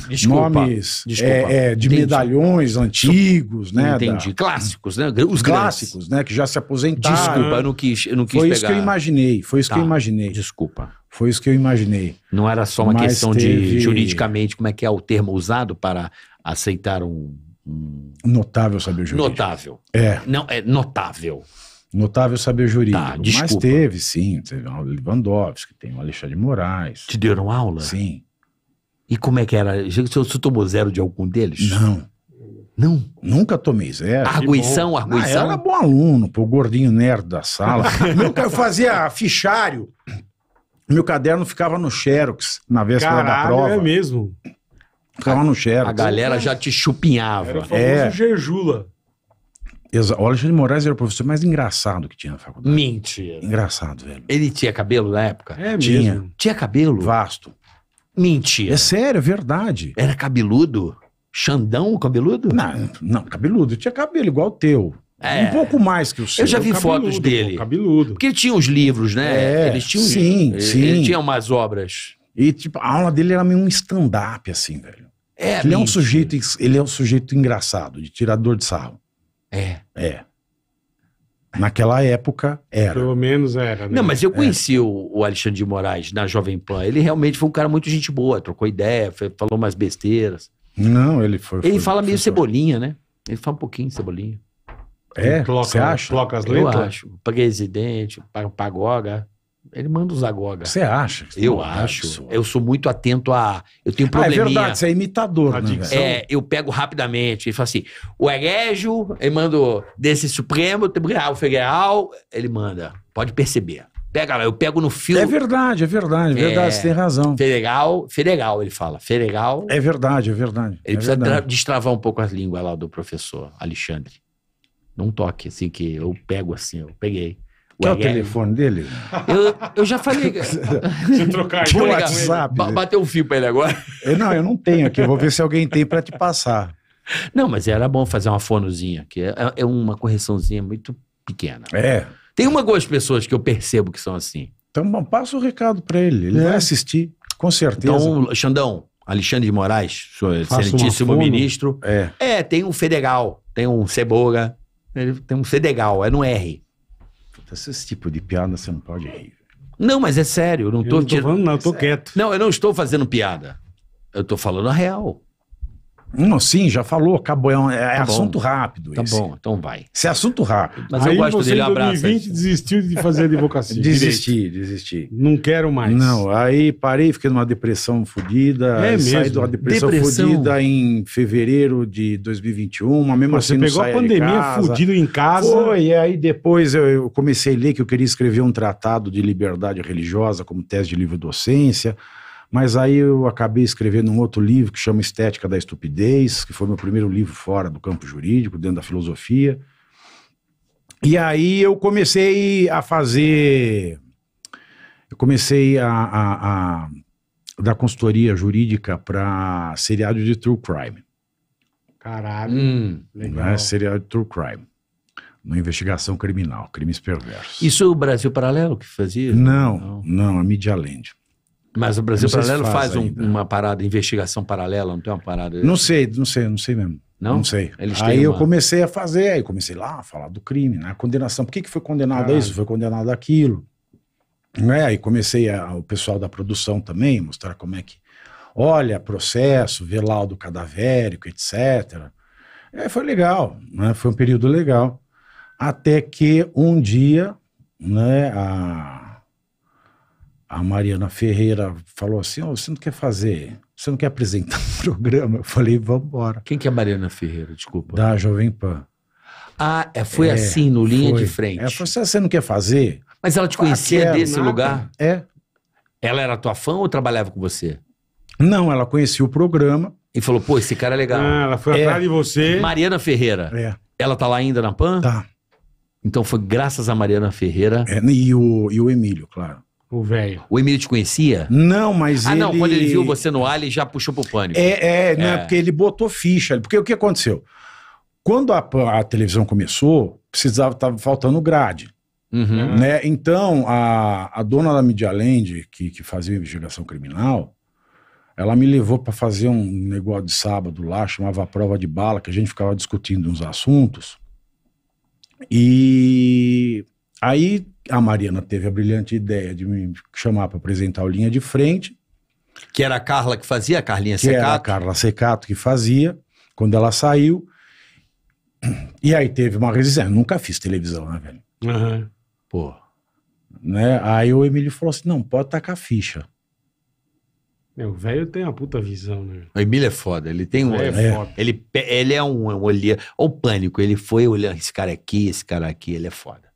Speaker 1: Desculpa. Nomes Desculpa. É, é, de entendi.
Speaker 2: medalhões antigos, né? Entendi. Da... Clássicos, né? Os clássicos, grandes. né? Que já se aposentaram. Desculpa, eu não quis, eu não quis Foi pegar. isso que eu imaginei. Foi isso tá. que eu tá. imaginei. Desculpa. Foi isso que eu imaginei. Não era só uma Mas questão teve... de juridicamente
Speaker 1: como é que é o termo usado para aceitar um
Speaker 2: Notável saber jurídico.
Speaker 1: Notável. É. Não, é notável.
Speaker 2: Notável saber jurídico. Tá, Mas teve, sim. Teve o Lewandowski, tem o Alexandre de Moraes. Te deram aula? Sim. E como é que era? Você tomou zero de algum deles? Não. Não? Nunca tomei zero. Ah, arguição, ah, arguição? Ah, era bom aluno, pô, gordinho nerd da sala. eu fazia fichário. Meu caderno ficava no xerox na véspera Caralho, da prova. é mesmo? Ficava no A galera já te chupinhava. Era o famoso é. Jejula. Exa o Alexandre Moraes era o professor mais engraçado que tinha na faculdade. Mentira. Engraçado, velho. Ele tinha cabelo na época? É tinha. Mesmo. Tinha cabelo? Vasto. Mentira. É sério, é verdade. Era cabeludo? Xandão cabeludo? Não, não, cabeludo. Tinha cabelo igual o teu. É. Um pouco mais que o seu. Eu já vi cabeludo, fotos dele. cabeludo. Porque ele tinha os livros, né? É, tinham. tinha sim, ele, sim. Ele tinha umas obras. E, tipo, a aula dele era meio um stand-up, assim, velho. É, ele é um sujeito, ele é um sujeito engraçado, de tirador de sarro. É. É. Naquela época era. Pelo menos era,
Speaker 1: né? Não, mas eu é. conheci é. o Alexandre de Moraes na Jovem Pan. Ele realmente foi um cara muito gente boa, trocou ideia, foi, falou umas besteiras.
Speaker 2: Não, ele
Speaker 1: foi. Ele foi, fala meio foi, cebolinha, né? Ele fala um pouquinho de cebolinha. É? Você acha? Coloca as letras? Eu acho. Presidente, pagoga. Ele manda os agogas. Você acha? Eu acho. Isso? Eu sou muito atento a. Eu tenho probleminha. Ah, é verdade, você é
Speaker 2: imitador, né? É,
Speaker 1: eu pego rapidamente. Ele fala assim: o Egégio, ele manda desse Supremo o Federal, ele manda. Pode perceber. Pega lá, eu pego no fio. É verdade,
Speaker 2: é verdade, é verdade, você tem
Speaker 1: razão. Federal, federal, ele fala.
Speaker 2: Federal. É verdade, é verdade. Ele é precisa verdade. destravar um
Speaker 1: pouco as línguas lá do professor Alexandre. Não toque, assim, que eu pego assim, eu peguei. Quer o telefone dele? Eu, eu já falei. Se trocar de WhatsApp. Ba né? bateu o um fio pra ele agora.
Speaker 2: Eu, não, eu não tenho aqui. Eu vou ver se alguém tem para te passar. Não, mas era bom fazer uma fonozinha,
Speaker 1: que é, é uma correçãozinha muito pequena. É. Tem uma ou pessoas que eu percebo
Speaker 2: que são assim. Então, bom, passa o recado para ele. Ele é. vai assistir, com certeza. Então,
Speaker 1: Xandão, Alexandre de
Speaker 2: Moraes, excelentíssimo ministro. É. é,
Speaker 1: tem um Fedegal, tem um Ceboga, tem um Fedegal, é no R. Esse tipo de piada você não pode
Speaker 2: rir. Não, mas é sério, eu não eu tô, não tô tirando. Falando, não, eu tô é quieto.
Speaker 1: Não, eu não estou fazendo piada.
Speaker 2: Eu estou falando a real. Não, sim, já falou, acabou. É, é tá assunto bom. rápido. Tá esse. bom, então vai. Isso é assunto rápido. Mas Aí eu gosto você, dele, abraço. Em 2020 desistiu de fazer advocacia. desisti, desisti. Não quero mais. Não, aí parei, fiquei numa depressão fodida. É mesmo? Saí de uma depressão, depressão fodida em fevereiro de 2021, mas mesmo Pô, assim Você pegou a pandemia fodido em casa. Foi, e aí depois eu, eu comecei a ler que eu queria escrever um tratado de liberdade religiosa como tese de livre docência. Mas aí eu acabei escrevendo um outro livro que chama Estética da Estupidez, que foi meu primeiro livro fora do campo jurídico, dentro da filosofia. E aí eu comecei a fazer. Eu comecei a, a, a dar consultoria jurídica para seriado de true crime. Caralho. Hum, legal. Né? Seriado de true crime. Uma investigação criminal, crimes perversos. Isso é o Brasil Paralelo que fazia? Não, não, não a Media Land. Mas o Brasil Paralelo faz, faz um, uma parada, investigação paralela, não tem uma parada? Não sei, não sei, não sei mesmo. Não? Não sei. Eles aí uma... eu comecei a fazer, aí comecei lá a falar do crime, né? A condenação. Por que, que foi condenado a isso? Ah. Foi condenado a aquilo. Né? Aí comecei a, o pessoal da produção também, mostrar como é que. Olha, processo, vê laudo cadavérico, etc. É, foi legal, né? Foi um período legal. Até que um dia, né, a, a Mariana Ferreira falou assim: oh, você não quer fazer, você não quer apresentar um programa? Eu falei: vamos embora. Quem que é a Mariana Ferreira? Desculpa. Da Jovem Pan.
Speaker 1: Ah, é, foi é, assim, no Linha foi. de
Speaker 2: Frente. Ela falou: assim, ah, você não quer fazer?
Speaker 1: Mas ela te conhecia desse lugar?
Speaker 2: É. Ela era tua fã ou trabalhava com você? Não, ela conhecia o programa.
Speaker 1: E falou: pô, esse cara é legal. Ah, ela foi é. atrás de você. Mariana Ferreira. É. Ela tá lá ainda na Pan? Tá. Então foi graças a Mariana Ferreira.
Speaker 2: É, e, o, e o Emílio, claro. O velho. O Emílio te conhecia? Não, mas ah, ele... Ah, não, quando ele viu
Speaker 1: você no ar, ele já puxou pro pânico.
Speaker 2: É, é, não, né, é. porque ele botou ficha. Porque o que aconteceu? Quando a, a televisão começou, precisava, tava faltando grade. Uhum. Né? Então, a, a dona da Media que, que fazia investigação criminal, ela me levou para fazer um negócio de sábado lá, chamava Prova de Bala, que a gente ficava discutindo uns assuntos. E aí a Mariana teve a brilhante ideia de me chamar para apresentar o Linha de Frente.
Speaker 1: Que era a Carla que fazia, a
Speaker 2: Carlinha que Secato? Era a Carla Secato que fazia, quando ela saiu. E aí teve uma resistência. Nunca fiz televisão, né, velho? Uhum. Pô. Né? Aí o Emílio falou assim: não, pode tacar ficha. Meu, o velho tem uma puta visão, né?
Speaker 1: O Emílio é foda, ele tem um. É, foda. Ele, ele é um, é um olhar. Olha o pânico, ele foi olhando esse cara aqui, esse cara aqui, ele é foda.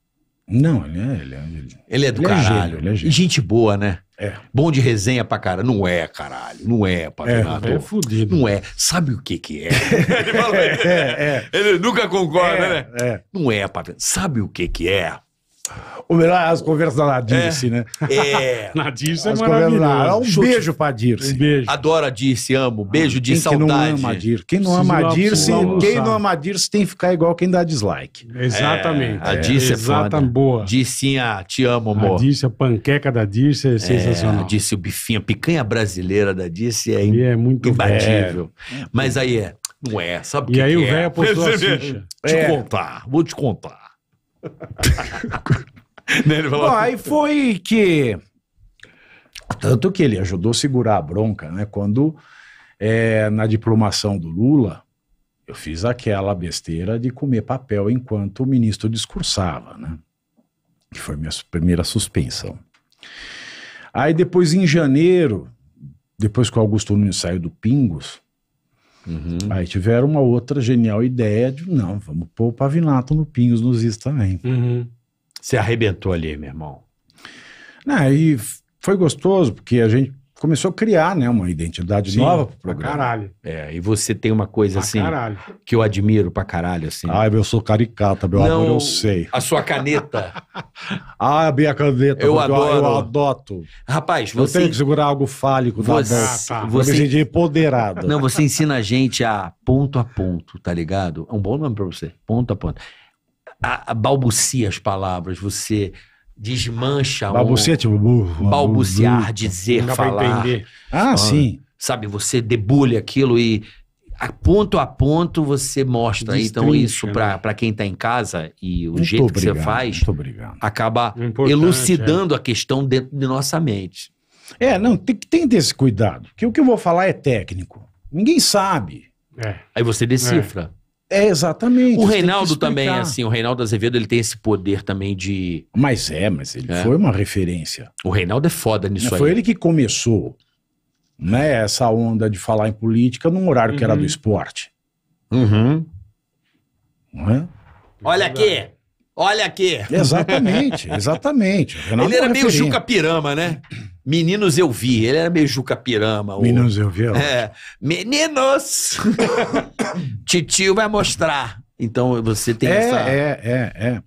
Speaker 1: Não,
Speaker 2: é, ele é. Ele é,
Speaker 1: ele... é do ele caralho. É gênio, é gênio. E gente boa, né? É. Bom de resenha pra cara. Não é, caralho. Não é, patronato. É, é fodido. Não é. Sabe o que que é? ele, fala,
Speaker 2: é, é,
Speaker 1: Ele nunca concorda, é, né? É. Não é, patronato. Sabe o que que é?
Speaker 2: O melhor é as conversas da Dirce, é. Assim, né? É. Na Dirce é as maravilhoso. Um Chute. beijo pra Dirce. Um beijo.
Speaker 1: Adoro a Dirce, amo. Beijo de quem saudade. Quem não ama a Dirce, quem não ama a Dirce, quem não
Speaker 2: ama a Dirce tem que ficar igual quem dá dislike. Exatamente. É. a Dirce é, é foda. boa.
Speaker 1: Dircinha, te amo, amor. A
Speaker 2: Dirce, a panqueca da Dirce é, é sensacional. É, a
Speaker 1: Dirce, o bifinho, a picanha brasileira da Dirce é, é muito imbatível. Velho. Mas aí é, não é, sabe o que E aí o é? velho apostou a ficha. Te
Speaker 2: contar, vou te contar.
Speaker 1: Né, Bom, assim. aí
Speaker 2: foi que. Tanto que ele ajudou a segurar a bronca, né? Quando é, na diplomação do Lula, eu fiz aquela besteira de comer papel enquanto o ministro discursava, né? Que foi minha primeira suspensão. Aí depois, em janeiro, depois que o Augusto Nunes saiu do Pingos, uhum. aí tiveram uma outra genial ideia de, não, vamos pôr o Pavinato no Pingos nos Is também. Uhum.
Speaker 1: Você arrebentou ali, meu irmão.
Speaker 2: Não, e foi gostoso, porque a gente começou a criar né, uma identidade Sim, nova pro
Speaker 1: programa. Pra caralho. É, e você tem uma coisa pra assim caralho. que eu admiro pra caralho, assim. Ah, eu
Speaker 2: sou caricata, meu Não, amor, eu sei.
Speaker 1: A sua caneta.
Speaker 2: ah, a minha caneta. Eu adoro. Eu adoto. Rapaz, eu você... Eu tenho que segurar algo fálico você... da boca. Ah, tá. Você... Eu me empoderada. Não, você
Speaker 1: ensina a gente a ponto a ponto, tá ligado? É um bom nome pra você. Ponto a ponto a, a balbucia as palavras, você desmancha. Balbucia, um, tipo, burro, balbuciar, dizer, falar. Ah, sim. Sabe, você debulha aquilo e a ponto a ponto você mostra. então, isso né? para quem está em casa e o muito jeito obrigado, que você faz acaba Importante, elucidando é.
Speaker 2: a questão dentro de nossa mente. É, não, tem, que ter esse cuidado, que o que eu vou falar é técnico. Ninguém sabe. É.
Speaker 1: Aí você decifra. É.
Speaker 2: É, exatamente. O Reinaldo também é assim. O
Speaker 1: Reinaldo Azevedo ele tem esse poder também de. Mas é, mas ele é. foi uma referência. O Reinaldo é foda nisso foi aí. Foi ele
Speaker 2: que começou né, essa onda de falar em política num horário uhum. que era do uhum. esporte. Uhum. Não é?
Speaker 1: Olha aqui! Olha aqui! Exatamente,
Speaker 2: exatamente. ele é era meio Juca
Speaker 1: Pirama, né? Meninos eu vi, ele era meio Juca Pirama. Meninos ou... eu vi, É. é. Meninos! Titio vai mostrar.
Speaker 2: Então você tem é, essa. É, é, é.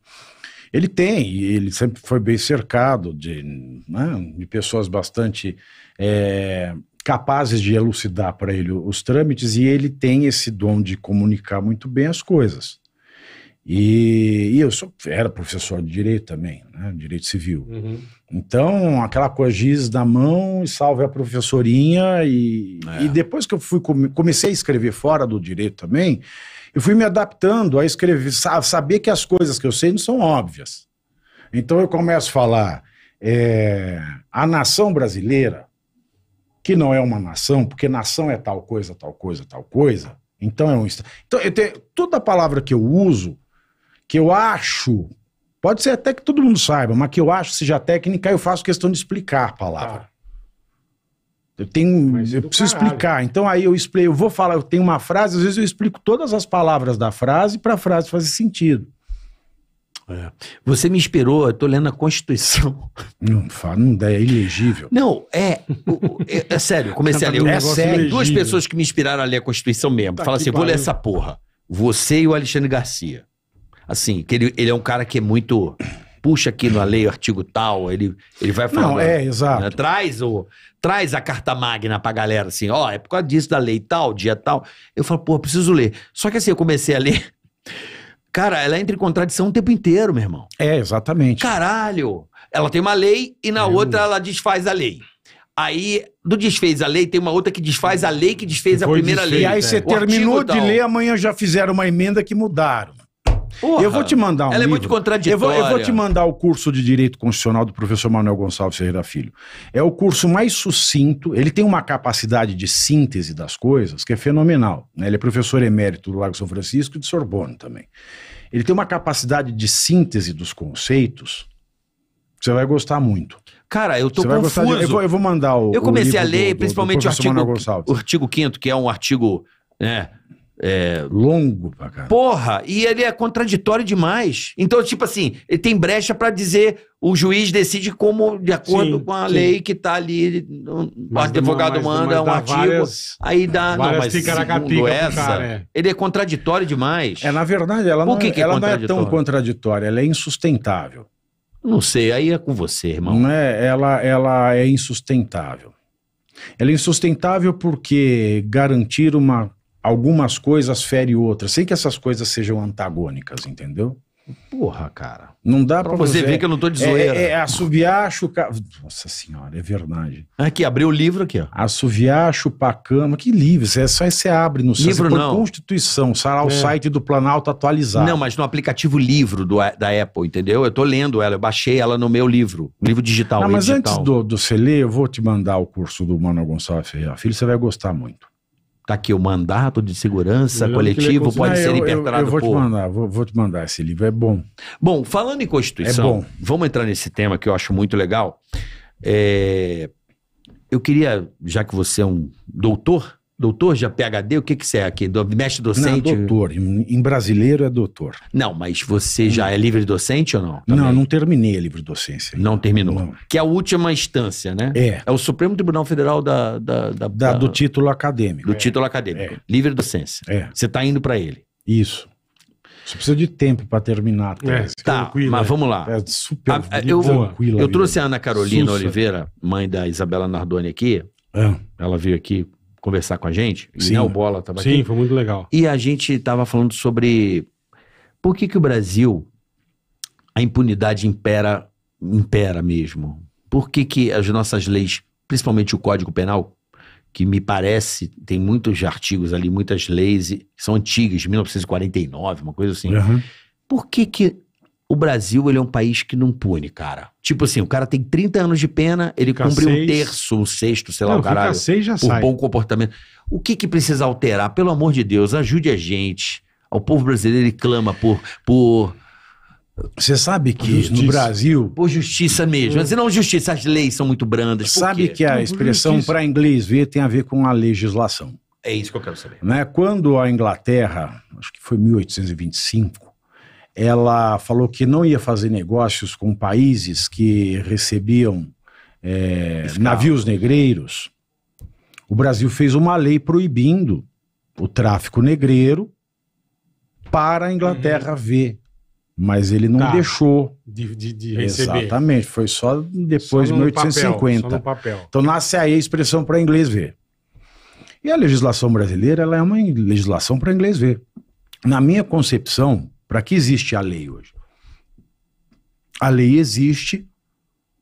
Speaker 2: Ele tem, ele sempre foi bem cercado de, né, de pessoas bastante é, capazes de elucidar para ele os trâmites, e ele tem esse dom de comunicar muito bem as coisas. E, e eu sou, era professor de direito também, né, direito civil. Uhum. Então, aquela coisa, giz na mão, salve a professorinha. E, é. e depois que eu fui comecei a escrever fora do direito também, eu fui me adaptando a escrever, a saber que as coisas que eu sei não são óbvias. Então, eu começo a falar, é, a nação brasileira, que não é uma nação, porque nação é tal coisa, tal coisa, tal coisa, então é um... Então, eu tenho, toda palavra que eu uso, que eu acho Pode ser até que todo mundo saiba, mas que eu acho seja técnica, eu faço questão de explicar a palavra. Tá. Eu tenho, eu preciso caralho. explicar. Então aí eu explico, eu vou falar, eu tenho uma frase, às vezes eu explico todas as palavras da frase para a frase fazer sentido. É. Você me inspirou, eu tô lendo a Constituição. Não,
Speaker 1: não dá, é ilegível. Não, é. É, é sério, comecei a tá é ler. É sério. Duas pessoas que me inspiraram a ler a Constituição mesmo. Tá assim: vou ler essa porra. Você e o Alexandre Garcia assim, que ele, ele é um cara que é muito puxa aqui na lei o artigo tal, ele, ele vai falar. Não, é, né? exato. Né? Traz, o, traz a carta magna pra galera, assim, ó, é por causa disso, da lei tal, dia tal. Eu falo, pô, preciso ler. Só que assim, eu comecei a ler. Cara, ela entra em contradição o tempo inteiro, meu irmão. É, exatamente. Caralho! Ela tem uma lei e na é. outra ela desfaz a lei. Aí, do desfez a lei, tem uma outra que desfaz a lei
Speaker 2: que desfez a primeira lei. E aí você terminou de tal. ler, amanhã já fizeram uma emenda que mudaram. Porra, eu vou te mandar um ela livro. é muito contraditória. Eu vou, eu vou, te mandar o curso de Direito Constitucional do professor Manuel Gonçalves Ferreira Filho. É o curso mais sucinto, ele tem uma capacidade de síntese das coisas que é fenomenal. Né? Ele é professor emérito do Lago São Francisco e de Sorbonne também. Ele tem uma capacidade de síntese dos conceitos você vai gostar muito. Cara, eu tô Você confuso. De... Eu, vou, eu, vou, mandar o Eu comecei o a ler, do, do, principalmente do o artigo, o artigo
Speaker 1: 5 que é um artigo né, é, longo pra caramba. Porra, e ele é contraditório demais. Então, tipo assim, ele tem brecha para dizer o juiz decide como, de acordo sim, com a sim. lei que tá ali. o advogado uma, manda um artigo, várias, aí dá. Não, mas segundo essa, cara, é. ele é contraditório demais. É, na verdade, ela, não, que é- que é ela não é tão
Speaker 2: contraditória, ela é insustentável. Não sei, aí é com você, irmão. Não é, ela, ela é insustentável. Ela é insustentável porque garantir uma algumas coisas ferem outras, sem que essas coisas sejam antagônicas, entendeu? Porra, cara. Não dá pra, pra você ver que eu não tô de é, é, zoeira. É, é assoviar, Nossa senhora, é verdade. Aqui, abriu o livro aqui, ó. Assoviar, chupar cama. Que livro? É só você abre no livro, você não. Constituição, será é. o site do Planalto atualizado. Não,
Speaker 1: mas no aplicativo livro do, da Apple, entendeu? Eu tô lendo ela, eu baixei ela no meu livro, livro digital. Não, mas digital. antes do,
Speaker 2: do você ler, eu vou te mandar o curso do Mano Gonçalves Ferreira Filho, você vai gostar muito. Tá aqui o mandato de segurança coletivo, pode ser eu, ah, por eu, eu vou por... te mandar, vou, vou, te mandar, esse livro é bom. Bom, falando em Constituição, é bom.
Speaker 1: vamos entrar nesse tema que eu acho muito legal. É... Eu queria, já que você é um doutor, Doutor já PHD, o que que você é aqui? Do, mestre docente? Não, é
Speaker 2: doutor. Em brasileiro é doutor.
Speaker 1: Não, mas você já é livre docente ou não?
Speaker 2: Também? Não, não terminei a livre docência. Não terminou. Não.
Speaker 1: Que é a última instância, né? É. É o Supremo Tribunal Federal da... da, da, da do título acadêmico. Do é. título acadêmico. É. Livre docência. É. Você está indo para ele.
Speaker 2: Isso. Você precisa de tempo para terminar. É, tá, é,
Speaker 1: tá mas vamos lá.
Speaker 2: É super a, eu, tranquila. Eu trouxe a Ana Carolina Sussa.
Speaker 1: Oliveira, mãe da Isabela Nardoni aqui. É. Ela veio aqui conversar com a gente. Sim. Né, o Bola estava aqui. Sim, foi muito legal. E a gente estava falando sobre por que, que o Brasil, a impunidade impera, impera mesmo. Por que, que as nossas leis, principalmente o Código Penal, que me parece, tem muitos artigos ali, muitas leis, são antigas, de 1949, uma coisa assim. Uhum. Por que, que o Brasil, ele é um país que não pune, cara. Tipo assim, o cara tem 30 anos de pena, ele fica cumpre seis. um terço, um sexto, sei lá, não, o caralho. Seis já por sai. bom comportamento. O que que precisa alterar? Pelo amor de Deus, ajude a gente. O povo brasileiro, ele clama por...
Speaker 2: por você sabe que justiça. no Brasil.
Speaker 1: Por justiça mesmo. Mas não justiça, as leis são muito brandas. Sabe que a expressão para
Speaker 2: inglês ver tem a ver com a legislação.
Speaker 1: É isso que eu quero saber.
Speaker 2: Né? Quando a Inglaterra, acho que foi 1825, ela falou que não ia fazer negócios com países que recebiam é, navios negreiros. O Brasil fez uma lei proibindo o tráfico negreiro para a Inglaterra uhum. ver. Mas ele não tá. deixou.
Speaker 3: De, de, de, receber.
Speaker 2: Exatamente, foi só depois de 1850. Papel, papel. Então nasce aí a expressão para inglês ver. E a legislação brasileira ela é uma legislação para inglês ver. Na minha concepção, para que existe a lei hoje? A lei existe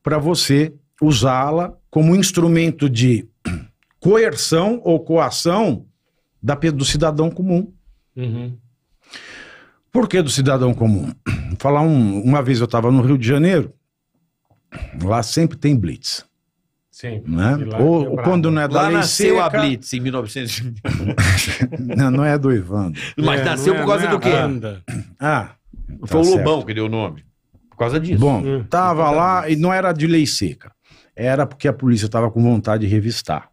Speaker 2: para você usá-la como instrumento de coerção ou coação da, do cidadão comum. Uhum. Por que do cidadão comum? Falar um, uma vez eu estava no Rio de Janeiro, lá sempre tem blitz. Sim. Né? Ou é quando não é da Lá lei nasceu seca... a Blitz
Speaker 1: em 1900.
Speaker 2: não, não é do Ivandro. Mas é, nasceu é, por causa do é quê? Ah, tá Foi o Lobão certo. que deu o nome. Por causa disso. Bom, hum, tava lá e não era de lei seca. Era porque a polícia estava com vontade de revistar.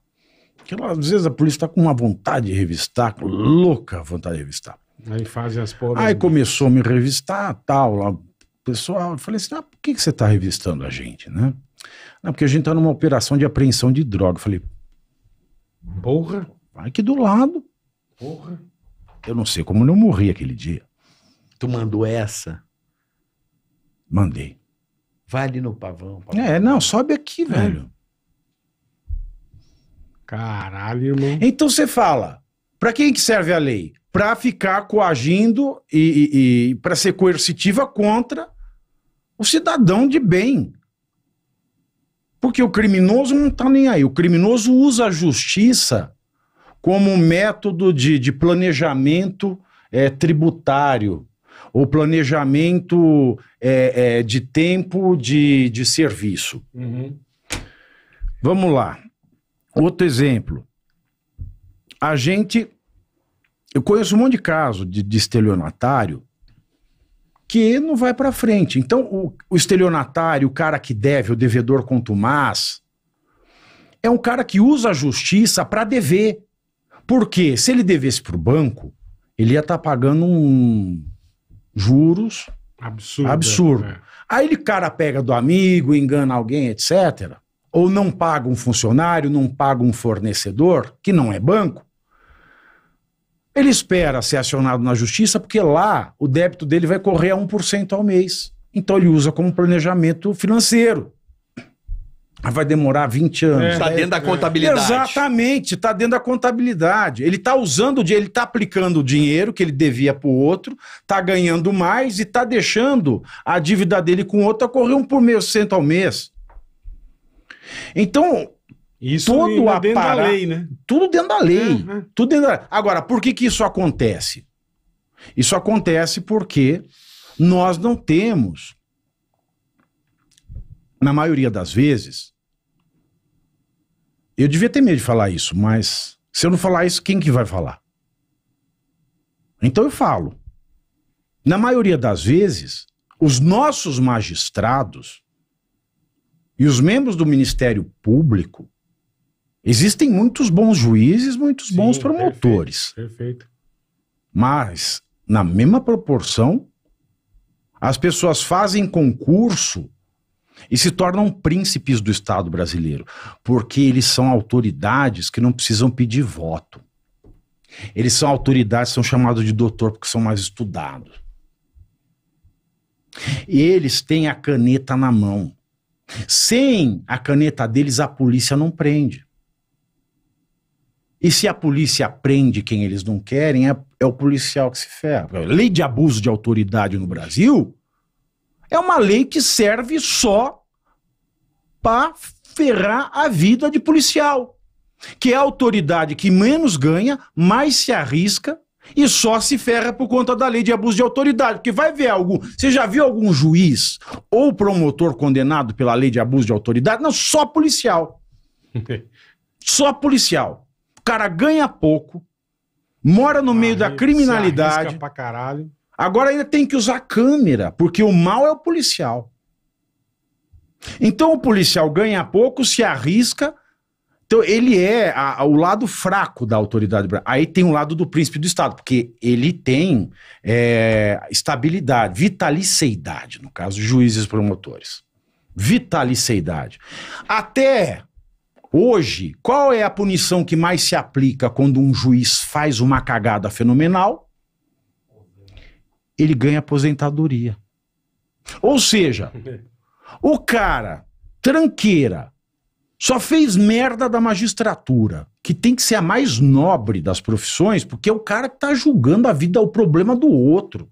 Speaker 2: Porque às vezes a polícia está com uma vontade de revistar, louca vontade de revistar. Aí fazem as porras Aí começou a me revistar, tal, lá, pessoal. Eu falei assim: ah, por que, que você está revistando a gente, né? Não, porque a gente tá numa operação de apreensão de droga. Eu falei, porra, vai aqui do lado. Porra. Eu não sei como eu não morri aquele dia. Tu mandou essa? Mandei. Vai ali no pavão. pavão. É, não, sobe aqui, é. velho. Caralho, irmão. Então você fala, para quem que serve a lei? Para ficar coagindo e, e, e para ser coercitiva contra o cidadão de bem. Porque o criminoso não está nem aí. O criminoso usa a justiça como método de, de planejamento é, tributário, ou planejamento é, é, de tempo de, de serviço. Uhum. Vamos lá. Outro exemplo. A gente. Eu conheço um monte de caso de, de estelionatário que não vai para frente. Então, o, o, estelionatário, o cara que deve, o devedor contumaz, é um cara que usa a justiça para dever. Porque se ele devesse para o banco, ele ia estar tá pagando um juros absurdo. absurdo. É. Aí ele cara pega do amigo, engana alguém, etc. Ou não paga um funcionário, não paga um fornecedor, que não é banco. Ele espera ser acionado na justiça, porque lá o débito dele vai correr a 1% ao mês. Então ele usa como planejamento financeiro. Vai demorar 20 anos. Está é, tá dentro da é. contabilidade. Exatamente, está dentro da contabilidade. Ele está usando, ele está aplicando o dinheiro que ele devia para o outro, está ganhando mais e está deixando a dívida dele com o outro a correr 1% ao mês. Então, isso todo aparato, dentro da lei, né? Tudo dentro da lei. Uhum. Tudo dentro da... Agora, por que, que isso acontece? Isso acontece porque nós não temos, na maioria das vezes, eu devia ter medo de falar isso, mas se eu não falar isso, quem que vai falar? Então eu falo. Na maioria das vezes, os nossos magistrados e os membros do Ministério Público Existem muitos bons juízes, muitos Sim, bons promotores. Perfeito, perfeito. Mas, na mesma proporção, as pessoas fazem concurso e se tornam príncipes do Estado brasileiro, porque eles são autoridades que não precisam pedir voto. Eles são autoridades, são chamados de doutor porque são mais estudados. E eles têm a caneta na mão. Sem a caneta deles, a polícia não prende. E se a polícia prende quem eles não querem, é, é o policial que se ferra. A lei de abuso de autoridade no Brasil é uma lei que serve só para ferrar a vida de policial, que é a autoridade que menos ganha, mais se arrisca e só se ferra por conta da lei de abuso de autoridade. Porque vai ver algum. Você já viu algum juiz ou promotor condenado pela lei de abuso de autoridade? Não, só policial. só policial cara ganha pouco, mora no ah, meio da criminalidade. Pra caralho. Agora ainda tem que usar câmera, porque o mal é o policial. Então o policial ganha pouco, se arrisca. Então ele é a, a, o lado fraco da autoridade. Aí tem o lado do príncipe do Estado, porque ele tem é, estabilidade, vitaliceidade, no caso, juízes promotores. Vitaliceidade. Até Hoje, qual é a punição que mais se aplica quando um juiz faz uma cagada fenomenal? Ele ganha aposentadoria. Ou seja, o cara, tranqueira, só fez merda da magistratura, que tem que ser a mais nobre das profissões, porque é o cara que está julgando a vida, o problema do outro.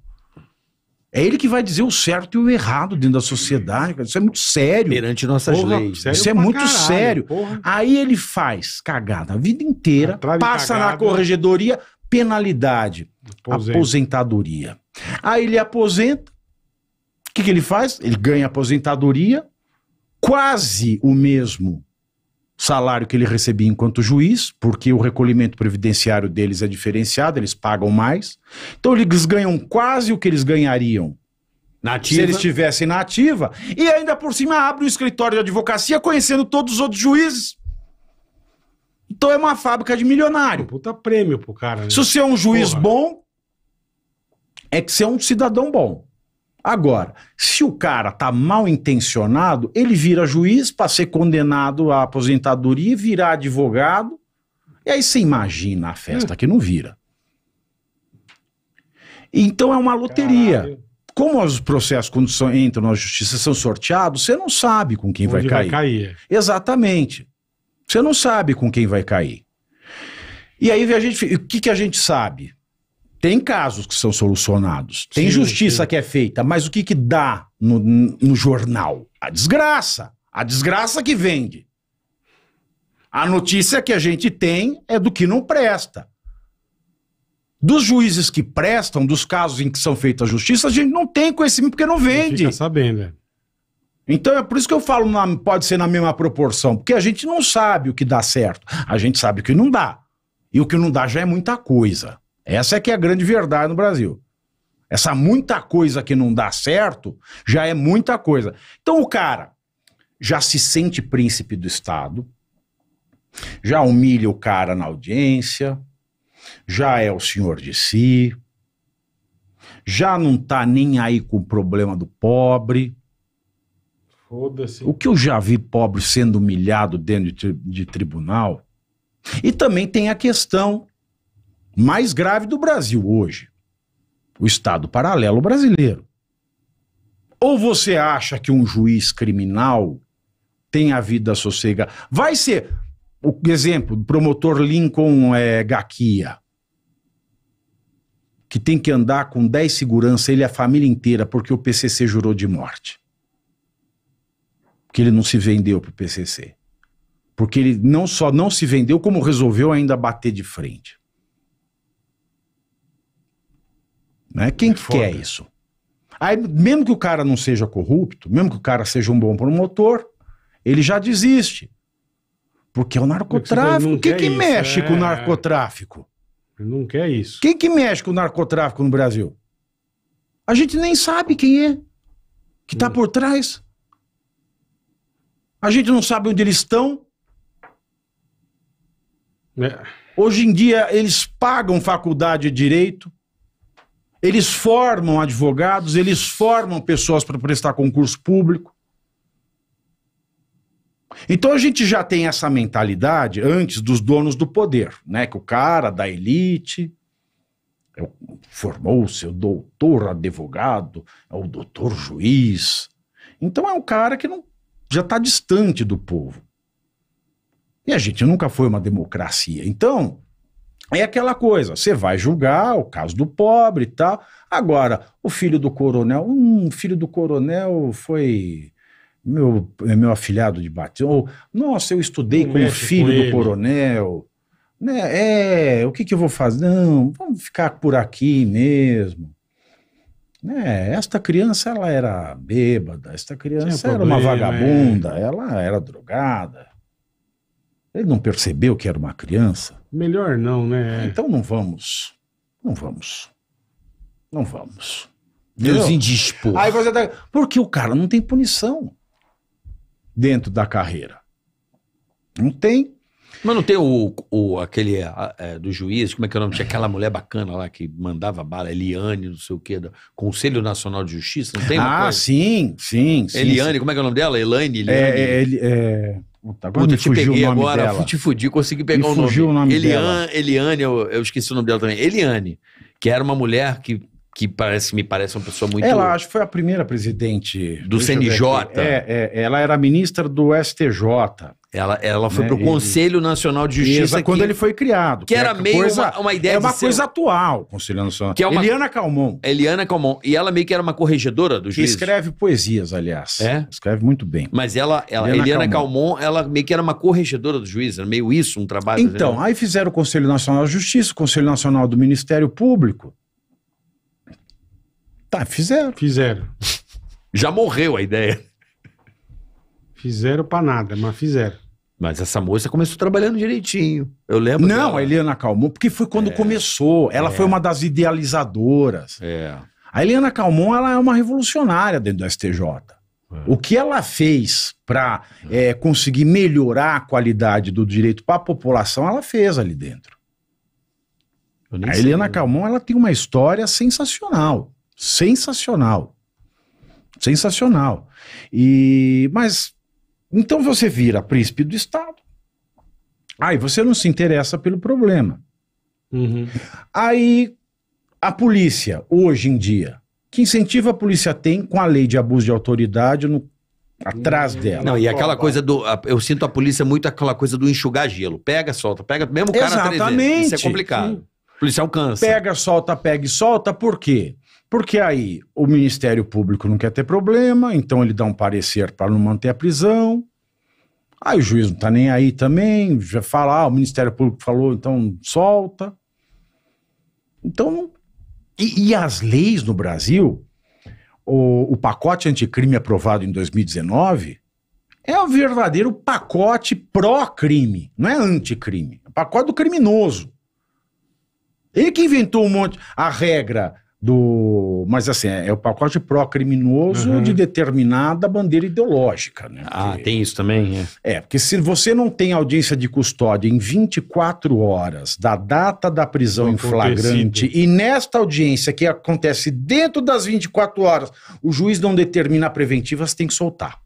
Speaker 2: É ele que vai dizer o certo e o errado dentro da sociedade. Isso é muito sério. Perante nossas Porra, leis. Sério isso é muito caralho, sério. Porra. Aí ele faz cagada a vida inteira, passa cagada. na corregedoria, penalidade, aposentadoria. Aí ele aposenta. O que, que ele faz? Ele ganha aposentadoria, quase o mesmo salário que ele recebia enquanto juiz, porque o recolhimento previdenciário deles é diferenciado, eles pagam mais. Então eles ganham quase o que eles ganhariam se eles estivessem na ativa. E ainda por cima abre um escritório de advocacia conhecendo todos os outros juízes. Então é uma fábrica de milionário. Puta prêmio pro cara. Né? Se você é um juiz Porra. bom, é que você é um cidadão bom. Agora, se o cara tá mal intencionado, ele vira juiz para ser condenado à aposentadoria, e virar advogado, e aí você imagina a festa hum. que não vira. Então é uma loteria. Caralho. Como os processos, quando são, entram na justiça, são sorteados, você não sabe com quem vai cair. vai cair. Exatamente. Você não sabe com quem vai cair. E aí a gente, o que, que a gente sabe? Tem casos que são solucionados, tem sim, justiça sim. que é feita, mas o que que dá no, no jornal? A desgraça, a desgraça que vende. A notícia que a gente tem é do que não presta. Dos juízes que prestam, dos casos em que são feitas justiça, a gente não tem conhecimento porque não vende. Fica sabendo. É. Então é por isso que eu falo, na, pode ser na mesma proporção, porque a gente não sabe o que dá certo, a gente sabe o que não dá. E o que não dá já é muita coisa. Essa é que é a grande verdade no Brasil. Essa muita coisa que não dá certo já é muita coisa. Então o cara já se sente príncipe do Estado, já humilha o cara na audiência, já é o senhor de si, já não tá nem aí com o problema do pobre. O que eu já vi pobre sendo humilhado dentro de, tri de tribunal. E também tem a questão mais grave do Brasil hoje, o Estado paralelo brasileiro. Ou você acha que um juiz criminal tem a vida sossegada? Vai ser, o exemplo, do promotor Lincoln é, Gaquia, que tem que andar com 10 segurança, ele e a família inteira, porque o PCC jurou de morte. Que ele não se vendeu para o PCC. Porque ele não só não se vendeu, como resolveu ainda bater de frente. Né? Quem é que quer isso? Aí, mesmo que o cara não seja corrupto, mesmo que o cara seja um bom promotor, ele já desiste. Porque é o narcotráfico. o que que mexe com o é. narcotráfico? Ele não quer isso. Quem que mexe com o narcotráfico no Brasil? A gente nem sabe quem é que está hum. por trás. A gente não sabe onde eles estão. É. Hoje em dia, eles pagam faculdade de direito. Eles formam advogados, eles formam pessoas para prestar concurso público. Então a gente já tem essa mentalidade antes dos donos do poder, né? Que o cara da elite formou-se, é o doutor advogado, é o doutor juiz. Então é um cara que não, já está distante do povo. E a gente nunca foi uma democracia. Então, é aquela coisa, você vai julgar o caso do pobre e tal. Agora, o filho do coronel, um filho do coronel foi meu, é meu afilhado de batismo. Nossa, eu estudei com o filho com do coronel. Né? É, o que, que eu vou fazer? Não, vamos ficar por aqui mesmo. Né? Esta criança, ela era bêbada, esta criança era problema, uma vagabunda, é. ela era drogada. Ele não percebeu que era uma criança? Melhor não, né? Então não vamos. Não vamos. Não vamos. Deus indispor. Aí você tá... Porque o cara não tem punição dentro da carreira. Não tem. Mas não tem o, o aquele é, do juiz,
Speaker 1: como é que é o nome? Tinha aquela mulher bacana lá que mandava bala, Eliane, não sei o quê, do Conselho Nacional de Justiça, não tem? ah, coisa?
Speaker 2: sim, sim, sim. Eliane,
Speaker 1: sim. como é que é o nome dela? Elaine? É,
Speaker 2: Eliane. É, é, Puta, agora Puta, te peguei agora, dela. te
Speaker 1: fudi, consegui pegar me o nome. O nome Eliane, Eliane eu, eu, esqueci o nome dela também. Eliane, que era uma mulher que que parece, me parece uma pessoa muito. Ela
Speaker 2: acho que foi a primeira presidente do CNJ. É, é, ela era ministra do STJ. Ela, ela foi né? para o Conselho Nacional de Justiça. quando ele foi criado. Que, né, que era meio coisa, uma, uma, ideia. É uma coisa atual, Conselho Nacional. Que é uma, Eliana Calmon.
Speaker 1: Eliana Calmon. E ela meio que era uma corregedora do juiz. Escreve
Speaker 2: poesias, aliás. É? Escreve muito bem.
Speaker 1: Mas ela, ela Eliana, Eliana Calmon. Calmon. ela meio que era uma corregedora do juiz. Era meio isso, um trabalho. Então,
Speaker 2: aí fizeram o Conselho Nacional de Justiça, o Conselho Nacional do Ministério Público. Tá, fizeram. Fizeram. Já morreu a ideia. Fizeram pra nada, mas fizeram. Mas essa moça começou trabalhando direitinho. Eu lembro. Não, dela. a Eliana Calmon, porque foi quando é. começou. Ela é. foi uma das idealizadoras. É. A Eliana Calmon, ela é uma revolucionária dentro do STJ. É. O que ela fez para é, conseguir melhorar a qualidade do direito para a população, ela fez ali dentro. A Helena né? Calmon ela tem uma história sensacional. Sensacional. Sensacional. E mas então você vira príncipe do estado. Aí você não se interessa pelo problema. Uhum. Aí a polícia hoje em dia, que incentivo a polícia tem com a lei de abuso de autoridade no atrás uhum. dela. Não, e aquela
Speaker 1: coisa do. Eu sinto a polícia muito aquela coisa do enxugar gelo. Pega, solta, pega, mesmo o cara Exatamente. Isso é complicado.
Speaker 2: O Polícia alcança. Pega, solta, pega e solta, por quê? Porque aí o Ministério Público não quer ter problema, então ele dá um parecer para não manter a prisão. Aí o juiz não está nem aí também, já fala, ah, o Ministério Público falou, então solta. Então, e, e as leis no Brasil, o, o pacote anticrime aprovado em 2019 é o verdadeiro pacote pró-crime, não é anticrime. É o pacote do criminoso. Ele que inventou um monte a regra do. Mas assim, é, é, o pacote pró-criminoso uhum. de determinada bandeira ideológica. Né?
Speaker 1: Ah, porque, ah, tem isso também?
Speaker 2: É. é, porque se você não tem audiência de custódia em 24 horas da data da prisão em flagrante, e nesta audiência que acontece dentro das 24 horas, o juiz não determina a preventiva, você tem que soltar.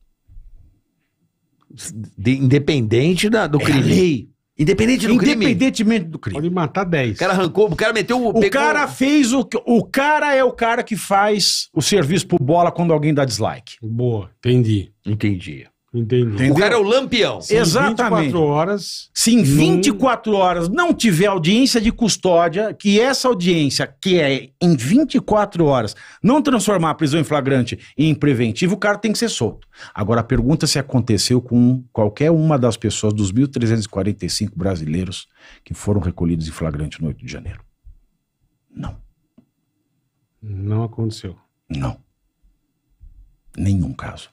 Speaker 2: De, independente da, do é crime. Independente do crime. Independentemente do crime. Pode matar 10.
Speaker 1: O cara arrancou, o cara meteu o. O cara
Speaker 2: fez o O cara é o cara que faz o serviço pro bola quando alguém dá dislike. Boa, entendi. Entendi. Entendi. O cara é o lampião. Se Exatamente. 24 horas. Se em 24 não... horas não tiver audiência de custódia, que essa audiência, que é em 24 horas, não transformar a prisão em flagrante em preventivo, o cara tem que ser solto. Agora, a pergunta se aconteceu com qualquer uma das pessoas, dos 1.345 brasileiros que foram recolhidos em flagrante no 8 de janeiro. Não. Não aconteceu. Não. Nenhum caso.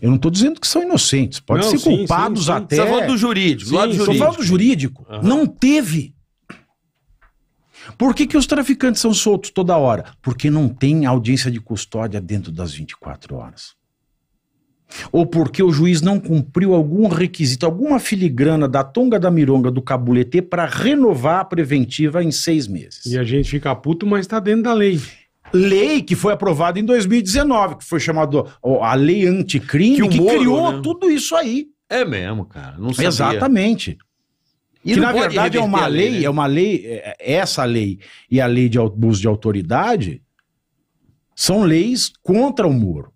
Speaker 2: Eu não estou dizendo que são inocentes, pode não, ser sim, culpados sim, sim. até. Você tá falando do jurídico, Estou falando do jurídico. Uhum. Não teve. Por que, que os traficantes são soltos toda hora? Porque não tem audiência de custódia dentro das 24 horas. Ou porque o juiz não cumpriu algum requisito, alguma filigrana da tonga da mironga do cabuletê para renovar a preventiva em seis meses. E a gente fica puto, mas está dentro da lei lei que foi aprovada em 2019, que foi chamada a Lei Anticrime, que, que Moro, criou né?
Speaker 1: tudo isso aí. É mesmo, cara.
Speaker 2: Não sabia. Exatamente. E que na verdade é uma lei, lei né? é uma lei, é, é, essa lei e a lei de abuso de autoridade são leis contra o Moro.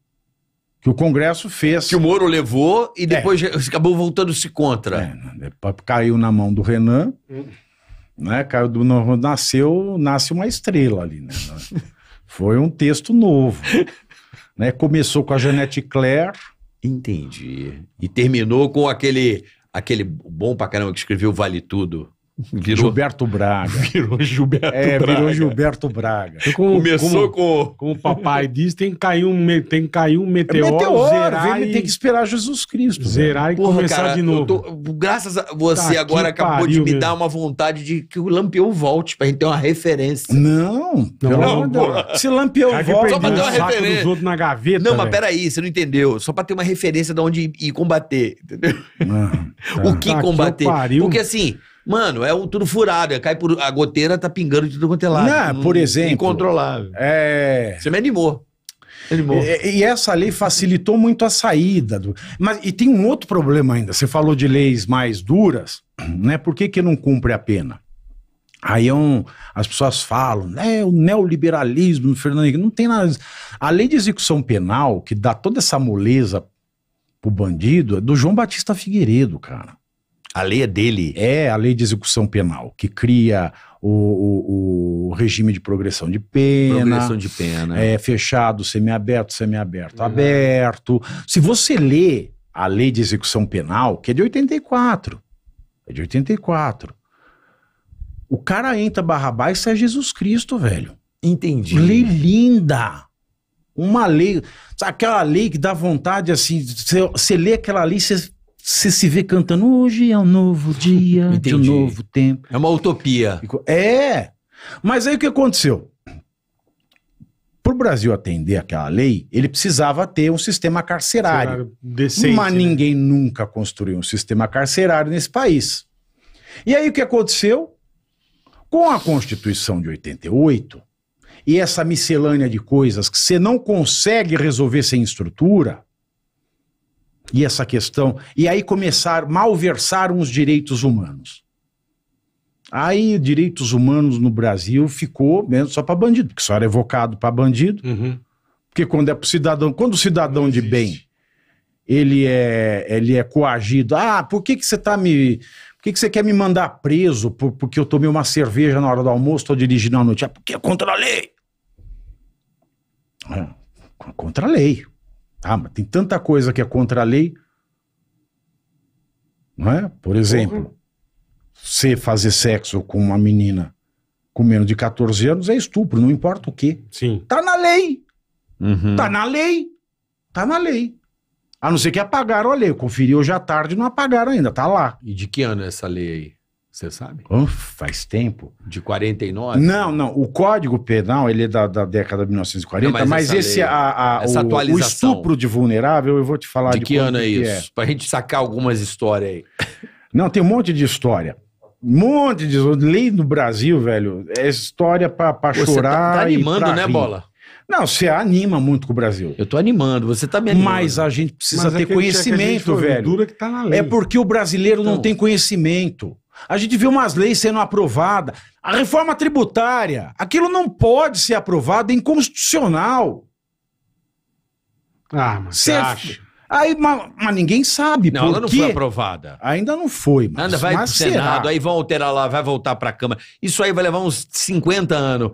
Speaker 2: Que o Congresso fez. Que o Moro levou e é. depois é. acabou voltando-se contra. É, né, caiu na mão do Renan, hum. né? Caiu do. Nasceu, nasce uma estrela ali, né? Foi um texto novo. né? Começou com a Janete Claire. Entendi.
Speaker 1: E terminou com aquele aquele bom pra caramba que escreveu Vale Tudo. Virou,
Speaker 2: Gilberto Braga. Virou Gilberto é, Braga. virou Gilberto Braga. Começou como, com. o papai diz, tem que cair um, tem que cair um meteoro. É meteoro zerar e... tem que esperar Jesus Cristo. Zerar e Porra, começar cara, de novo. Tô, graças a você tá agora acabou pariu, de me dar uma vontade
Speaker 1: de que o Lampião volte pra gente ter uma referência.
Speaker 2: Não, não, não, não. Se Lampião volta, só pra ter uma referência. Outros na gaveta, não, véio. mas peraí,
Speaker 1: você não entendeu. Só pra ter uma referência de onde ir combater, entendeu? Ah, tá. O que tá combater. Porque assim. Mano, é um, tudo furado. É, cai por, a
Speaker 2: goteira tá pingando de tudo quanto é lado. Não, por hum, exemplo. Incontrolável. É... Você me animou. E, e, essa lei facilitou muito a saída. Do... Mas, e tem um outro problema ainda. Você falou de leis mais duras, né? Por que, que não cumpre a pena? Aí é um, as pessoas falam, né, o neoliberalismo do Fernando Henrique, não tem nada. A lei de execução penal, que dá toda essa moleza pro bandido, é do João Batista Figueiredo, cara. A lei é dele? É a lei de execução penal, que cria o, o, o regime de progressão de pena. Progressão de pena. É, fechado, semiaberto, semiaberto, uhum. aberto. Se você lê a lei de execução penal, que é de 84, é de 84. O cara entra Barrabás e é Jesus Cristo, velho. Entendi. Lei linda. Uma lei. Sabe, aquela lei que dá vontade, assim. Você lê aquela lei, você você se vê cantando hoje é um novo dia, de um novo tempo. É uma utopia. É. Mas aí o que aconteceu? Para o Brasil atender aquela lei, ele precisava ter um sistema carcerário. Decente, mas né? ninguém nunca construiu um sistema carcerário nesse país. E aí o que aconteceu? Com a Constituição de 88 e essa miscelânea de coisas que você não consegue resolver sem estrutura, e essa questão, e aí começar malversaram os direitos humanos. Aí direitos humanos no Brasil ficou mesmo só para bandido, porque só era evocado para bandido. Uhum. Porque quando é pro cidadão, quando o cidadão de bem ele é ele é coagido, ah, por que que você tá me por que, que você quer me mandar preso por, porque eu tomei uma cerveja na hora do almoço, estou dirigindo à noite? Ah, porque é contra a lei. É, contra a lei. Ah, mas tem tanta coisa que é contra a lei. Não é? Por exemplo, uhum. você fazer sexo com uma menina com menos de 14 anos é estupro, não importa o quê. Sim. Tá na lei. Uhum. Tá na lei. Tá na lei. A não ser que apagaram a lei. Eu conferi hoje à tarde e não apagaram ainda, tá lá. E de que ano é essa lei aí? Você sabe? faz tempo. De 49? Não, não. O Código Penal, ele é da, da década de 1940, não, mas, mas esse, lei, a, a, o, o, estupro de vulnerável, eu vou te falar de, de que ano é, é isso? É. Pra
Speaker 1: gente sacar algumas histórias aí.
Speaker 2: Não, tem um monte de história. Um monte de lei no Brasil, velho. É história pra, pra Pô, chorar. Tá, tá animando, né, rir. Bola? Não, você anima muito com o Brasil. Eu tô animando, você tá me animando. Mas a gente precisa Mas é ter é conhecimento, velho. Dura que tá na lei. É porque o brasileiro então, não tem conhecimento. A gente viu umas leis sendo aprovadas. A reforma tributária, aquilo não pode ser aprovado, é inconstitucional. Ah, mas você acha? Aí, mas, mas, ninguém sabe. Não, ela não foi aprovada. Ainda não foi, mas. Ainda vai mas pro Senado, será?
Speaker 1: aí vão alterar lá, vai voltar pra Câmara. Isso aí vai levar uns 50 anos.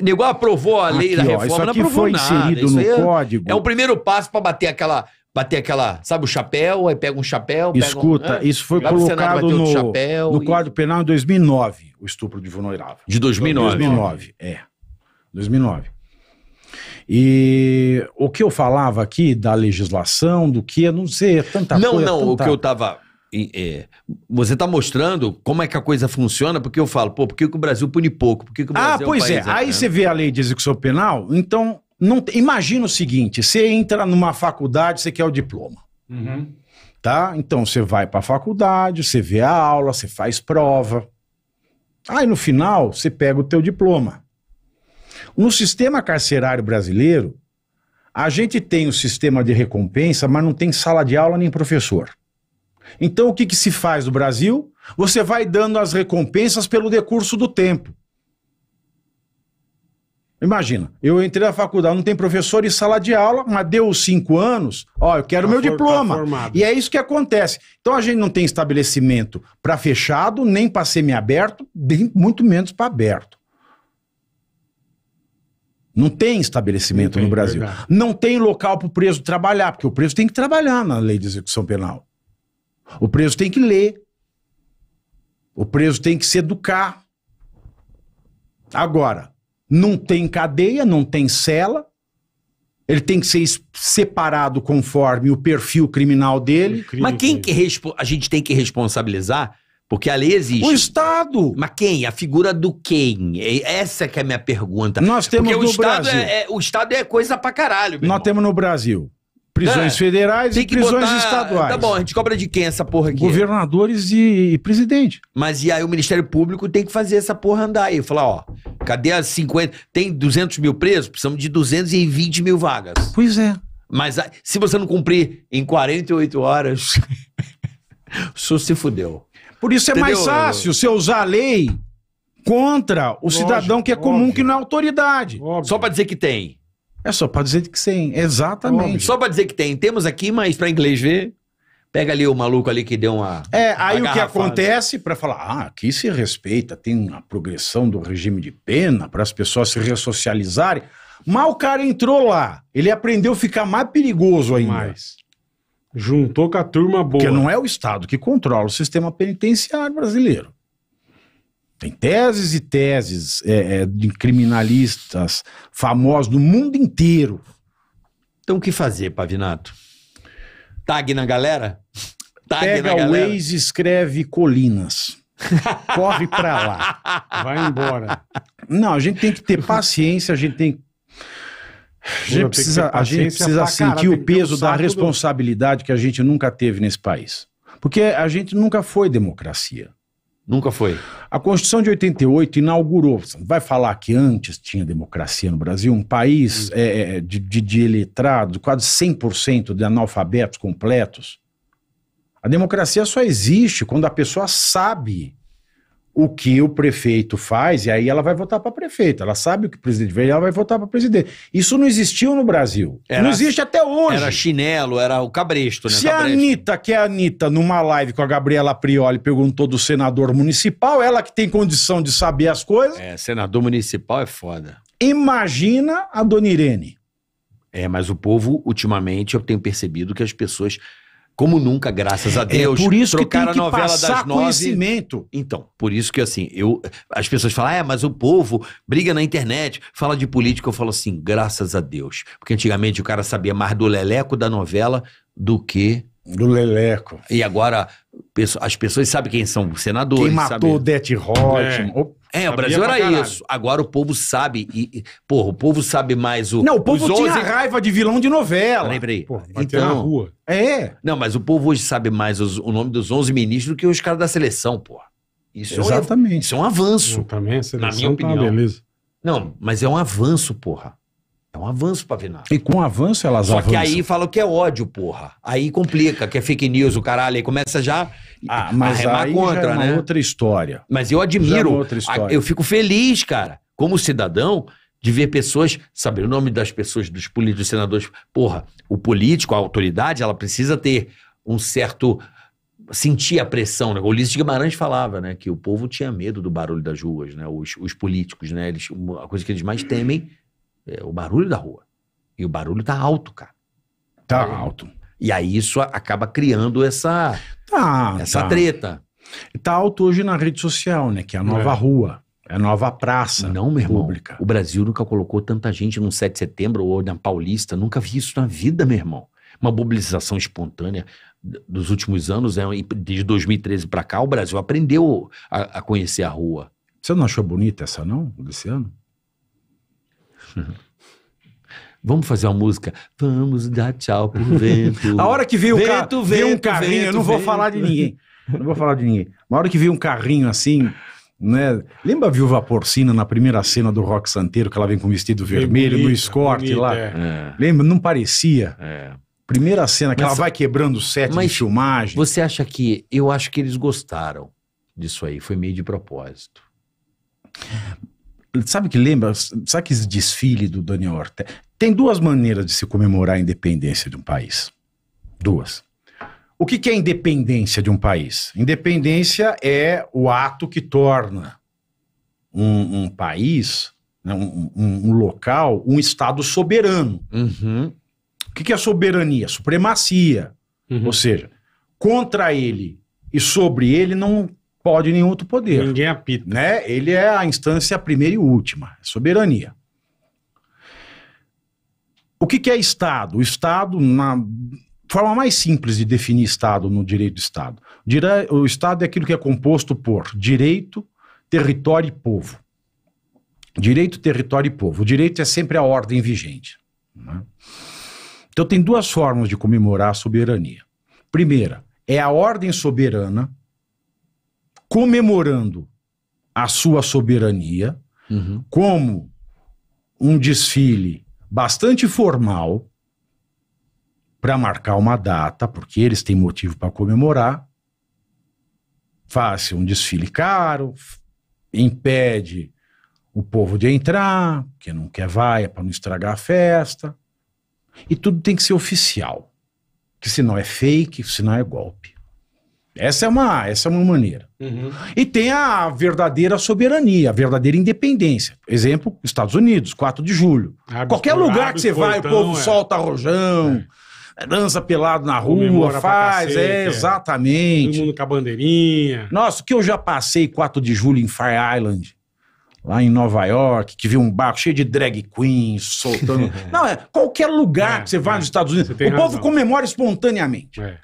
Speaker 1: Negócio aprovou a lei aqui, da reforma, ó, isso aqui não aprovou foi nada. inserido isso no é código. É, é o primeiro passo para bater aquela bater aquela, sabe, o chapéu, aí pega um chapéu. Escuta, um, é. isso foi colocado no, chapéu no e... Código
Speaker 2: Penal em 2009, o estupro de vulnerável. De 2009. 2009, é. 2009. E o que eu falava aqui da legislação, do que, eu não sei, é tanta não, coisa. É não, não, tanta... o que eu
Speaker 1: tava é, você está mostrando como é que a coisa funciona, porque eu falo, pô, por que, que o Brasil pune pouco? Por que, que o ah, Brasil Ah, pois é. Aí
Speaker 2: você né? vê a lei de execução penal, então não, imagina o seguinte: você entra numa faculdade, você quer o diploma. Uhum. Tá? Então você vai para a faculdade, você vê a aula, você faz prova. Aí no final você pega o teu diploma. No sistema carcerário brasileiro, a gente tem o sistema de recompensa, mas não tem sala de aula nem professor. Então o que, que se faz no Brasil? Você vai dando as recompensas pelo decurso do tempo. Imagina, eu entrei na faculdade, não tem professor e sala de aula, mas deu cinco anos, ó, eu quero tá meu for, tá diploma. Tá e é isso que acontece. Então a gente não tem estabelecimento para fechado, nem para semi-aberto, muito menos para aberto. Não tem estabelecimento no Brasil. Verdade. Não tem local para o preso trabalhar, porque o preso tem que trabalhar na lei de execução penal. O preso tem que ler. O preso tem que se educar. Agora, não tem cadeia, não tem cela, ele tem que ser separado conforme o perfil criminal dele. Crime,
Speaker 1: Mas quem que a gente tem que responsabilizar? Porque a lei existe. O Estado. Mas quem? A figura do quem? É, essa que é a minha pergunta. Nós temos Porque no o Estado é, Brasil. É,
Speaker 2: é, o Estado é coisa pra caralho. Nós irmão. temos no Brasil Prisões é. federais e prisões botar... estaduais. Tá bom,
Speaker 1: a gente cobra de quem essa porra aqui?
Speaker 2: Governadores e, e, presidente. Mas e aí o Ministério Público tem que
Speaker 1: fazer essa porra andar aí. Falar, ó, cadê as 50... Tem 200 mil presos? Precisamos de 220 mil vagas. Pois é. Mas ah, se você não cumprir em 48 horas,
Speaker 2: o se fudeu. Por isso é Entendeu? mais fácil você usar a lei contra o lógico, cidadão que é comum, que não é autoridade. Óbvio. Só para dizer que tem. É só para dizer que tem, exatamente. Óbvio.
Speaker 1: Só para dizer que tem. Temos aqui, mas para inglês ver, pega ali o maluco ali que deu uma. É, aí uma o que acontece
Speaker 2: para falar, ah, aqui se respeita, tem uma progressão do regime de pena para as pessoas se ressocializarem. Mal o cara entrou lá, ele aprendeu a ficar mais perigoso ainda. Mais. Juntou com a turma boa. Porque não é o Estado que controla o sistema penitenciário brasileiro. Tem teses e teses é, é, de criminalistas famosos do mundo inteiro. Então o que fazer, Pavinato? Tag na galera? Tag Pega na galera. o Waze e escreve colinas. Corre pra lá. Vai embora. Não, a gente tem que ter paciência, a gente tem que a gente precisa, a gente precisa sentir cara, o peso da responsabilidade que a gente nunca teve nesse país. Porque a gente nunca foi democracia. Nunca foi. A Constituição de 88 inaugurou, vai falar que antes tinha democracia no Brasil, um país é, é, de, de, de eletrado, quase 100% de analfabetos completos. A democracia só existe quando a pessoa sabe o que o prefeito faz, e aí ela vai votar para prefeito. Ela sabe o que o presidente vem, ela vai votar para presidente. Isso não existiu no Brasil. Era, não existe até hoje. Era
Speaker 1: chinelo, era o cabresto, né? Se cabresto. a
Speaker 2: Anitta, que é a Anitta, numa live com a Gabriela Prioli, perguntou do senador municipal, ela que tem condição de saber as coisas.
Speaker 1: É, senador municipal é foda.
Speaker 2: Imagina a dona Irene.
Speaker 1: É, mas o povo, ultimamente, eu tenho percebido que as pessoas como nunca, graças a é Deus. É por isso que tem que novela passar das nove. conhecimento. Então, por isso que assim, eu as pessoas falam, ah, mas o povo briga na internet, fala de política, eu falo assim, graças a Deus, porque antigamente o cara sabia mais do leleco da novela do que do leleco. E agora as pessoas sabem quem são os senadores. Quem matou sabe...
Speaker 2: Det Rodman. É, é o é, Brasil era isso.
Speaker 1: Agora o povo sabe. E, e, porra, o povo sabe mais o. Não, o povo tinha 11...
Speaker 2: raiva de vilão de novela.
Speaker 1: Peraí, aí então, na rua. É. Não, mas o povo hoje sabe mais os, o nome dos 11 ministros do que os caras da seleção, porra. Isso é Exatamente.
Speaker 2: É, isso é um avanço.
Speaker 1: Eu também, a seleção, Na minha tá opinião. Tá beleza. Não, mas é um avanço, porra. É um avanço para Vinar.
Speaker 2: E com avanço elas Só avançam. Só que aí
Speaker 1: fala que é ódio, porra. Aí complica, que é fake news, o caralho. Aí começa já ah, mas a remar contra, já é uma né? outra
Speaker 2: história.
Speaker 1: Mas eu admiro. Já é outra história. Eu fico feliz, cara, como cidadão, de ver pessoas, saber o nome das pessoas, dos políticos, dos senadores. Porra, o político, a autoridade, ela precisa ter um certo sentir a pressão, né? O Ulisses Guimarães falava, né, que o povo tinha medo do barulho das ruas, né? Os, os políticos, né? Eles, a coisa que eles mais temem é o barulho da rua. E o barulho tá alto, cara. Tá é. alto. E aí isso acaba criando
Speaker 2: essa, tá, essa tá. treta. Tá alto hoje na rede social, né? Que é a nova é. rua. É a nova praça não, meu pública. Irmão, o Brasil nunca colocou tanta gente num 7 de setembro ou
Speaker 1: na Paulista. Nunca vi isso na vida, meu irmão. Uma mobilização espontânea dos últimos anos, né, de 2013 para cá, o Brasil aprendeu a, a, conhecer a rua.
Speaker 2: Você não achou bonita essa, não, Luciano? Vamos fazer uma música. Vamos dar tchau pro vento. A hora que veio, vento, o um carrinho, vento, eu não vou vento. falar de ninguém. não vou falar de ninguém. Na hora que veio um carrinho assim, né? Lembra a viúva porcina na primeira cena do Rock Santeiro, que ela vem com vestido vermelho, bonita, no escorte bonita, lá? É. é. Lembra? Não parecia? É. Primeira cena que mas, ela vai quebrando o set de filmagem. Você acha que. Eu acho que eles gostaram disso aí. Foi meio de propósito. Sabe que lembra? Sabe que esse desfile do Daniel Ortega? Tem duas maneiras de se comemorar a independência de um país. Duas. O que, que é independência de um país? Independência é o ato que torna um, um país, né, um, um, um, local, um Estado soberano. Uhum. O que, que, é soberania? Supremacia. Uhum. Ou seja, contra ele e sobre ele não pode nenhum outro poder. Ninguém apita. Né? Ele é a instância primeira e última, é soberania. O que, que é Estado? O Estado, na forma mais simples de definir Estado no direito do Estado, o Estado é aquilo que é composto por direito, território e povo. Direito, território e povo. O direito é sempre a ordem vigente. Né? Então, tem duas formas de comemorar a soberania. Primeira, é a ordem soberana comemorando a sua soberania, uhum. como um desfile bastante formal para marcar uma data, porque eles têm motivo para comemorar. Faz um desfile caro, impede o povo de entrar, porque não quer vai, é para não estragar a festa. E tudo tem que ser oficial, que senão é fake, senão é golpe. Essa é uma, essa é uma maneira. Uhum. E tem a verdadeira soberania, a verdadeira independência. Exemplo, Estados Unidos, 4 de julho. Qualquer lugar que você portão, vai, o povo é. solta rojão. É dança pelado na rua, faz, cacete, é, é, exatamente. Todo mundo com a bandeirinha. Nossa, que eu já passei 4 de julho em Fire Island, lá em Nova York, que vi um barco cheio de drag queens soltando. Não, é qualquer lugar é, que você vai é, nos Estados Unidos, o razão. povo comemora espontaneamente. É.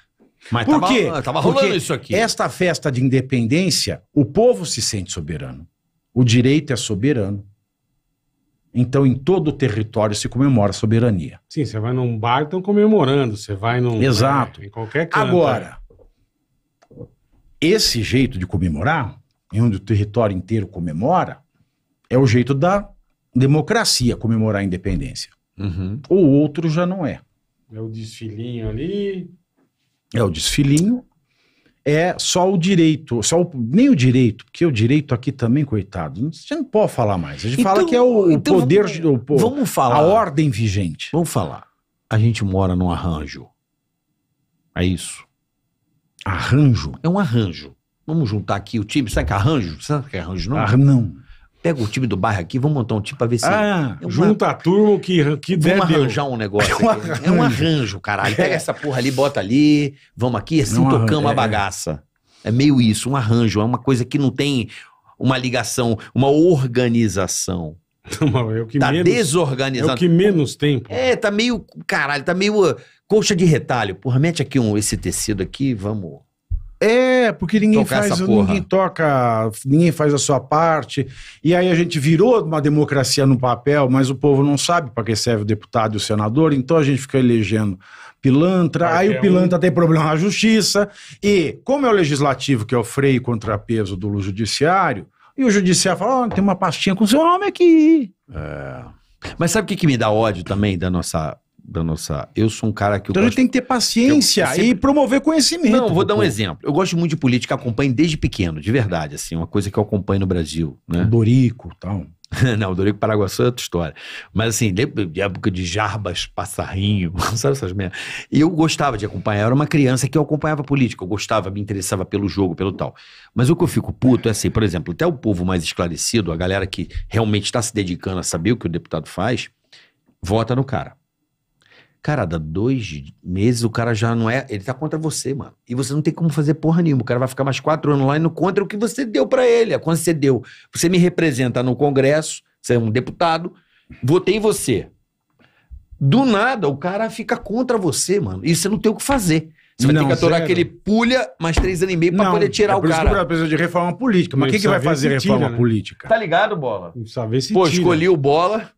Speaker 1: Mas Por tava, quê? Tava rolando Porque isso
Speaker 2: aqui. Esta festa de independência, o povo se sente soberano. O direito é soberano. Então, em todo o território se comemora a soberania. Sim, você vai num bar, estão comemorando. Você vai num. Exato. É, em qualquer canto. Agora, é. esse jeito de comemorar, em onde o território inteiro comemora, é o jeito da democracia comemorar a independência. Uhum. O outro já não é. É o desfilinho ali. É o desfilinho, é só o direito, só o, nem o direito, porque o direito aqui também, coitado, você não pode falar mais. A gente então, fala que é o, então poder, vamos, o, vamos falar, a ordem vigente. Vamos falar. A gente mora num arranjo. É isso.
Speaker 1: Arranjo? É um arranjo. Vamos juntar aqui o time. Sabe que é arranjo? Sabe que é arranjo? Não. Ah, não pega o time do bairro aqui, vamos montar um time pra ver se. Ah, é uma... junta
Speaker 2: a turma que, que Vamos arranjar um negócio. É, é um, arranjo, é um arranjo
Speaker 1: caralho. É. Pega essa porra ali, bota ali, vamos aqui, assim não é tocamos a bagaça. É meio isso, um arranjo. É uma coisa que não tem uma ligação, uma organização.
Speaker 2: é o que tá menos, desorganizado. É o que menos tempo.
Speaker 1: É, tá meio. Caralho, tá meio. Ah, coxa de retalho. Porra, mete aqui um, esse tecido aqui, vamos
Speaker 2: é, porque ninguém faz, ninguém toca, ninguém faz a sua parte. E aí a gente virou uma democracia no papel, mas o povo não sabe para que serve o deputado e o senador, então a gente fica elegendo pilantra, aí, aí o pilantra um... tem problema na justiça. E como é o legislativo que é o freio e contrapeso do judiciário, e o judiciário fala: oh, tem uma pastinha com o seu nome aqui. É. Mas sabe o que, que me dá ódio também da
Speaker 1: nossa da nossa. Eu sou um cara que. Então gosto... ele tem
Speaker 2: que ter paciência eu, eu sempre... e promover conhecimento. Não, vou dar um exemplo.
Speaker 1: Eu gosto muito de política, acompanho desde pequeno, de verdade, assim, uma coisa que eu acompanho no Brasil. Né? O Dorico tal. Não, Dorico Paraguaçu é outra história. Mas assim, de época de Jarbas, Passarrinho, sabe essas merdas? E eu gostava de acompanhar, eu era uma criança que eu acompanhava política, eu gostava, me interessava pelo jogo, pelo tal. Mas o que eu fico puto é assim, por exemplo, até o povo mais esclarecido, a galera que realmente está se dedicando a saber o que o deputado faz, vota no cara. Cara, dá dois meses, o cara já não é. Ele tá contra você, mano. E você não tem como fazer porra nenhuma. O cara vai ficar mais quatro anos lá e não contra o que você deu para ele. É quando você deu. Você me representa no Congresso, você é um deputado, votei você. Do nada, o cara fica contra você, mano. E você não tem o que fazer. Você vai não, ter que aturar aquele pulha mais três anos e meio pra não, poder tirar é o cara. Isso
Speaker 2: que eu de reforma política. Mas quem que vai fazer reforma né? política?
Speaker 1: Tá ligado, Bola? Precisa ver se Pô, tira. escolhi o Bola.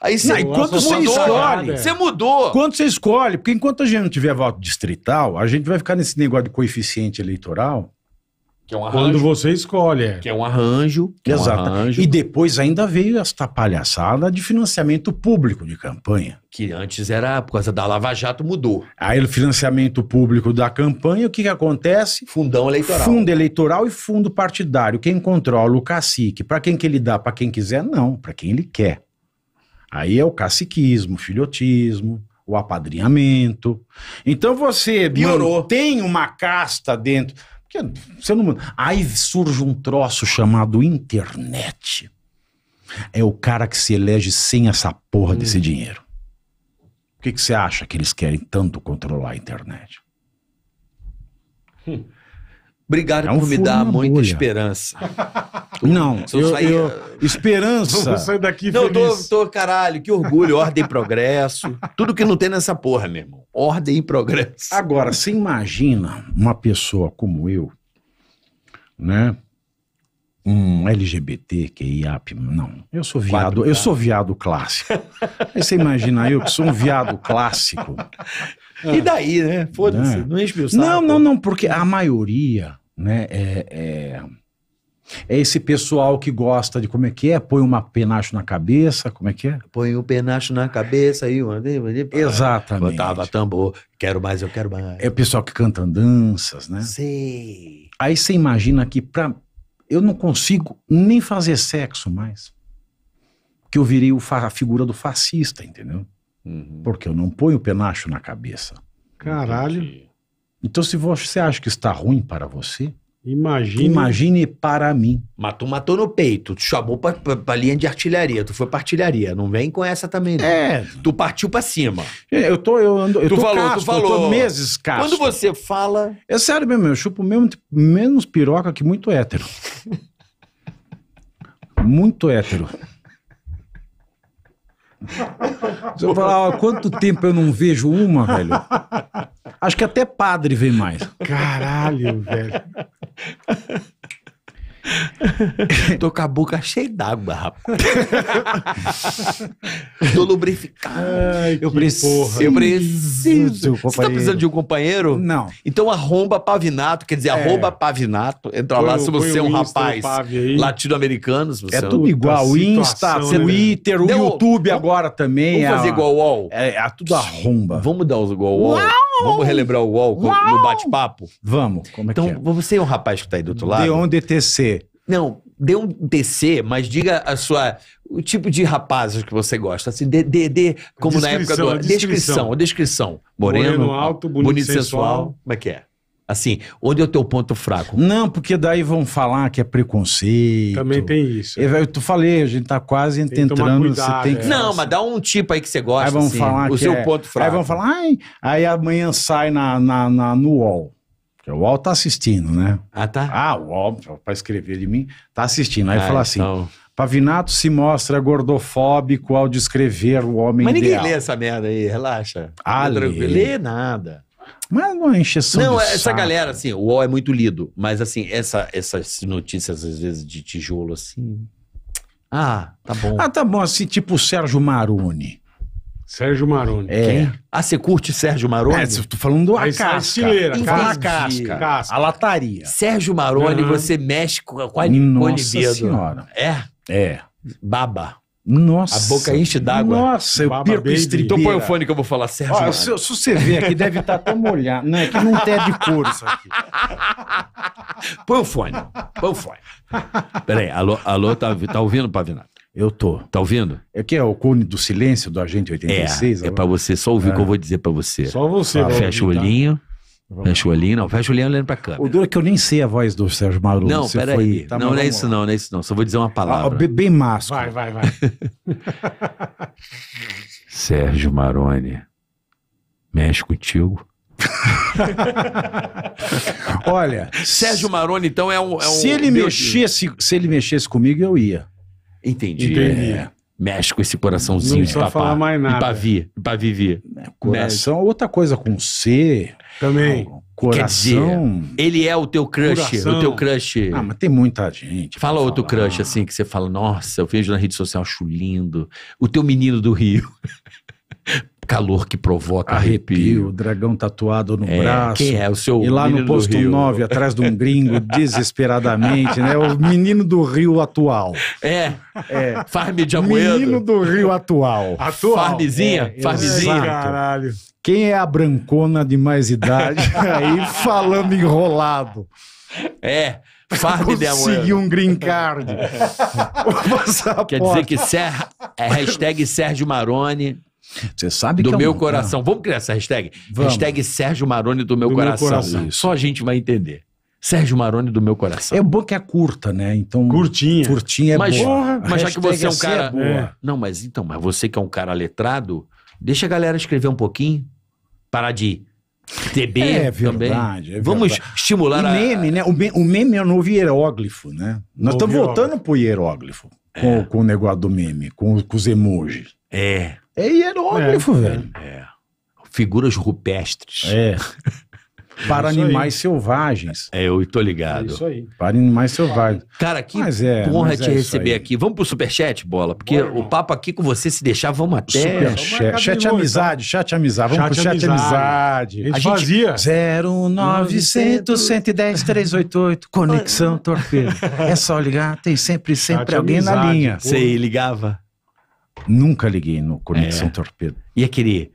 Speaker 1: Aí você, não, você mudou, escolhe, você mudou.
Speaker 2: Quando você escolhe, porque enquanto a gente não tiver voto distrital, a gente vai ficar nesse negócio de coeficiente eleitoral. Que é um arranjo. Quando você escolhe. É. Que é um arranjo. Exato. É um arranjo. E depois ainda veio esta palhaçada de financiamento público de campanha. Que antes era por causa da Lava Jato, mudou. Aí o financiamento público da campanha, o que, que acontece? Fundão eleitoral. Fundo eleitoral e fundo partidário. Quem controla o cacique, para quem que ele dá, para quem quiser, não, para quem ele quer. Aí é o caciquismo, o filhotismo, o apadrinhamento. Então você Piorou. Tem uma casta dentro. Porque você não... Aí surge um troço chamado internet. É o cara que se elege sem essa porra hum. desse dinheiro. O que, que você acha que eles querem tanto controlar a internet? Hum.
Speaker 1: Obrigado é um por me dar muita bolha.
Speaker 2: esperança. Não, eu, sair... eu,
Speaker 1: esperança. Vou sair daqui não, feliz. Tô, tô, caralho, que orgulho, ordem e progresso. Tudo que não tem nessa porra, meu irmão. Ordem e progresso.
Speaker 2: Agora, você imagina uma pessoa como eu, né? Um LGBT, que é não. Eu sou viado, eu sou viado clássico. Aí você imagina eu que sou um viado clássico, e ah. daí, né? Foda-se, é. não enche meu saco. Não, não, não, porque a maioria, né, é, é, é, esse pessoal que gosta de como é que é, põe uma penacho na cabeça, como é que é? Põe o um penacho na cabeça e
Speaker 1: uma... Exatamente. Botava tambor, quero mais, eu quero mais.
Speaker 2: É o pessoal que canta danças, né? Sei. Aí você imagina que pra... eu não consigo nem fazer sexo mais. Que eu virei o fa... a figura do fascista, entendeu? Uhum. Porque eu não ponho penacho na cabeça. Caralho. Então, se você acha que está ruim para você, Imagine. Imagine para mim. Mas tu matou no peito,
Speaker 1: tu chamou para a linha de artilharia, tu foi pra artilharia. Não vem com essa também, não. É. Tu partiu para
Speaker 2: cima. É, eu tô, eu ando, eu tu tô falou, casto, tu falou. Eu tô meses, cara. Quando você fala. É sério mesmo, eu chupo mesmo, menos piroca que muito hétero. muito hétero. Se eu falar, ó, ah, quanto tempo eu não vejo uma, velho? Acho que até padre vem mais. Caralho, velho. Tô com a boca
Speaker 1: cheia d'água, rapaz. Tô lubrificado. Ai, eu, porra. eu preciso. Você tá precisando de um companheiro? Não. Então arromba pavinato, quer dizer, é. pavinato. Entra põe, lá é se você é um rapaz latino-americano. É tudo igual. Insta, né? Twitter, o
Speaker 2: YouTube agora também. Vamos é fazer igual
Speaker 1: o UOL? É, é tudo arromba. Vamos dar os igual o UOL? Vamos relembrar o UOL no bate-papo? Vamos. Como é então, que é? você é um rapaz que tá aí do outro lado? De onde TC. Não, dê um DC, mas diga a sua o tipo de rapazes que você gosta. Assim, dê, como na época do. Descrição, descrição. descrição. Moreno, Moreno, alto, bonito, bonito sensual. sensual. Como é que é?
Speaker 2: Assim, onde é o teu ponto fraco? Não, porque daí vão falar que é preconceito. Também tem isso. Eu, tu é. falei, a gente tá quase tem entrando. Cuidado, tem é. que... Não, mas dá assim. um
Speaker 1: tipo aí que você gosta. Aí vão assim, falar o seu é... ponto fraco. Aí vão
Speaker 2: falar, ai, aí amanhã sai na, na, na, no UOL. Porque o UOL tá assistindo, né? Ah, tá. Ah, o UOL, para escrever de mim, tá assistindo. Aí ah, fala assim: então... Pavinato se mostra gordofóbico ao descrever o homem Mas ninguém lê essa merda aí, relaxa. Ah, lê. lê nada. Mas não é encheção Não, é, essa saco. galera,
Speaker 1: assim, o UOL é muito lido. Mas, assim, essa, essas notícias, às vezes, de tijolo,
Speaker 2: assim... Ah, tá bom. Ah, tá bom, assim, tipo o Sérgio Maroni. Sérgio Maroni. É. Quem? Ah, você curte Sérgio Maroni? É, tô tá falando do a casca. A casca,
Speaker 1: casca, A lataria. Sérgio Maroni, uhum. você mexe com a, com a Nossa senhora. É? É. Baba.
Speaker 2: Nossa. A boca enche d'água. Nossa, eu perco estribeira. Então põe o fone que eu
Speaker 1: vou falar, Sérgio. Olha, se, se, você ver aqui, deve
Speaker 2: estar tá tão molhado. Não, é que não tem de couro isso aqui. põe o fone. Põe o fone. Peraí, alô, alô, tá, tá ouvindo, Pavinato? Eu tô. Tá ouvindo? É que é o cone do silêncio do agente 86? É, é
Speaker 1: né? para você só ouvir o que eu é. vou dizer para você. Só você, ah, né? Fecha o olhinho. Fecha o olhinho, não. Fecha o olhinho olhando pra câmera.
Speaker 2: O duro é que eu nem sei a voz do Sérgio Maru. Não, peraí. Foi... Tá, não, não é isso
Speaker 1: não, não é isso não. Só vou dizer uma ah, palavra. Ah,
Speaker 2: bem másculo. Vai, vai, vai.
Speaker 1: Sérgio Maroni, mexe contigo? Olha, Sérgio Maroni então é um, é um Se ele mexesse,
Speaker 2: se ele mexesse comigo eu ia. Entendi. Entendi. É. Mexe com esse coraçãozinho não de papá. falar mais nada. E
Speaker 1: Pavi, é, Coração,
Speaker 2: então, outra coisa com C. Também. Coração. Dizer,
Speaker 1: ele é o teu crush, coração. o teu crush. Ah, mas tem muita gente. Fala outro falar. crush assim que você fala, nossa, eu vejo na rede social acho lindo. O teu menino do Rio.
Speaker 2: calor que provoca arrepio. arrepio dragão tatuado no é, braço. Quem é o seu E lá no posto 9, atrás de um gringo, desesperadamente, né? O menino do Rio atual. É. é. Farm de Amoedo. Menino do Rio atual. Atual. Farmzinha, é, farmzinha. Caralho. Quem é a brancona de mais idade aí falando enrolado? É. Farm de amor, Consegui um green card.
Speaker 1: Quer dizer que ser, é, hashtag Sérgio Maroni você sabe do que Do é meu é uma... coração. Vamos criar essa hashtag? Vamos. Hashtag Sérgio Maroni do meu do coração. Meu coração. Só a gente vai
Speaker 2: entender. Sérgio Maroni do meu coração. É bom que é curta, né? Então curtinha. Curtinha é mas, boa. Mas já que você é um cara, é é.
Speaker 1: não, mas então, mas você que é um cara letrado, deixa a galera escrever um pouquinho, parar de TB é verdade, também. É Vamos verdade. estimular e a... meme,
Speaker 2: né? O, me, o meme é o novo hieróglifo, né? Nós estamos voltando pro hieróglifo com, é. com, o negócio do meme, com, com os emojis. É. É hieróglifo, é, é, velho. É. Figuras rupestres. É. é Para animais selvagens. É, eu tô ligado. É isso aí. Para animais selvagens. Cara, que mas é, honra mas te é receber
Speaker 1: aqui. Vamos pro superchat, Bola? Porque o papo aqui com você, se deixar, vamos até... Superchat. Chat amizade,
Speaker 2: então. chat amizade. Vamos chat pro chat amizade. amizade. A gente fazia. 0900 110 388. Conexão Torpedo. É só ligar, tem sempre, sempre chat alguém amizade, na linha. Você
Speaker 1: ligava.
Speaker 2: Nunca liguei no Conexão é. Torpedo. E aquele,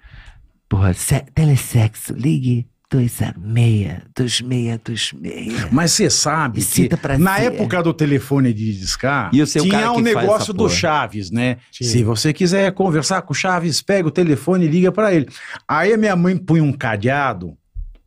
Speaker 1: porra, telesexo, ligue 266,
Speaker 2: 2626. Mas você sabe que na ser. época do telefone de discar, tinha um negócio do Chaves, né? Sim. Se você quiser conversar com o Chaves, pega o telefone e liga para ele. Aí a minha mãe punha um cadeado.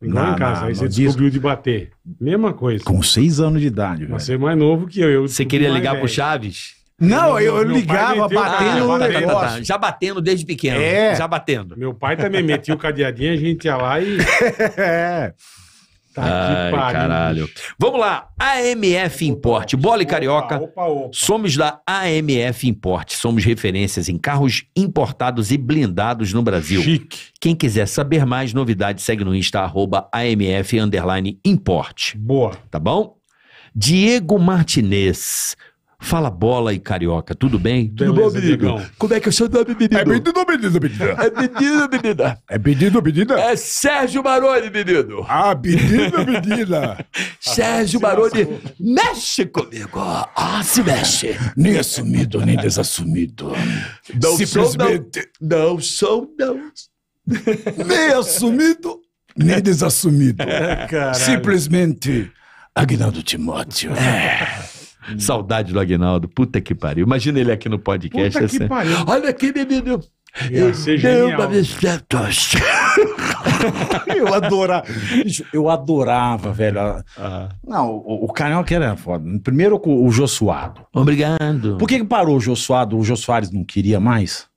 Speaker 2: não em casa, na, aí você descobriu de bater. Mesma coisa. Com seis anos de idade, Você é mais novo que eu. eu você queria ligar velho. pro Chaves? Não, eu, eu ligava batendo no negócio. Tá,
Speaker 1: já batendo
Speaker 2: desde pequeno. É. Já batendo.
Speaker 1: Meu pai também metia o cadeadinho, a gente ia lá e. é. Tá Ai, pariu, caralho. Vamos lá. AMF Importe, Bola e Carioca. Opa, opa, opa. Somos da AMF Importe, Somos referências em carros importados e blindados no Brasil. Chique. Quem quiser saber mais novidades, segue no Insta, arroba AMF Boa. Tá bom? Diego Martinez. Fala bola e carioca, tudo bem? Tudo Beleza, bom, menino? Como é que é o seu nome, menino? É menino, menino, menino. É menino, menina. É menina. É Sérgio Maroni, menino. Ah, menino, menina. Sérgio ah, Maroni, mexe comigo. Ah, se mexe. Nem
Speaker 2: assumido, nem desassumido.
Speaker 1: Não Simplesmente. Sou, não. não sou, não.
Speaker 2: nem assumido, nem desassumido. É, Simplesmente Agnaldo Timóteo. É.
Speaker 1: Saudade do Agnaldo. Puta que pariu. Imagina ele aqui no podcast. Puta assim. que pariu.
Speaker 3: Olha aqui, menino. eu
Speaker 2: adorava. Eu adorava, velho. Ah. Não, o, o que era foda. Primeiro o, o Josuado. Obrigado. Por que, que parou o Josuado? O Josuares não queria mais?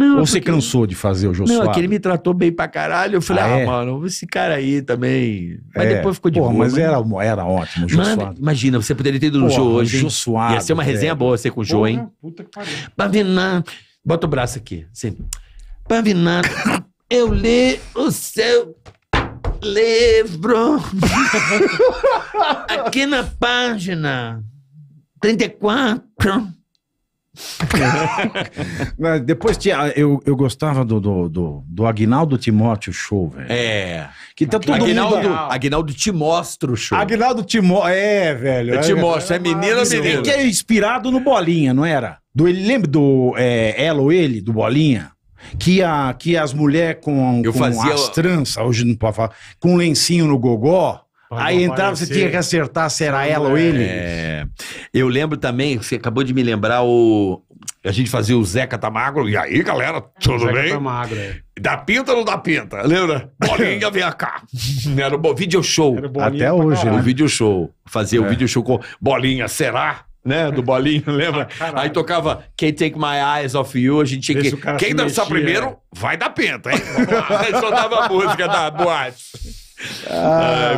Speaker 1: Não, Ou você cansou
Speaker 2: de fazer o Jô Não, Suave? é que ele
Speaker 1: me tratou bem pra caralho. Eu falei, ah, ah é?
Speaker 2: mano, esse cara aí também. Mas é. depois ficou de Pô, boa. Mas, né? era, era ótimo o Jô mano, Suave.
Speaker 1: Imagina, você poderia ter ido no Jô hoje. Jô Suado, Ia ser uma resenha velho. boa você com o Jô, hein? Puta que pariu. Bavinar, bota o braço aqui. Assim. Bavinar, eu li o seu livro. aqui na página 34.
Speaker 2: Depois tinha, eu, eu gostava do, do, do, do Agnaldo Timóteo Show, velho. É. Que tá todo Aguinaldo, mundo... Show. Agnaldo Timóteo, é, velho. te é, mostro. é, é menino ou menino? Que é inspirado no Bolinha, não era? Do, ele lembra do é, Ela ou Ele, do Bolinha? Que, a, que as mulheres com, com fazia... as tranças, hoje não pode falar, com lencinho no gogó... Aí entrava, você tinha que
Speaker 1: acertar se era ela é. ou ele. É. Eu lembro também, você acabou de me lembrar o. A gente fazia o Zeca Tamagro. E aí, galera, tudo Zeca bem? Zeca
Speaker 2: Tamagro, é.
Speaker 1: Dá pinta ou não dá pinta? Lembra? Bolinha, vem cá. Era o vídeo show. Até hoje, né? O vídeo show. Fazia é. o vídeo show com Bolinha, será? né? Do bolinho, lembra? Ah, aí tocava Can't Take My Eyes Off You, a gente tinha que. Quem dançar primeiro vai dar pinta hein? Aí só dava a música da boate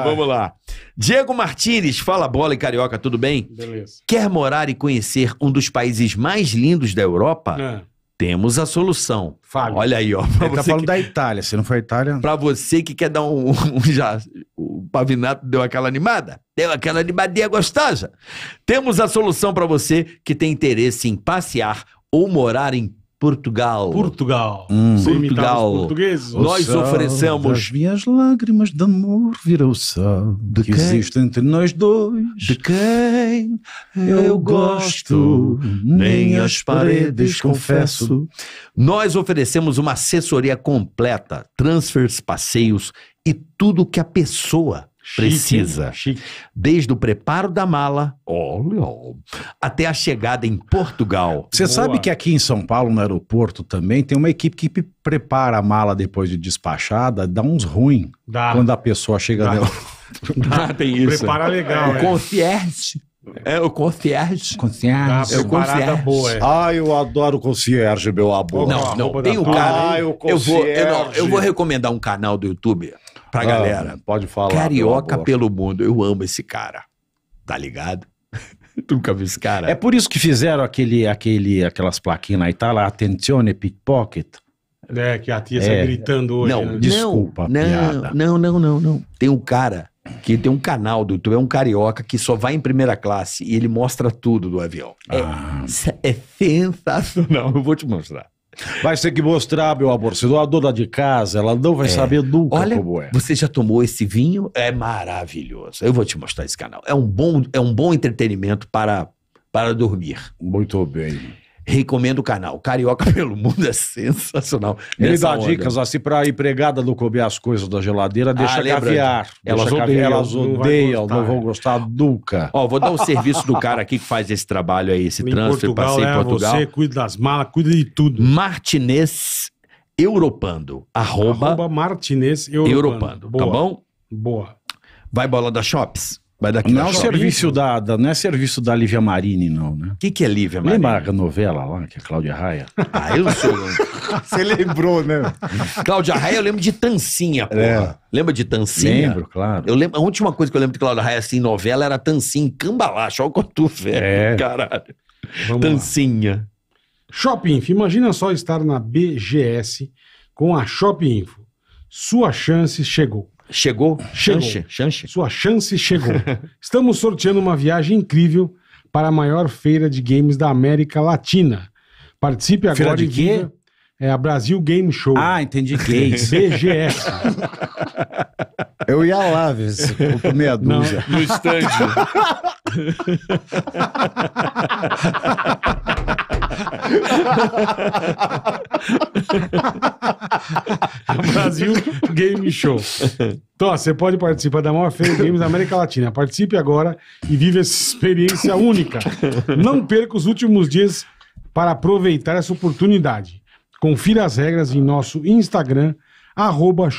Speaker 1: vamos lá. Diego Martins, fala bola e carioca, tudo bem? Beleza. Quer morar e conhecer um dos países mais lindos da Europa? É. Temos a solução. Fábio. Olha aí, ó. Ele tá falando que... da Itália, se não for a Itália. Pra você que quer dar um. um já, o Pavinato deu aquela animada. Deu aquela animadinha gostosa. Temos a solução para você que tem interesse em passear ou morar em Portugal. Portugal. Hum. Portugal. Nós oferecemos. As
Speaker 2: minhas lágrimas de amor o céu. De que quem? existe entre nós dois. De quem eu, eu gosto. Nem as paredes confesso.
Speaker 1: Nós oferecemos uma assessoria completa, transfers, passeios e tudo que a pessoa precisa. Chique. Desde o preparo da mala, olha, até a chegada em
Speaker 2: Portugal. Você Boa. sabe que aqui em São Paulo, no aeroporto também, tem uma equipe que prepara a mala depois de despachada, dá uns ruins quando a pessoa chega dá.
Speaker 1: Dá, tem isso. Prepara legal. É o é. concierge é
Speaker 2: o concierge. Concierge. Ah, é o concierge. Boa, é. Ah, eu adoro o concierge, meu amor. Não, não. Tem o cara. Ah, é eu, vou, eu, não, eu vou
Speaker 1: recomendar um canal do YouTube pra ah, galera. Pode falar. Carioca pelo mundo. Eu amo esse cara. Tá ligado? tu nunca viu esse cara? É
Speaker 2: por isso que fizeram aquele, aquele, aquelas plaquinhas tá lá. Attenzione Pickpocket.
Speaker 1: É, que a tia está é.
Speaker 2: gritando hoje. Não, né? desculpa. Não, não, não, não, não. Tem um cara que tem um
Speaker 1: canal do YouTube, é um carioca que só vai em primeira classe e ele mostra tudo do avião. É ah. É, é sensacional. Eu vou
Speaker 2: te mostrar. Vai ter que mostrar, meu amor. Senão a dona de casa, ela não vai é. saber nunca Olha, como é. Você já tomou esse vinho? É maravilhoso.
Speaker 1: Eu vou te mostrar esse canal. É um bom, é um bom entretenimento para, para dormir. Muito bem. Recomendo o canal. Carioca pelo Mundo é sensacional. Ele dá onda. dicas assim para empregada do comer as coisas da geladeira, ah, deixa ah, caviar. Elas deixa odeiam, elas odeiam, não,
Speaker 2: vão gostar nunca. Ó, vou dar o serviço do cara
Speaker 1: aqui que faz esse trabalho aí, esse em trânsito, Portugal, passeio em né? Portugal. Você
Speaker 2: cuida das malas, cuida de tudo. Martinez Europando. Arroba, arroba Martinez Europando. Europando. Tá Boa. Tá bom? Boa. Vai bola da Shops? daqui não é serviço da, da, não é serviço da Lívia Marini, não, né? O que, que é Lívia Marini? Lembra a novela lá, que é Cláudia Raia? ah, eu sou. Você lembrou, né?
Speaker 1: Cláudia Raia, eu lembro de Tancinha, porra. É. Lembra de Tancinha? Lembro, claro. Eu lembro, a última coisa que eu lembro de Cláudia Raia, assim, novela, era Tancinha, cambalacha. Olha o quanto velho, é. caralho. Vamos tancinha. Lá.
Speaker 2: Shopping Info. Imagina só estar na BGS com a Shopping Info. Sua chance chegou. Chegou? Chegou. Chance, chance. Sua chance chegou. Estamos sorteando uma viagem incrível para a maior feira de games da América Latina. Participe agora. Feira de quê? Viva... É a Brasil Game Show. Ah, entendi. Games. BGS.
Speaker 3: Eu ia lá, viu? Por meia dúzia. No estande.
Speaker 2: Brasil Game Show. Então, você pode participar da maior feira de games da América Latina. Participe agora e vive essa experiência única. Não perca os últimos dias para aproveitar essa oportunidade. Confira as regras em nosso Instagram, arroba Olha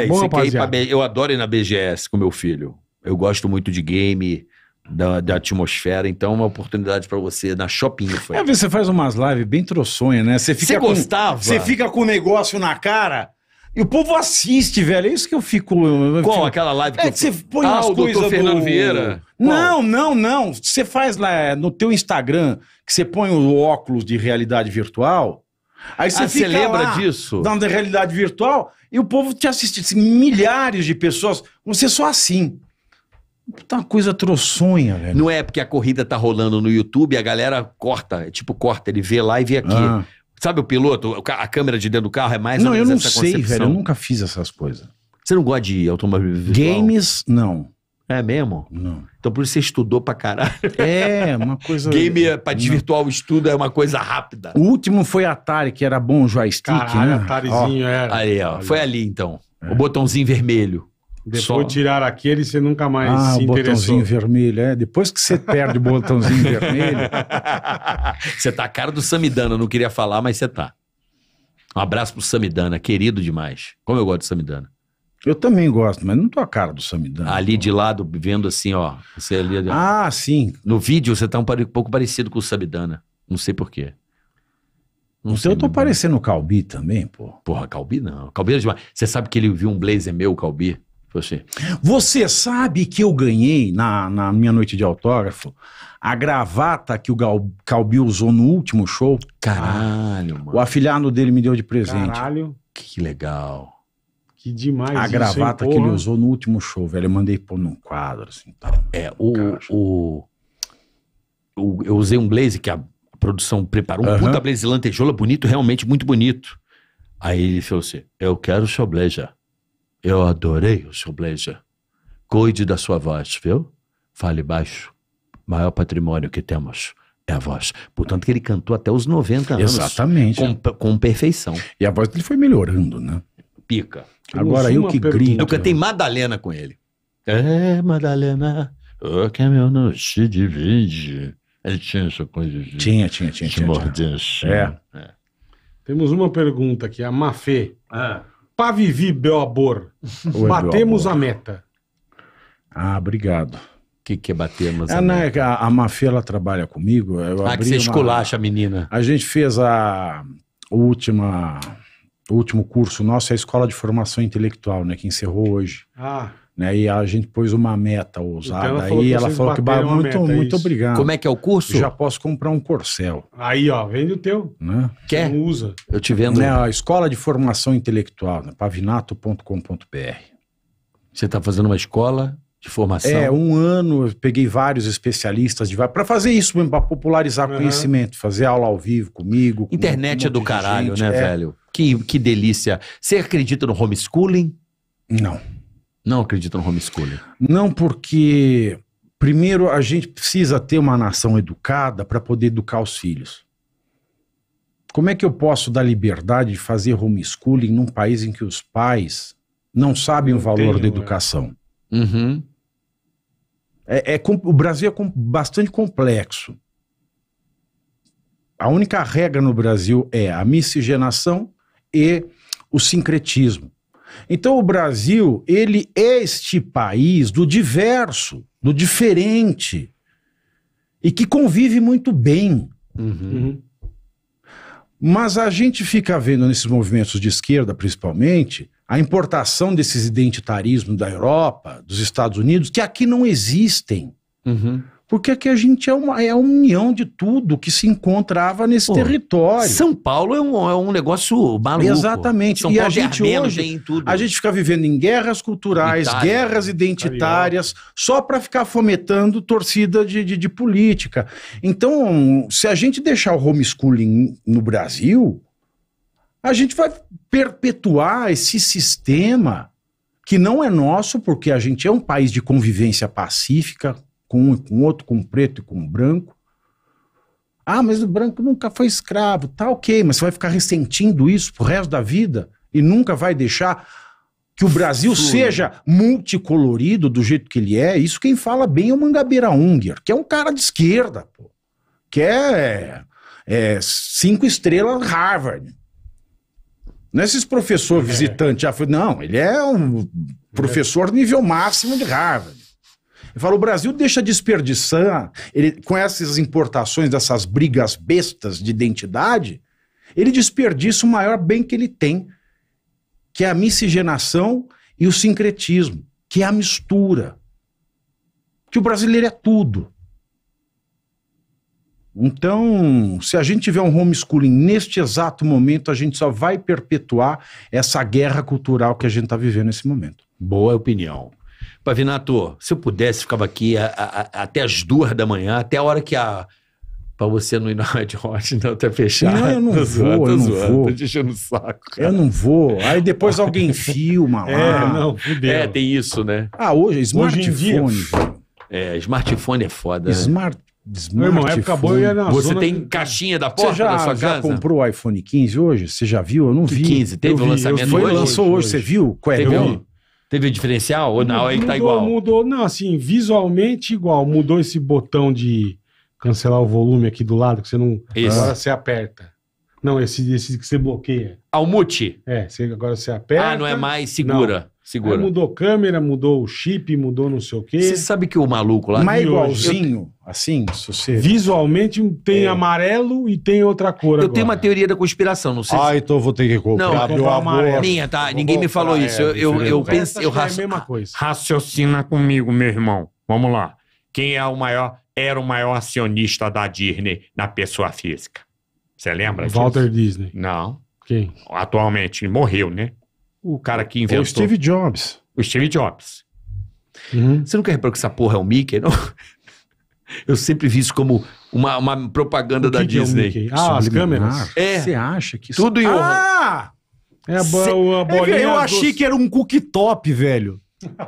Speaker 2: aí, tá Bom, você quer ir pra,
Speaker 1: Eu adoro ir na BGS com meu filho. Eu gosto muito de game, da, da, atmosfera. Então, é uma oportunidade para você na Shopinfo. Foi. É,
Speaker 2: você faz umas lives bem troçonha, né? Você fica você gostava? Com, você fica com o negócio na cara. E o povo assiste, velho. É isso que eu fico. Eu Qual aquela live que é, eu... que você põe ah, umas coisas do Fernando Vieira? Qual? Não, não, não. Você faz lá é, no teu Instagram que você põe o óculos de realidade virtual. Aí você ah, fica você lembra lá, disso? Dando realidade virtual e o povo te assiste, assim, milhares de pessoas. Você só assim. Tá uma coisa troçonha, velho.
Speaker 1: Não é porque a corrida tá rolando no YouTube, a galera corta, é tipo, corta, ele vê lá e vê aqui. Ah. Sabe o piloto, a câmera de dentro do carro é mais Não, eu não sei, concepção. velho. Eu nunca fiz essas coisas. Você não gosta de automóvel
Speaker 2: Games, não. É mesmo? Não. Então por isso você estudou pra caralho.
Speaker 1: É, uma coisa. Game é, pra desvirtuar o estudo é uma coisa rápida.
Speaker 2: O último foi Atari, que era bom o joystick. Caralho, né? Atarizinho
Speaker 1: ó. era. Aí, ó. Foi ali então. É. O botãozinho vermelho. Depois Só.
Speaker 2: tirar aquele, você nunca mais ah, se interessou. o botãozinho vermelho, é. Depois que você perde o botãozinho vermelho...
Speaker 1: Você tá a cara do Samidana, não queria falar, mas você tá. Um abraço pro Samidana, querido demais. Como eu gosto do Samidana.
Speaker 2: Eu também gosto, mas não tô a cara do Samidana.
Speaker 1: Ali de lado, vendo assim, ó. Você ali,
Speaker 2: ah, sim. No vídeo, você tá um, pouco
Speaker 1: parecido com o Samidana. Não sei porquê.
Speaker 2: Não então eu tô parecendo o Calbi também, pô.
Speaker 1: Porra, Calbi não. Calbi é demais. Você sabe que ele viu um blazer meu, Calbi? Você.
Speaker 2: Você sabe que eu ganhei na, na minha noite de autógrafo a gravata que o Gal, Calbi usou no último show. Caralho, ah, mano. O afilhado dele me deu de presente. Caralho. Que legal. Que demais. A gravata que ele usou no último show, velho. Eu mandei pôr num quadro, assim, tal. É, o, o,
Speaker 1: o, Eu usei um blazer que a produção preparou. Um puta blazer lantejola bonito, realmente muito bonito. Aí ele falou assim: Eu quero o seu blazer. Eu adorei o seu blazer. Cuide da sua voz, viu? Fale baixo. maior patrimônio que temos é a voz. Portanto, que ele cantou até os 90 anos. Exatamente. Com, com perfeição.
Speaker 2: E a voz dele foi melhorando, né? Pica. Agora eu que grito. Eu cantei
Speaker 1: Madalena com ele.
Speaker 2: É, Madalena, o que é meu nome? se divide. Ele tinha essa coisa de. Tinha, tinha, tinha. De tinha, tinha. Assim. É. é. Temos uma pergunta aqui, a Mafê. Ah. Favivi Beobor. Batemos a meta. Ah, obrigado. O que, que é batemos é, a, Ana, né, meta? a, a Mafia, ela trabalha comigo. Eu ah, que você esculacha a menina. A gente fez a última... O último curso nosso é a Escola de Formação Intelectual, né? Que encerrou hoje. Ah. Né, e a gente pôs uma meta ousada. Então ela falou aí ela falou que muito, meta, é muito obrigado. Como é que é o curso? Já posso comprar um corcel. Aí, ó, vende o teu. Né? Quer? Não usa. Eu te vendo. Né, a Escola de Formação Intelectual, né, pavinato.com.br. Você está fazendo uma escola de formação? É, um ano eu peguei vários especialistas de para fazer isso mesmo, para popularizar uhum. conhecimento, fazer aula ao vivo comigo. Internet um é do caralho, gente, né, é. velho?
Speaker 1: Que, que delícia. Você acredita no homeschooling? Não. Não acredita no
Speaker 2: homeschooling? Não, porque primeiro a gente precisa ter uma nação educada para poder educar os filhos. Como é que eu posso dar liberdade de fazer homeschooling num país em que os pais não sabem o valor tenho, da né? educação? É. Uhum. É, é, o Brasil é bastante complexo. A única regra no Brasil é a miscigenação e o sincretismo. Então o Brasil, ele é este país do diverso, do diferente e que convive muito bem. Uhum. uhum. Mas a gente fica vendo nesses movimentos de esquerda, principalmente, a importação desses identitarismos da Europa, dos Estados Unidos, que aqui não existem. Uhum. Porque aqui a gente é, uma, é a união de tudo que se encontrava nesse Pô, território. São Paulo é um, é um negócio maluco. Exatamente. São e Paulo a gente Armeno, hoje, a gente fica vivendo em guerras culturais, Itália, guerras identitárias, Itália. só para ficar fomentando torcida de, de, de, política. Então, se a gente deixar o homeschooling no Brasil, a gente vai perpetuar esse sistema que não é nosso, porque a gente é um país de convivência pacífica, com um e com outro, com preto e com branco. Ah, mas o branco nunca foi escravo. Tá ok, mas você vai ficar ressentindo isso pro resto da vida e nunca vai deixar que o Brasil Sim. seja multicolorido do jeito que ele é. Isso quem fala bem é o Mangabeira Unger, que é um cara de esquerda, pô. Que é, é cinco estrelas Harvard. Não é esses professor é. visitante, já foi, não, ele é um professor nível máximo de Harvard. Ele falou: o Brasil deixa desperdiçar, ele, com essas importações dessas brigas bestas de identidade, ele desperdiça o maior bem que ele tem, que é a miscigenação e o sincretismo, que é a mistura. Que o brasileiro é tudo. Então, se a gente tiver um homeschooling neste exato momento, a gente só vai perpetuar essa guerra cultural que a gente está vivendo nesse momento. Boa opinião.
Speaker 1: Pavinato, se eu pudesse, ficava aqui a, a, até as duas da manhã, até a hora que a. Pra você não ir na Red Hot, não, até fechar. Não, eu não tô vou, zoando, eu não zoando, vou. Tô enchendo o saco.
Speaker 2: Cara. Eu não vou. Aí depois alguém filma lá. É,
Speaker 1: não, fudeu. É, tem isso, né? Ah, hoje, smartphone. Hoje dia, é, smartphone é foda. Né? Smart,
Speaker 2: Smart Meu irmão, época boa eu ia na Você zona... tem
Speaker 1: caixinha da porta já, da sua já casa? Você
Speaker 2: comprou o iPhone 15 hoje? Você já viu? Eu não vi. 15, teve o um lançamento eu vi, hoje? Lançou hoje, hoje, você viu? Qual é?
Speaker 1: Teve diferencial? Ou não? Aí tá mudou, tá igual?
Speaker 2: Mudou, não, assim, visualmente igual. Mudou esse botão de cancelar o volume aqui do lado, que você não. Isso. Agora você aperta. Não, esse, esse que você bloqueia. Almute? É, você, agora você ah, aperta. Ah, não é mais segura. Não. Segura. Aí mudou câmera, mudou o chip, mudou não sei o quê. Você sabe que o maluco lá. Mas igualzinho, eu... assim, você... Visualmente tem é. amarelo e tem outra cor. Eu agora. tenho uma teoria da conspiração, não sei. Ah, se... então vou ter que comprar. Não, abriu a Minha, tá? Vou Ninguém me falou é, isso. eu eu, eu pensei. Eu raci... é a mesma coisa. Raciocina
Speaker 1: comigo, meu irmão. Vamos lá. Quem é o maior. Era o maior acionista da Disney na pessoa física? Você lembra disso? Walter Disney. Não. Quem? Atualmente, morreu, né? O cara que inventou. O Steve Jobs. O Steve Jobs. Uhum. Você não quer reparar que essa porra é o Mickey, não? Eu sempre vi isso como uma, uma propaganda da é Disney. É ah, as câmeras? É. Você
Speaker 2: acha que isso... Tudo em Ah! É a, Cê... a é, bolinha Eu achei dos... que era um cooktop, velho.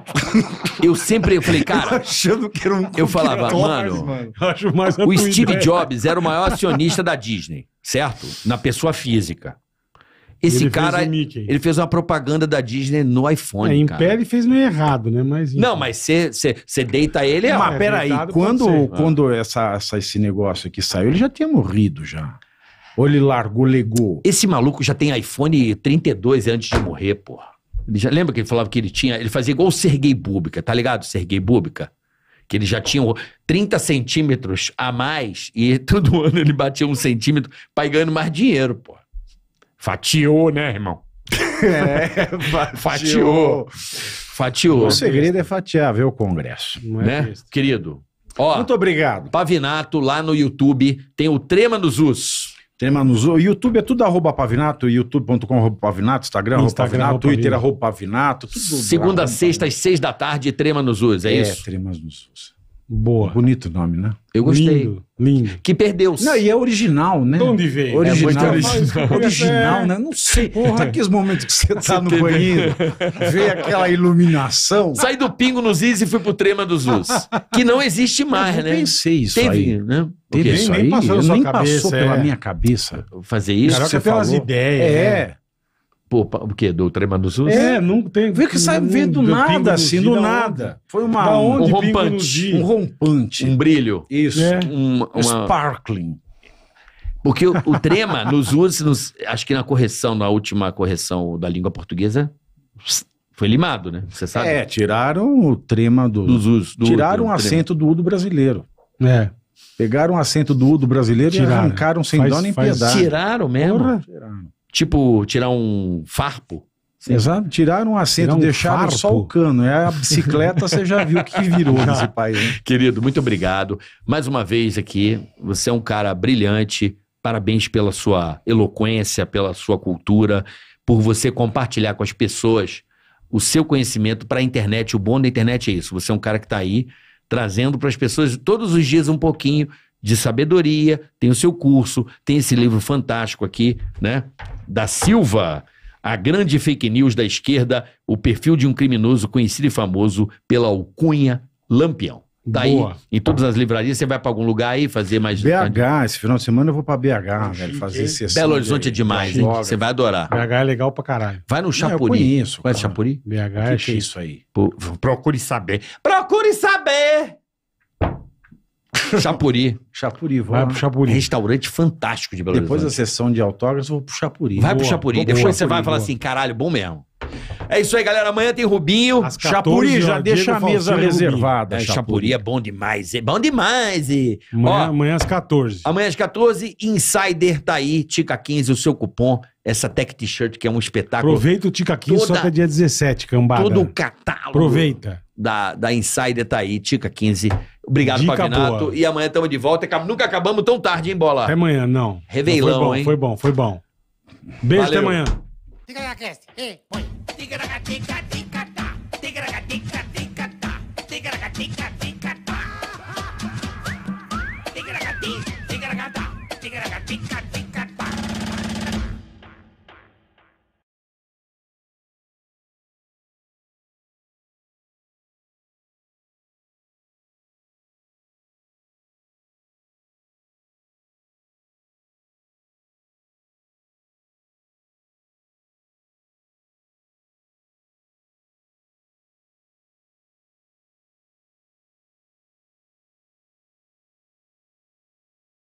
Speaker 2: eu sempre eu falei, cara,
Speaker 1: achando que era um eu falava, mano. mano, mais o Steve ideia. Jobs era o maior acionista da Disney certo? Na pessoa física.
Speaker 2: Esse ele cara, fez ele
Speaker 1: fez uma propaganda da Disney no iPhone. É, em pé
Speaker 2: ele fez meio errado, né? Mas, Não,
Speaker 1: mas você deita ele. É, mas é, peraí, quando,
Speaker 2: quando essa, essa, esse negócio aqui saiu, ele já tinha morrido já. Ou ele largou, legou. Esse maluco já tem iPhone
Speaker 1: 32 antes de morrer, porra. Ele já lembra que ele falava que ele tinha. Ele fazia igual o Sergei Búbica, tá ligado? Sergei Búbica que ele já tinha 30 centímetros a mais e todo ano ele batia um centímetro pagando ganhando mais dinheiro, pô. Fatiou, né,
Speaker 2: irmão? É, fatiou.
Speaker 1: Fatiou. O segredo
Speaker 2: é fatiar, ver o Congresso. É né?
Speaker 1: Querido. Ó, Muito obrigado. Pavinato, lá no
Speaker 2: YouTube, tem o Trema nos Us. Tema nos... O YouTube é tudo arroba pavinato, youtube.com arroba pavinato, Instagram, arroba Instagram pavinato, arroba Twitter arroba pavinato. Tudo Segunda,
Speaker 1: sexta, né? às seis da tarde, Trema nos usos, é, é isso? É, Trema nos usos.
Speaker 2: Boa. Bonito nome, né? Eu gostei. Lindo, lindo. Que perdeu-se. Não, e é original, né? De onde veio? Original. É original, né? original né? Não sei. Porra. Tá aqueles momentos que você tá no banheiro, vê aquela iluminação. Sai do pingo nos is e fui pro trema dos us.
Speaker 1: Que não existe mais, né? Eu pensei isso Teve, aí. né? Teve nem, isso nem aí. Passou nem passou pela é. minha
Speaker 2: cabeça. Fazer isso. Caraca, você pelas falou. ideias. É. Né?
Speaker 1: Pô, o quê? Do Tremanuzus? É, não tem. Vê que sai vê assim, do nada, assim, do nada. Foi uma da onde, um rompante. Um rompante. Um brilho. Isso. É. Um, uma... Sparkling. Porque o, o trema nos usos, nos, acho que na correção, na última correção da língua portuguesa, foi limado, né? Você sabe? É, tiraram o
Speaker 2: trema do, dos usos. Do, tiraram o acento do do brasileiro. É. Pegaram o acento do do brasileiro tiraram. e arrancaram sem faz, dó nem faz. piedade. Tiraram mesmo? Porra. Tiraram. Tipo, tirar
Speaker 1: um farpo.
Speaker 2: Sim. Exato, tiraram um assento, tirar um deixaram farpo. só o cano. É a bicicleta, você já viu o que virou nesse
Speaker 1: país. Querido, muito obrigado. Mais uma vez aqui, você é um cara brilhante. Parabéns pela sua eloquência, pela sua cultura, por você compartilhar com as pessoas o seu conhecimento para a internet. O bom da internet é isso. Você é um cara que está aí trazendo para as pessoas todos os dias um pouquinho de sabedoria, tem o seu curso, tem esse livro fantástico aqui, né? Da Silva. A grande fake news da esquerda, o perfil de um criminoso conhecido e famoso pela alcunha Lampião. Daí, tá Boa. em todas as livrarias, você vai para algum lugar aí fazer mais. BH,
Speaker 2: esse final de semana eu vou para BH, velho, fazer sessão. Belo Horizonte é demais, hein?
Speaker 1: Você vai adorar. BH
Speaker 2: é legal pra caralho. Vai no é, Chapuri. Não, eu conheço. Vai no Chapuri? BH que é que é isso aí. Pô, procure saber. Procure! Chapuri. Chapuri, Vai pro Chapuri. Restaurante fantástico de Belo Depois Horizonte. Depois da sessão de autógrafos, vou pro Chapuri. Vai boa, pro Chapuri. Boa, Depois boa, você vai e falar assim,
Speaker 1: caralho, bom mesmo. É isso aí, galera. Amanhã tem Rubinho. Chapuri, já deixa a mesa reservada. É, Chapuri. é bom demais. É bom demais. E... Amanhã, Ó, amanhã às 14. Amanhã às 14, Insider tá aí. Tica 15, o seu cupom. Essa Tech T-shirt que é um espetáculo. Aproveita o Tica 15 Toda... só até dia
Speaker 2: 17, cambada. Todo o catálogo. Aproveita.
Speaker 1: Da, da Insider tá aí. Tica 15. Obrigado, Dica Pavinato. Boa. E amanhã estamos de volta. Nunca acabamos tão tarde, hein, bola? Até amanhã, não. Reveilão, não foi bom, hein? Foi bom, foi bom. Beijo, Valeu. até amanhã. Fica na cast. Ei, foi. Fica na cast.